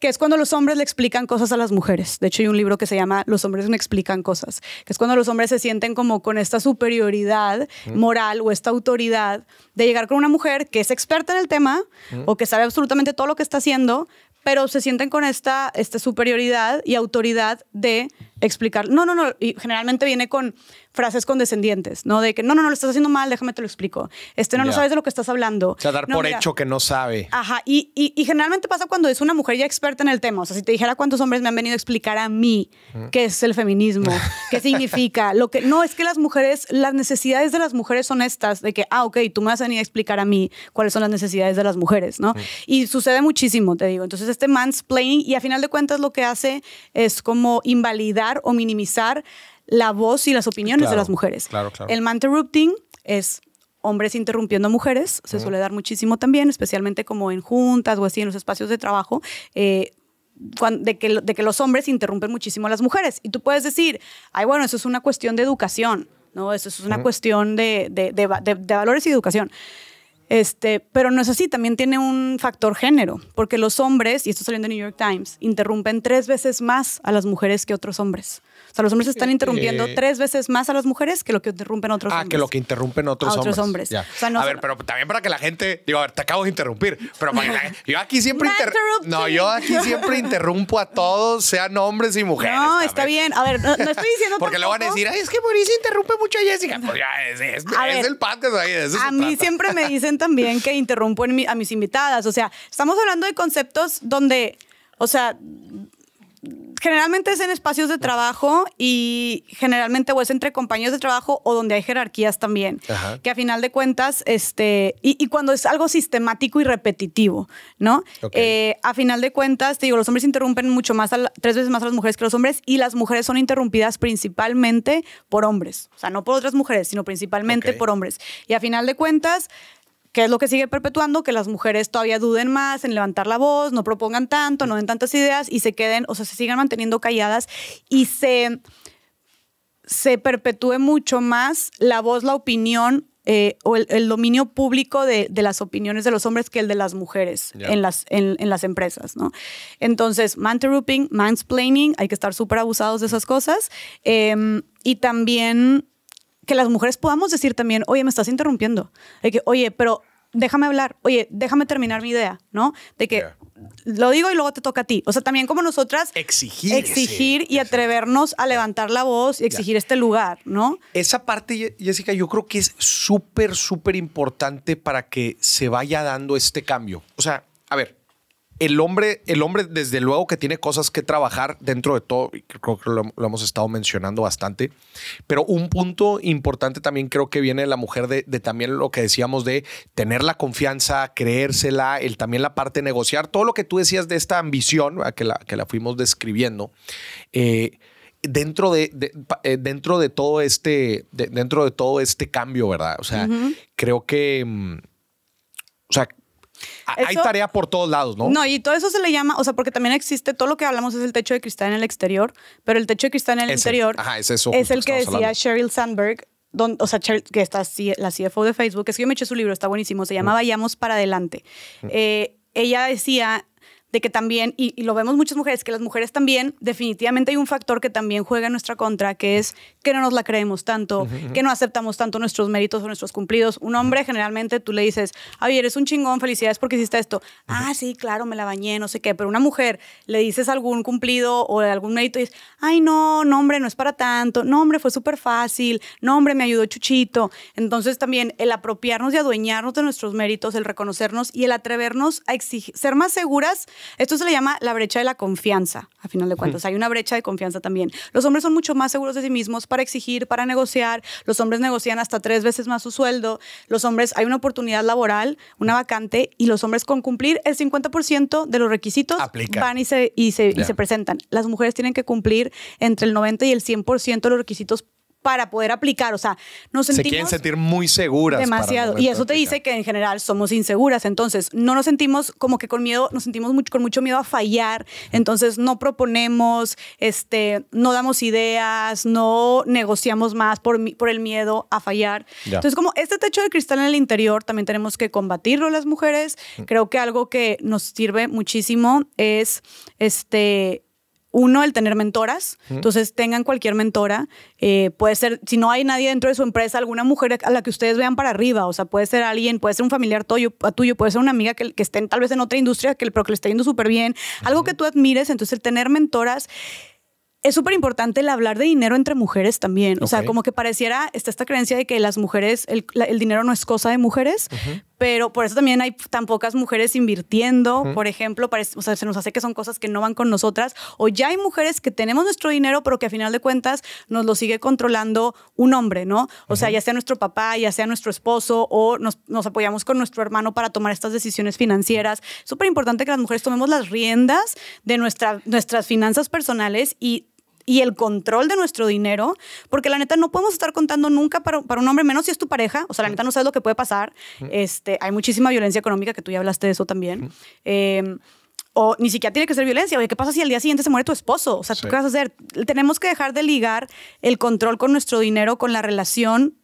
que es cuando los hombres le explican cosas a las mujeres. De hecho, hay un libro que se llama Los hombres me explican cosas, que es cuando los hombres se sienten como con esta superioridad mm. moral o esta autoridad de llegar con una mujer que es experta en el tema mm. o que sabe absolutamente todo lo que está haciendo, pero se sienten con esta, esta superioridad y autoridad de explicar. No, no, no. Y generalmente viene con frases condescendientes, ¿no? De que no, no, no lo estás haciendo mal, déjame te lo explico. Este no, no sabes de lo que estás hablando. O sea, dar por hecho que no sabe. Ajá. Y, y, generalmente pasa cuando es una mujer ya experta en el tema. O sea, si te dijera cuántos hombres me han venido a explicar a mí qué es el feminismo, qué significa, lo que. No, es que las mujeres, las necesidades de las mujeres son estas, de que, ah, ok, tú me vas a venir a explicar a mí cuáles son las necesidades de las mujeres, ¿no? Y sucede muchísimo, te digo. Entonces, este mansplaining, y a final de cuentas lo que hace es como invalidar o minimizar la voz y las opiniones de las mujeres. El interrupting es hombres interrumpiendo a mujeres, se suele dar muchísimo también, especialmente como en juntas o así en los espacios de trabajo. Eh, de, que, los hombres interrumpen muchísimo a las mujeres. Y tú puedes decir, ay, bueno, eso es una cuestión de educación, ¿no? Eso es una cuestión de, valores y educación. Este, pero no es así, también tiene un factor género, porque los hombres, y esto saliendo en New York Times, interrumpen tres veces más a las mujeres que otros hombres. O sea, los hombres están eh, interrumpiendo eh, tres veces más a las mujeres que lo que interrumpen otros hombres. Ah, que lo que interrumpen otros, hombres. a ver, pero también para que la gente, digo, a ver, te acabo de interrumpir, pero para yo aquí siempre No, yo aquí siempre interrumpo a todos, sean hombres y mujeres. No, está bien. A ver, no, estoy diciendo Porque le van a decir, es que Mauricio interrumpe mucho a Jessica. Pues ya, es, el ahí. a mí siempre me dicen también que interrumpo en a mis invitadas. O sea, estamos hablando de conceptos donde, o sea, generalmente es en espacios de trabajo y generalmente o es entre compañeros de trabajo o donde hay jerarquías también, que a final de cuentas, este, y, cuando es algo sistemático y repetitivo, ¿no? Eh, a final de cuentas, te digo, los hombres interrumpen mucho más, tres veces más a las mujeres que los hombres y las mujeres son interrumpidas principalmente por hombres, o sea, no por otras mujeres, sino principalmente por hombres. Y a final de cuentas, ¿Qué es lo que sigue perpetuando? Que las mujeres todavía duden más en levantar la voz, no propongan tanto, no den tantas ideas y se queden, o sea, se sigan manteniendo calladas y se, se perpetúe mucho más la voz, la opinión eh, o el, dominio público de, las opiniones de los hombres que el de las mujeres en, las, en, las empresas, ¿no? Entonces, manteruping, mansplaining, hay que estar súper abusados de esas cosas. Em, y también que las mujeres podamos decir también, oye, me estás interrumpiendo. que, oye, pero déjame hablar, oye, déjame terminar mi idea, ¿no? De que lo digo y luego te toca a ti. O sea, también como nosotras exigir, exigir y atrevernos a levantar la voz y exigir este lugar, ¿no? Esa parte, Jessica, yo creo que es súper, súper importante para que se vaya dando este cambio. O sea, a ver, el hombre, el hombre, desde luego que tiene cosas que trabajar dentro de todo, creo que lo, hemos estado mencionando bastante, pero un punto importante también creo que viene la mujer de, también lo que decíamos de tener la confianza, creérsela, el, también la parte de negociar, todo lo que tú decías de esta ambición, que la, que la fuimos describiendo. Eh, dentro de, eh, dentro de todo este dentro de todo este cambio verdad o sea creo que mm, o sea Ah, hay tarea por todos lados, ¿no? No, y todo eso se le llama, o sea, porque también existe, todo lo que hablamos es el techo de cristal en el exterior, pero el techo de cristal en el exterior es, el que, decía Sheryl Sandberg, o sea, que está la CFO de Facebook, es que yo me eché su libro, está buenísimo, se llamaba Vayamos para adelante. Eh, ella decía de que también, y, lo vemos muchas mujeres, que las mujeres también, definitivamente hay un factor que también juega en nuestra contra, que es que no nos la creemos tanto, que no aceptamos tanto nuestros méritos o nuestros cumplidos. Un hombre generalmente tú le dices, ay, eres un chingón, felicidades porque hiciste esto. Ah, sí, claro, me la bañé, no sé qué, pero una mujer le dices algún cumplido o algún mérito y dices, ay, no, no, hombre, no es para tanto, no, hombre, fue súper fácil, no, hombre, me ayudó Chuchito. Entonces también el apropiarnos y adueñarnos de nuestros méritos, el reconocernos y el atrevernos a ser más seguras esto se le llama la brecha de la confianza, a final de cuentas. Hay una brecha de confianza también. Los hombres son mucho más seguros de sí mismos para exigir, para negociar. Los hombres negocian hasta tres veces más su sueldo. Los hombres, hay una oportunidad laboral, una vacante, y los hombres con cumplir el 50% de los requisitos van y se, y se presentan. Las mujeres tienen que cumplir entre el 90 y el 100% de los requisitos para poder aplicar. O sea, no sentimos... Se quieren sentir muy seguras. Demasiado. Y eso te dice que en general somos inseguras. Entonces, no nos sentimos como que con miedo, nos sentimos mucho, con mucho miedo a fallar. Entonces, no proponemos, este, no damos ideas, no negociamos más por, por el miedo a fallar. Entonces, como este techo de cristal en el interior, también tenemos que combatirlo las mujeres. Creo que algo que nos sirve muchísimo es, este, uno, el tener mentoras. Entonces, tengan cualquier mentora. Eh, puede ser, si no hay nadie dentro de su empresa, alguna mujer a la que ustedes vean para arriba. O sea, puede ser alguien, puede ser un familiar tuyo, tuyo puede ser una amiga que, que estén tal vez en otra industria, que, pero que le esté yendo súper bien. Algo que tú admires. Entonces, el tener mentoras. Es súper importante el hablar de dinero entre mujeres también. O sea, como que pareciera, está esta creencia de que las mujeres, el, dinero no es cosa de mujeres, pero por eso también hay tan pocas mujeres invirtiendo, por ejemplo, se nos hace que son cosas que no van con nosotras, o ya hay mujeres que tenemos nuestro dinero, pero que a final de cuentas nos lo sigue controlando un hombre, ¿no? O sea, ya sea nuestro papá, ya sea nuestro esposo, o nos, apoyamos con nuestro hermano para tomar estas decisiones financieras. Súper importante que las mujeres tomemos las riendas de nuestras finanzas personales y y el control de nuestro dinero, porque la neta no podemos estar contando nunca para, un hombre, menos si es tu pareja, o sea, la neta no sabes lo que puede pasar, este, hay muchísima violencia económica, que tú ya hablaste de eso también. Em, o ni siquiera tiene que ser violencia. Oye, ¿qué pasa si al día siguiente se muere tu esposo? O sea, ¿tú qué vas a hacer? Tenemos que dejar de ligar el control con nuestro dinero, con la relación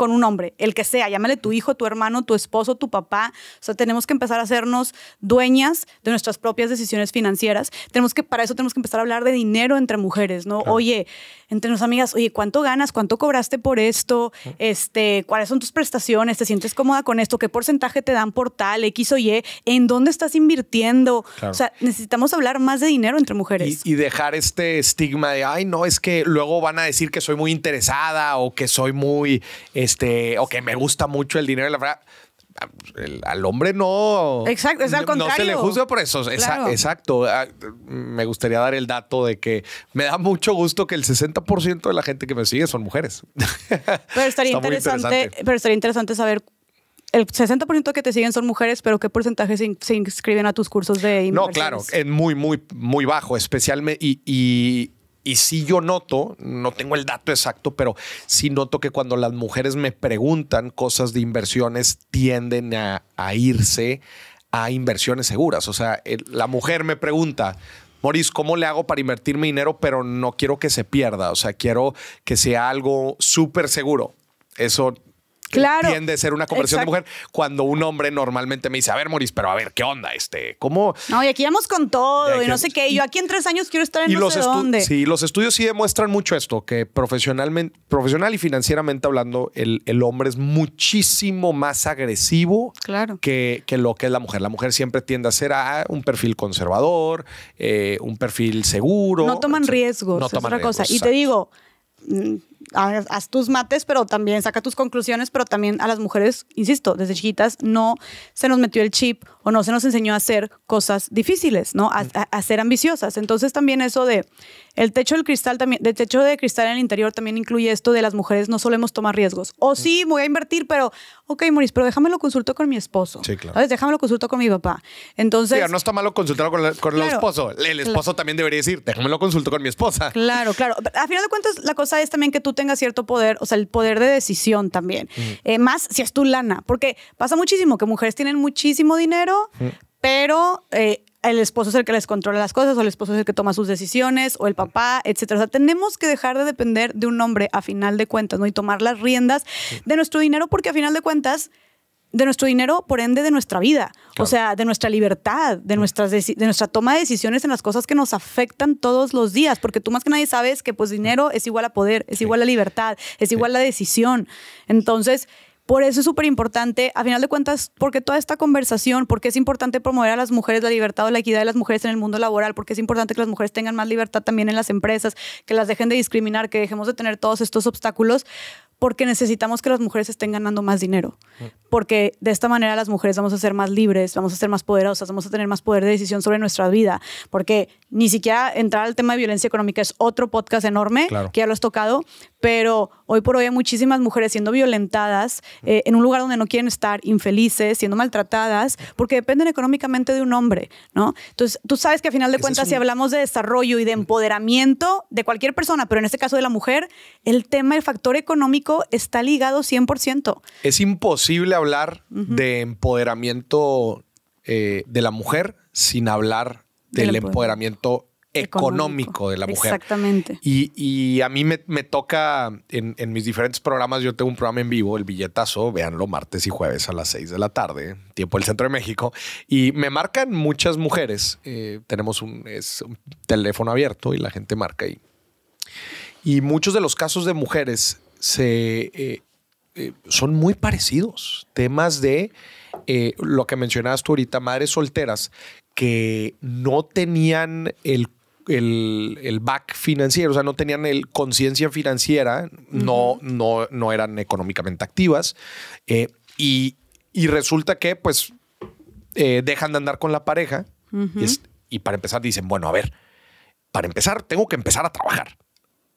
con un hombre, el que sea, llámale tu hijo, tu hermano, tu esposo, tu papá. O sea, tenemos que empezar a hacernos dueñas de nuestras propias decisiones financieras. Tenemos que, para eso tenemos que empezar a hablar de dinero entre mujeres, ¿no? Oye, entre nos amigas, oye, ¿cuánto ganas? ¿Cuánto cobraste por esto? Este, ¿cuáles son tus prestaciones? ¿Te sientes cómoda con esto? ¿Qué porcentaje te dan por tal, X o Y? ¿En dónde estás invirtiendo? O sea, necesitamos hablar más de dinero entre mujeres. Y, dejar este estigma de, ay, no, es que luego van a decir que soy muy interesada o que soy muy... Este, o que me gusta mucho el dinero, la verdad. al hombre no. Exacto, es al contrario. No se le juzga por eso. Exacto. Ah, me gustaría dar el dato de que me da mucho gusto que el 60% de la gente que me sigue son mujeres. Pero estaría, interesante, pero estaría interesante saber. El 60% que te siguen son mujeres, pero ¿qué porcentaje se, inscriben a tus cursos de inversiones? No, claro, es muy, muy, muy bajo, especialmente. Y sí yo noto, no tengo el dato exacto, pero sí noto que cuando las mujeres me preguntan cosas de inversiones, tienden a, irse a inversiones seguras. O sea, la mujer me pregunta, Moris, ¿cómo le hago para invertir mi dinero? Pero no quiero que se pierda. O sea, quiero que sea algo súper seguro. Eso claro. tiende a ser una conversación de mujer cuando un hombre normalmente me dice, a ver, Moris, pero a ver, ¿qué onda? Este, ¿Cómo? No, y aquí vamos con todo y, no sé qué. yo aquí en tres años quiero estar en no los sé Sí, los estudios sí demuestran mucho esto, que profesionalmente, profesional y financieramente hablando, el, hombre es muchísimo más agresivo que, lo que es la mujer. La mujer siempre tiende a ser ah, un perfil conservador, eh, un perfil seguro. No toman riesgos, es otra cosa. Y te digo haz, tus mates, pero también saca tus conclusiones, pero también a las mujeres, insisto, desde chiquitas no se nos metió el chip o no se nos enseñó a hacer cosas difíciles, ¿no? A, ser ambiciosas. Entonces también eso de el techo del cristal también, de techo de cristal en el interior también incluye esto de las mujeres no solemos tomar riesgos. O sí, voy a invertir, pero, ok, Maurice, pero déjame lo consulto con mi esposo. Sí, claro. Déjame lo consulto con mi papá. Entonces. no está malo consultarlo con, el esposo. El esposo también debería decir, déjame lo consulto con mi esposa. Claro, claro. A final de cuentas, la cosa es también que tú tenga tengas cierto poder, o sea, el poder de decisión también. Eh, más si es tu lana, porque pasa muchísimo que mujeres tienen muchísimo dinero, pero... Eh, el esposo es el que les controla las cosas, o el esposo es el que toma sus decisiones, o el papá, etcétera. O sea, tenemos que dejar de depender de un hombre a final de cuentas, ¿no? Y tomar las riendas de nuestro dinero, porque a final de cuentas, de nuestro dinero, por ende de nuestra vida, o sea, de nuestra libertad, de, nuestras de nuestra toma de decisiones en las cosas que nos afectan todos los días, porque tú más que nadie sabes que pues dinero es igual a poder, es igual a libertad, es igual a decisión. Entonces, por eso es súper importante, a final de cuentas, porque toda esta conversación, porque es importante promover a las mujeres la libertad o la equidad de las mujeres en el mundo laboral, porque es importante que las mujeres tengan más libertad también en las empresas, que las dejen de discriminar, que dejemos de tener todos estos obstáculos, porque necesitamos que las mujeres estén ganando más dinero, porque de esta manera las mujeres vamos a ser más libres, vamos a ser más poderosas, vamos a tener más poder de decisión sobre nuestra vida, porque ni siquiera entrar al tema de violencia económica es otro podcast enorme que ya lo has tocado, pero hoy por hoy hay muchísimas mujeres siendo violentadas eh, en un lugar donde no quieren estar, infelices, siendo maltratadas, porque dependen económicamente de un hombre, ¿no? Entonces, tú sabes que a final de cuentas, si hablamos de desarrollo y de empoderamiento de cualquier persona, pero en este caso de la mujer, el tema, el factor económico está ligado 100%. Es imposible hablar de empoderamiento eh, de la mujer sin hablar del empoderamiento económico, de la mujer. Exactamente. Y, a mí me, toca en, mis diferentes programas, yo tengo un programa en vivo, el billetazo, véanlo martes y jueves a las 6 de la tarde, tiempo del Centro de México, y me marcan muchas mujeres, eh, tenemos un, teléfono abierto y la gente marca ahí. Y muchos de los casos de mujeres se, eh, eh, son muy parecidos, temas de eh, lo que mencionabas tú ahorita, madres solteras que no tenían el el, el, back financiero, o sea, no tenían el conciencia financiera, no, no, no eran económicamente activas. Eh, y, y, resulta que, pues, eh, dejan de andar con la pareja. y, para empezar, dicen, bueno, a ver, para empezar, tengo que empezar a trabajar.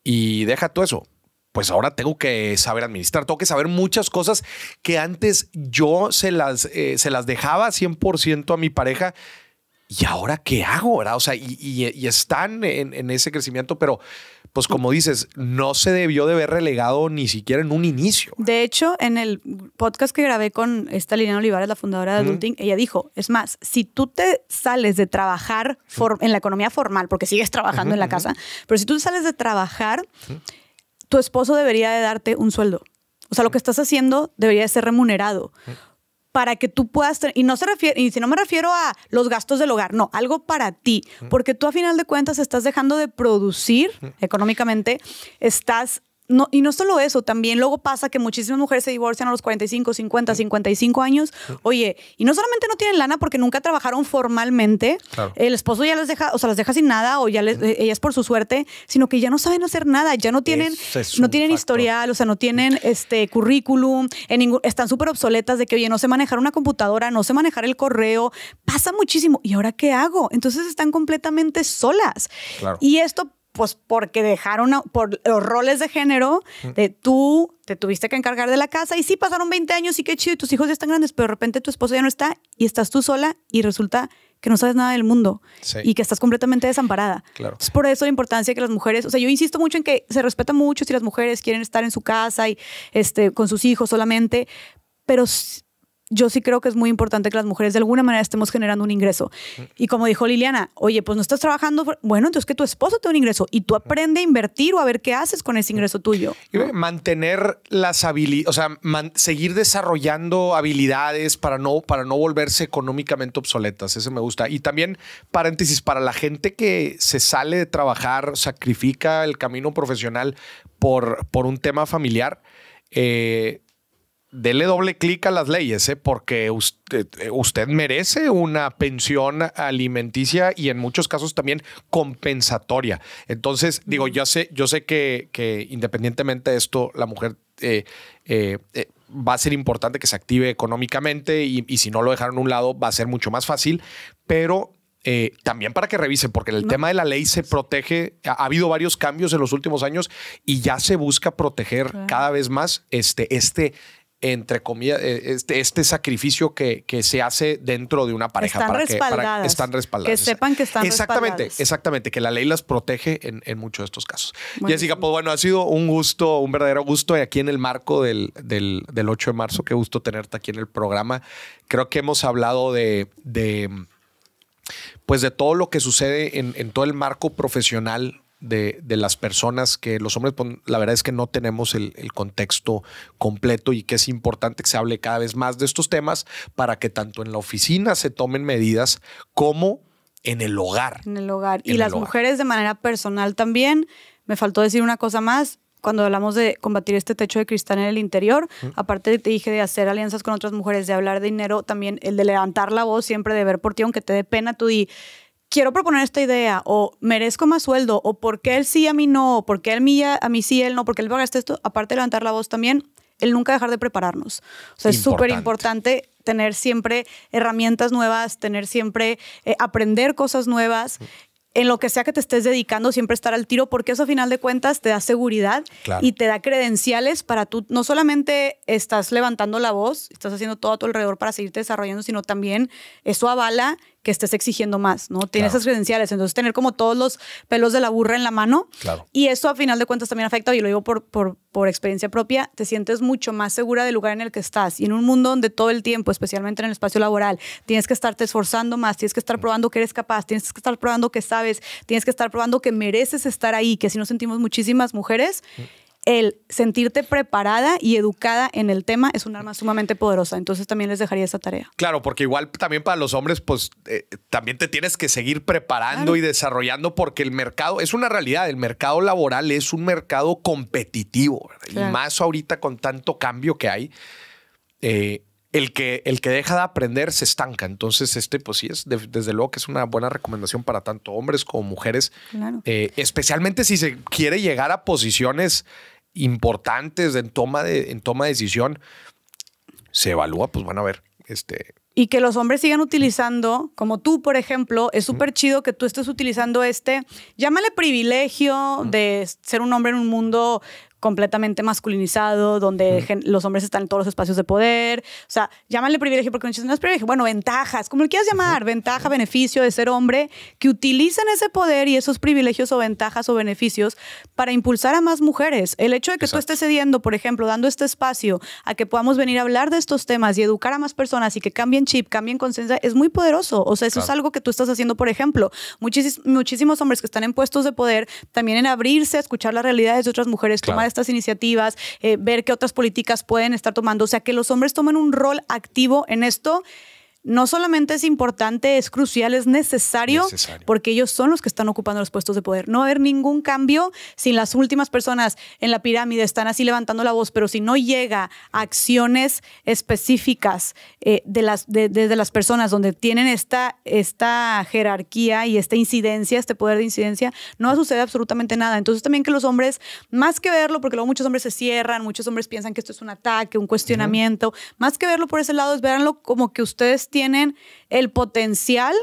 Y deja todo eso pues ahora tengo que saber administrar, tengo que saber muchas cosas que antes yo se las, eh, se las dejaba 100% a mi pareja. ¿Y ahora qué hago? ¿verdad? O sea, y, están en, ese crecimiento, pero pues como dices, no se debió de haber relegado ni siquiera en un inicio. De hecho, en el podcast que grabé con esta Liliana Olivares, la fundadora de Adulting, ella dijo, es más, si tú te sales de trabajar en la economía formal, porque sigues trabajando en la casa, pero si tú te sales de trabajar tu esposo debería de darte un sueldo. O sea, lo que estás haciendo debería de ser remunerado para que tú puedas tener, y no se refiere, y si no me refiero a los gastos del hogar, no, algo para ti, porque tú a final de cuentas estás dejando de producir económicamente, estás y no solo eso, también luego pasa que muchísimas mujeres se divorcian a los 45, 50, 55 años. Oye, y no solamente no tienen lana porque nunca trabajaron formalmente, el esposo ya las deja, o sea, las deja sin nada o ya les, eh, ellas por su suerte, sino que ya no saben hacer nada, ya no tienen, no tienen historial, o sea, no tienen este currículum, en ningún, están súper obsoletas de que, oye, no sé manejar una computadora, no sé manejar el correo, pasa muchísimo. ¿Y ahora qué hago? Entonces están completamente solas. Y esto pues porque dejaron por los roles de género, de tú te tuviste que encargar de la casa y sí pasaron 20 años y qué chido, y tus hijos ya están grandes, pero de repente tu esposo ya no está y estás tú sola y resulta que no sabes nada del mundo y que estás completamente desamparada. Claro. Es por eso la importancia que las mujeres, o sea, yo insisto mucho en que se respeta mucho si las mujeres quieren estar en su casa y este con sus hijos solamente, pero yo sí creo que es muy importante que las mujeres de alguna manera estemos generando un ingreso. Y como dijo Liliana, oye, pues no estás trabajando, bueno, entonces que tu esposo te un ingreso y tú aprende a invertir o a ver qué haces con ese ingreso tuyo. Mantener las habilidades, o sea, seguir desarrollando habilidades para no, para no volverse económicamente obsoletas, Ese me gusta. Y también, paréntesis, para la gente que se sale de trabajar, sacrifica el camino profesional por, por un tema familiar, eh, dele doble clic a las leyes, ¿eh? porque usted, usted, merece una pensión alimenticia y en muchos casos también compensatoria. Entonces, digo, yo sé, yo sé que, que independientemente de esto, la mujer eh, eh, eh, va a ser importante que se active económicamente y, si no lo dejaron a un lado, va a ser mucho más fácil, pero también para que revisen, porque el tema de la ley se protege, ha, habido varios cambios en los últimos años y ya se busca proteger cada vez más este, este, entre comillas, eh, este, este, sacrificio que, que, se hace dentro de una pareja. para Que, están respaldadas. Que sepan que están exactamente, Exactamente, que la ley las protege en, muchos de estos casos. Y Jessica, pues bueno, ha sido un gusto, un verdadero gusto, y aquí en el marco del, 8 de marzo, qué gusto tenerte aquí en el programa. Creo que hemos hablado de, de pues de todo lo que sucede en, en todo el marco profesional de, las personas que los hombres, pues, la verdad es que no tenemos el, contexto completo y que es importante que se hable cada vez más de estos temas para que tanto en la oficina se tomen medidas como en el hogar. En el hogar. y las mujeres de manera personal también. Me faltó decir una cosa más cuando hablamos de combatir este techo de cristal en el interior, aparte te dije de hacer alianzas con otras mujeres, de hablar de dinero, también el de levantar la voz siempre, de ver por ti, aunque te dé pena, tú y, quiero proponer esta idea, o merezco más sueldo, o por qué él sí, a mí no, o por qué él mí, a mí sí, él no, porque él pagaste esto, aparte de levantar la voz también, el nunca dejar de prepararnos. O sea, es súper importante tener siempre herramientas nuevas, tener siempre eh, aprender cosas nuevas. Mm. en lo que sea que te estés dedicando, siempre estar al tiro, porque eso a final de cuentas te da seguridad y te da credenciales para tú, no solamente estás levantando la voz, estás haciendo todo a tu alrededor para seguirte desarrollando, sino también eso avala que estés exigiendo más, ¿no? Tienes esas credenciales, entonces tener como todos los pelos de la burra en la mano. Y eso a final de cuentas también afecta, y lo digo por, por, experiencia propia, te sientes mucho más segura del lugar en el que estás. Y en un mundo donde todo el tiempo, especialmente en el espacio laboral, tienes que estarte esforzando más, tienes que estar probando que eres capaz, tienes que estar probando que sabes, tienes que estar probando que mereces estar ahí, que si no sentimos muchísimas mujeres. Mm el sentirte preparada y educada en el tema es un arma sumamente poderosa. Entonces también les dejaría esa tarea. Claro, porque igual también para los hombres, pues eh, también te tienes que seguir preparando y desarrollando porque el mercado es una realidad. El mercado laboral es un mercado competitivo y más ahorita con tanto cambio que hay. Eh, el que, el que deja de aprender se estanca. Entonces, este, pues sí, es desde luego que es una buena recomendación para tanto hombres como mujeres, eh, especialmente si se quiere llegar a posiciones importantes en toma de, en toma de decisión, se evalúa, pues van a ver. Este, y que los hombres sigan utilizando, como tú, por ejemplo, es súper chido que tú estés utilizando este, llámale privilegio de ser un hombre en un mundo completamente masculinizado, donde los hombres están en todos los espacios de poder. O sea, llámale privilegio porque no es privilegio. Bueno, ventajas, como lo quieras llamar, ventaja, beneficio de ser hombre, que utilicen ese poder y esos privilegios o ventajas o beneficios para impulsar a más mujeres. El hecho de que tú estés cediendo, por ejemplo, dando este espacio a que podamos venir a hablar de estos temas y educar a más personas y que cambien chip, cambien conciencia, es muy poderoso. O sea, eso es algo que tú estás haciendo, por ejemplo. muchísimos hombres que están en puestos de poder también en abrirse a escuchar las realidades de otras mujeres, que más estas iniciativas, eh, ver qué otras políticas pueden estar tomando, o sea, que los hombres tomen un rol activo en esto no solamente es importante, es crucial, es necesario, porque ellos son los que están ocupando los puestos de poder. No va a haber ningún cambio si las últimas personas en la pirámide están así levantando la voz, pero si no llega a acciones específicas eh, de las, las personas donde tienen esta, esta jerarquía y esta incidencia, este poder de incidencia, no va a suceder absolutamente nada. Entonces también que los hombres, más que verlo, porque luego muchos hombres se cierran, muchos hombres piensan que esto es un ataque, un cuestionamiento, más que verlo por ese lado es verlo como que ustedes tienen el potencial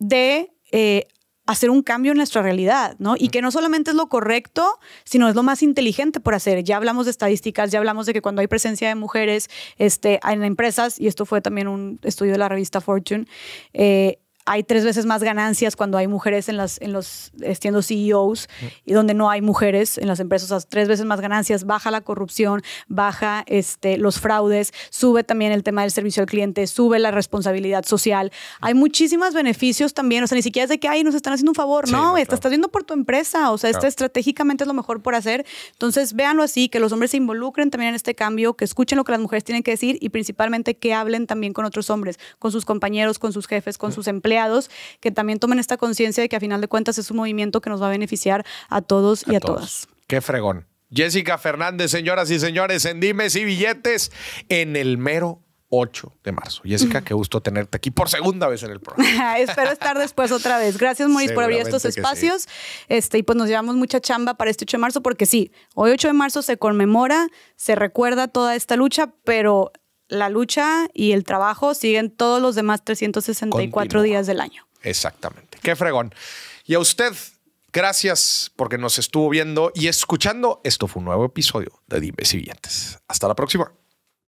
de eh, hacer un cambio en nuestra realidad, ¿no? Y que no solamente es lo correcto, sino es lo más inteligente por hacer. Ya hablamos de estadísticas, ya hablamos de que cuando hay presencia de mujeres este, en empresas, y esto fue también un estudio de la revista Fortune, eh, hay tres veces más ganancias cuando hay mujeres en, las, en los siendo CEOs y donde no hay mujeres en las empresas, tres veces más ganancias, baja la corrupción, baja este, los fraudes, sube también el tema del servicio al cliente, sube la responsabilidad social. Hay muchísimos beneficios también, o sea, ni siquiera es de que, ay, nos están haciendo un favor, no, estás viendo por tu empresa, o sea, no. estratégicamente es lo mejor por hacer. Entonces, véanlo así, que los hombres se involucren también en este cambio, que escuchen lo que las mujeres tienen que decir y principalmente que hablen también con otros hombres, con sus compañeros, con sus jefes, con sus empleados empleados que también tomen esta conciencia de que a final de cuentas es un movimiento que nos va a beneficiar a todos y a todas. Qué fregón. Jessica Fernández, señoras y señores, en Dimes y Billetes, en el mero 8 de marzo. Jessica, qué gusto tenerte aquí por segunda vez en el programa. Ah, espero estar después otra vez. Gracias, Maurice, por abrir estos espacios. Este, y pues nos llevamos mucha chamba para este 8 de marzo, porque sí, hoy 8 de marzo se conmemora, se recuerda toda esta lucha, pero la lucha y el trabajo siguen todos los demás 364 días del año. Exactamente. Qué fregón. Y a usted, gracias porque nos estuvo viendo y escuchando. Esto fue un nuevo episodio de Dime Siguientes. Hasta la próxima.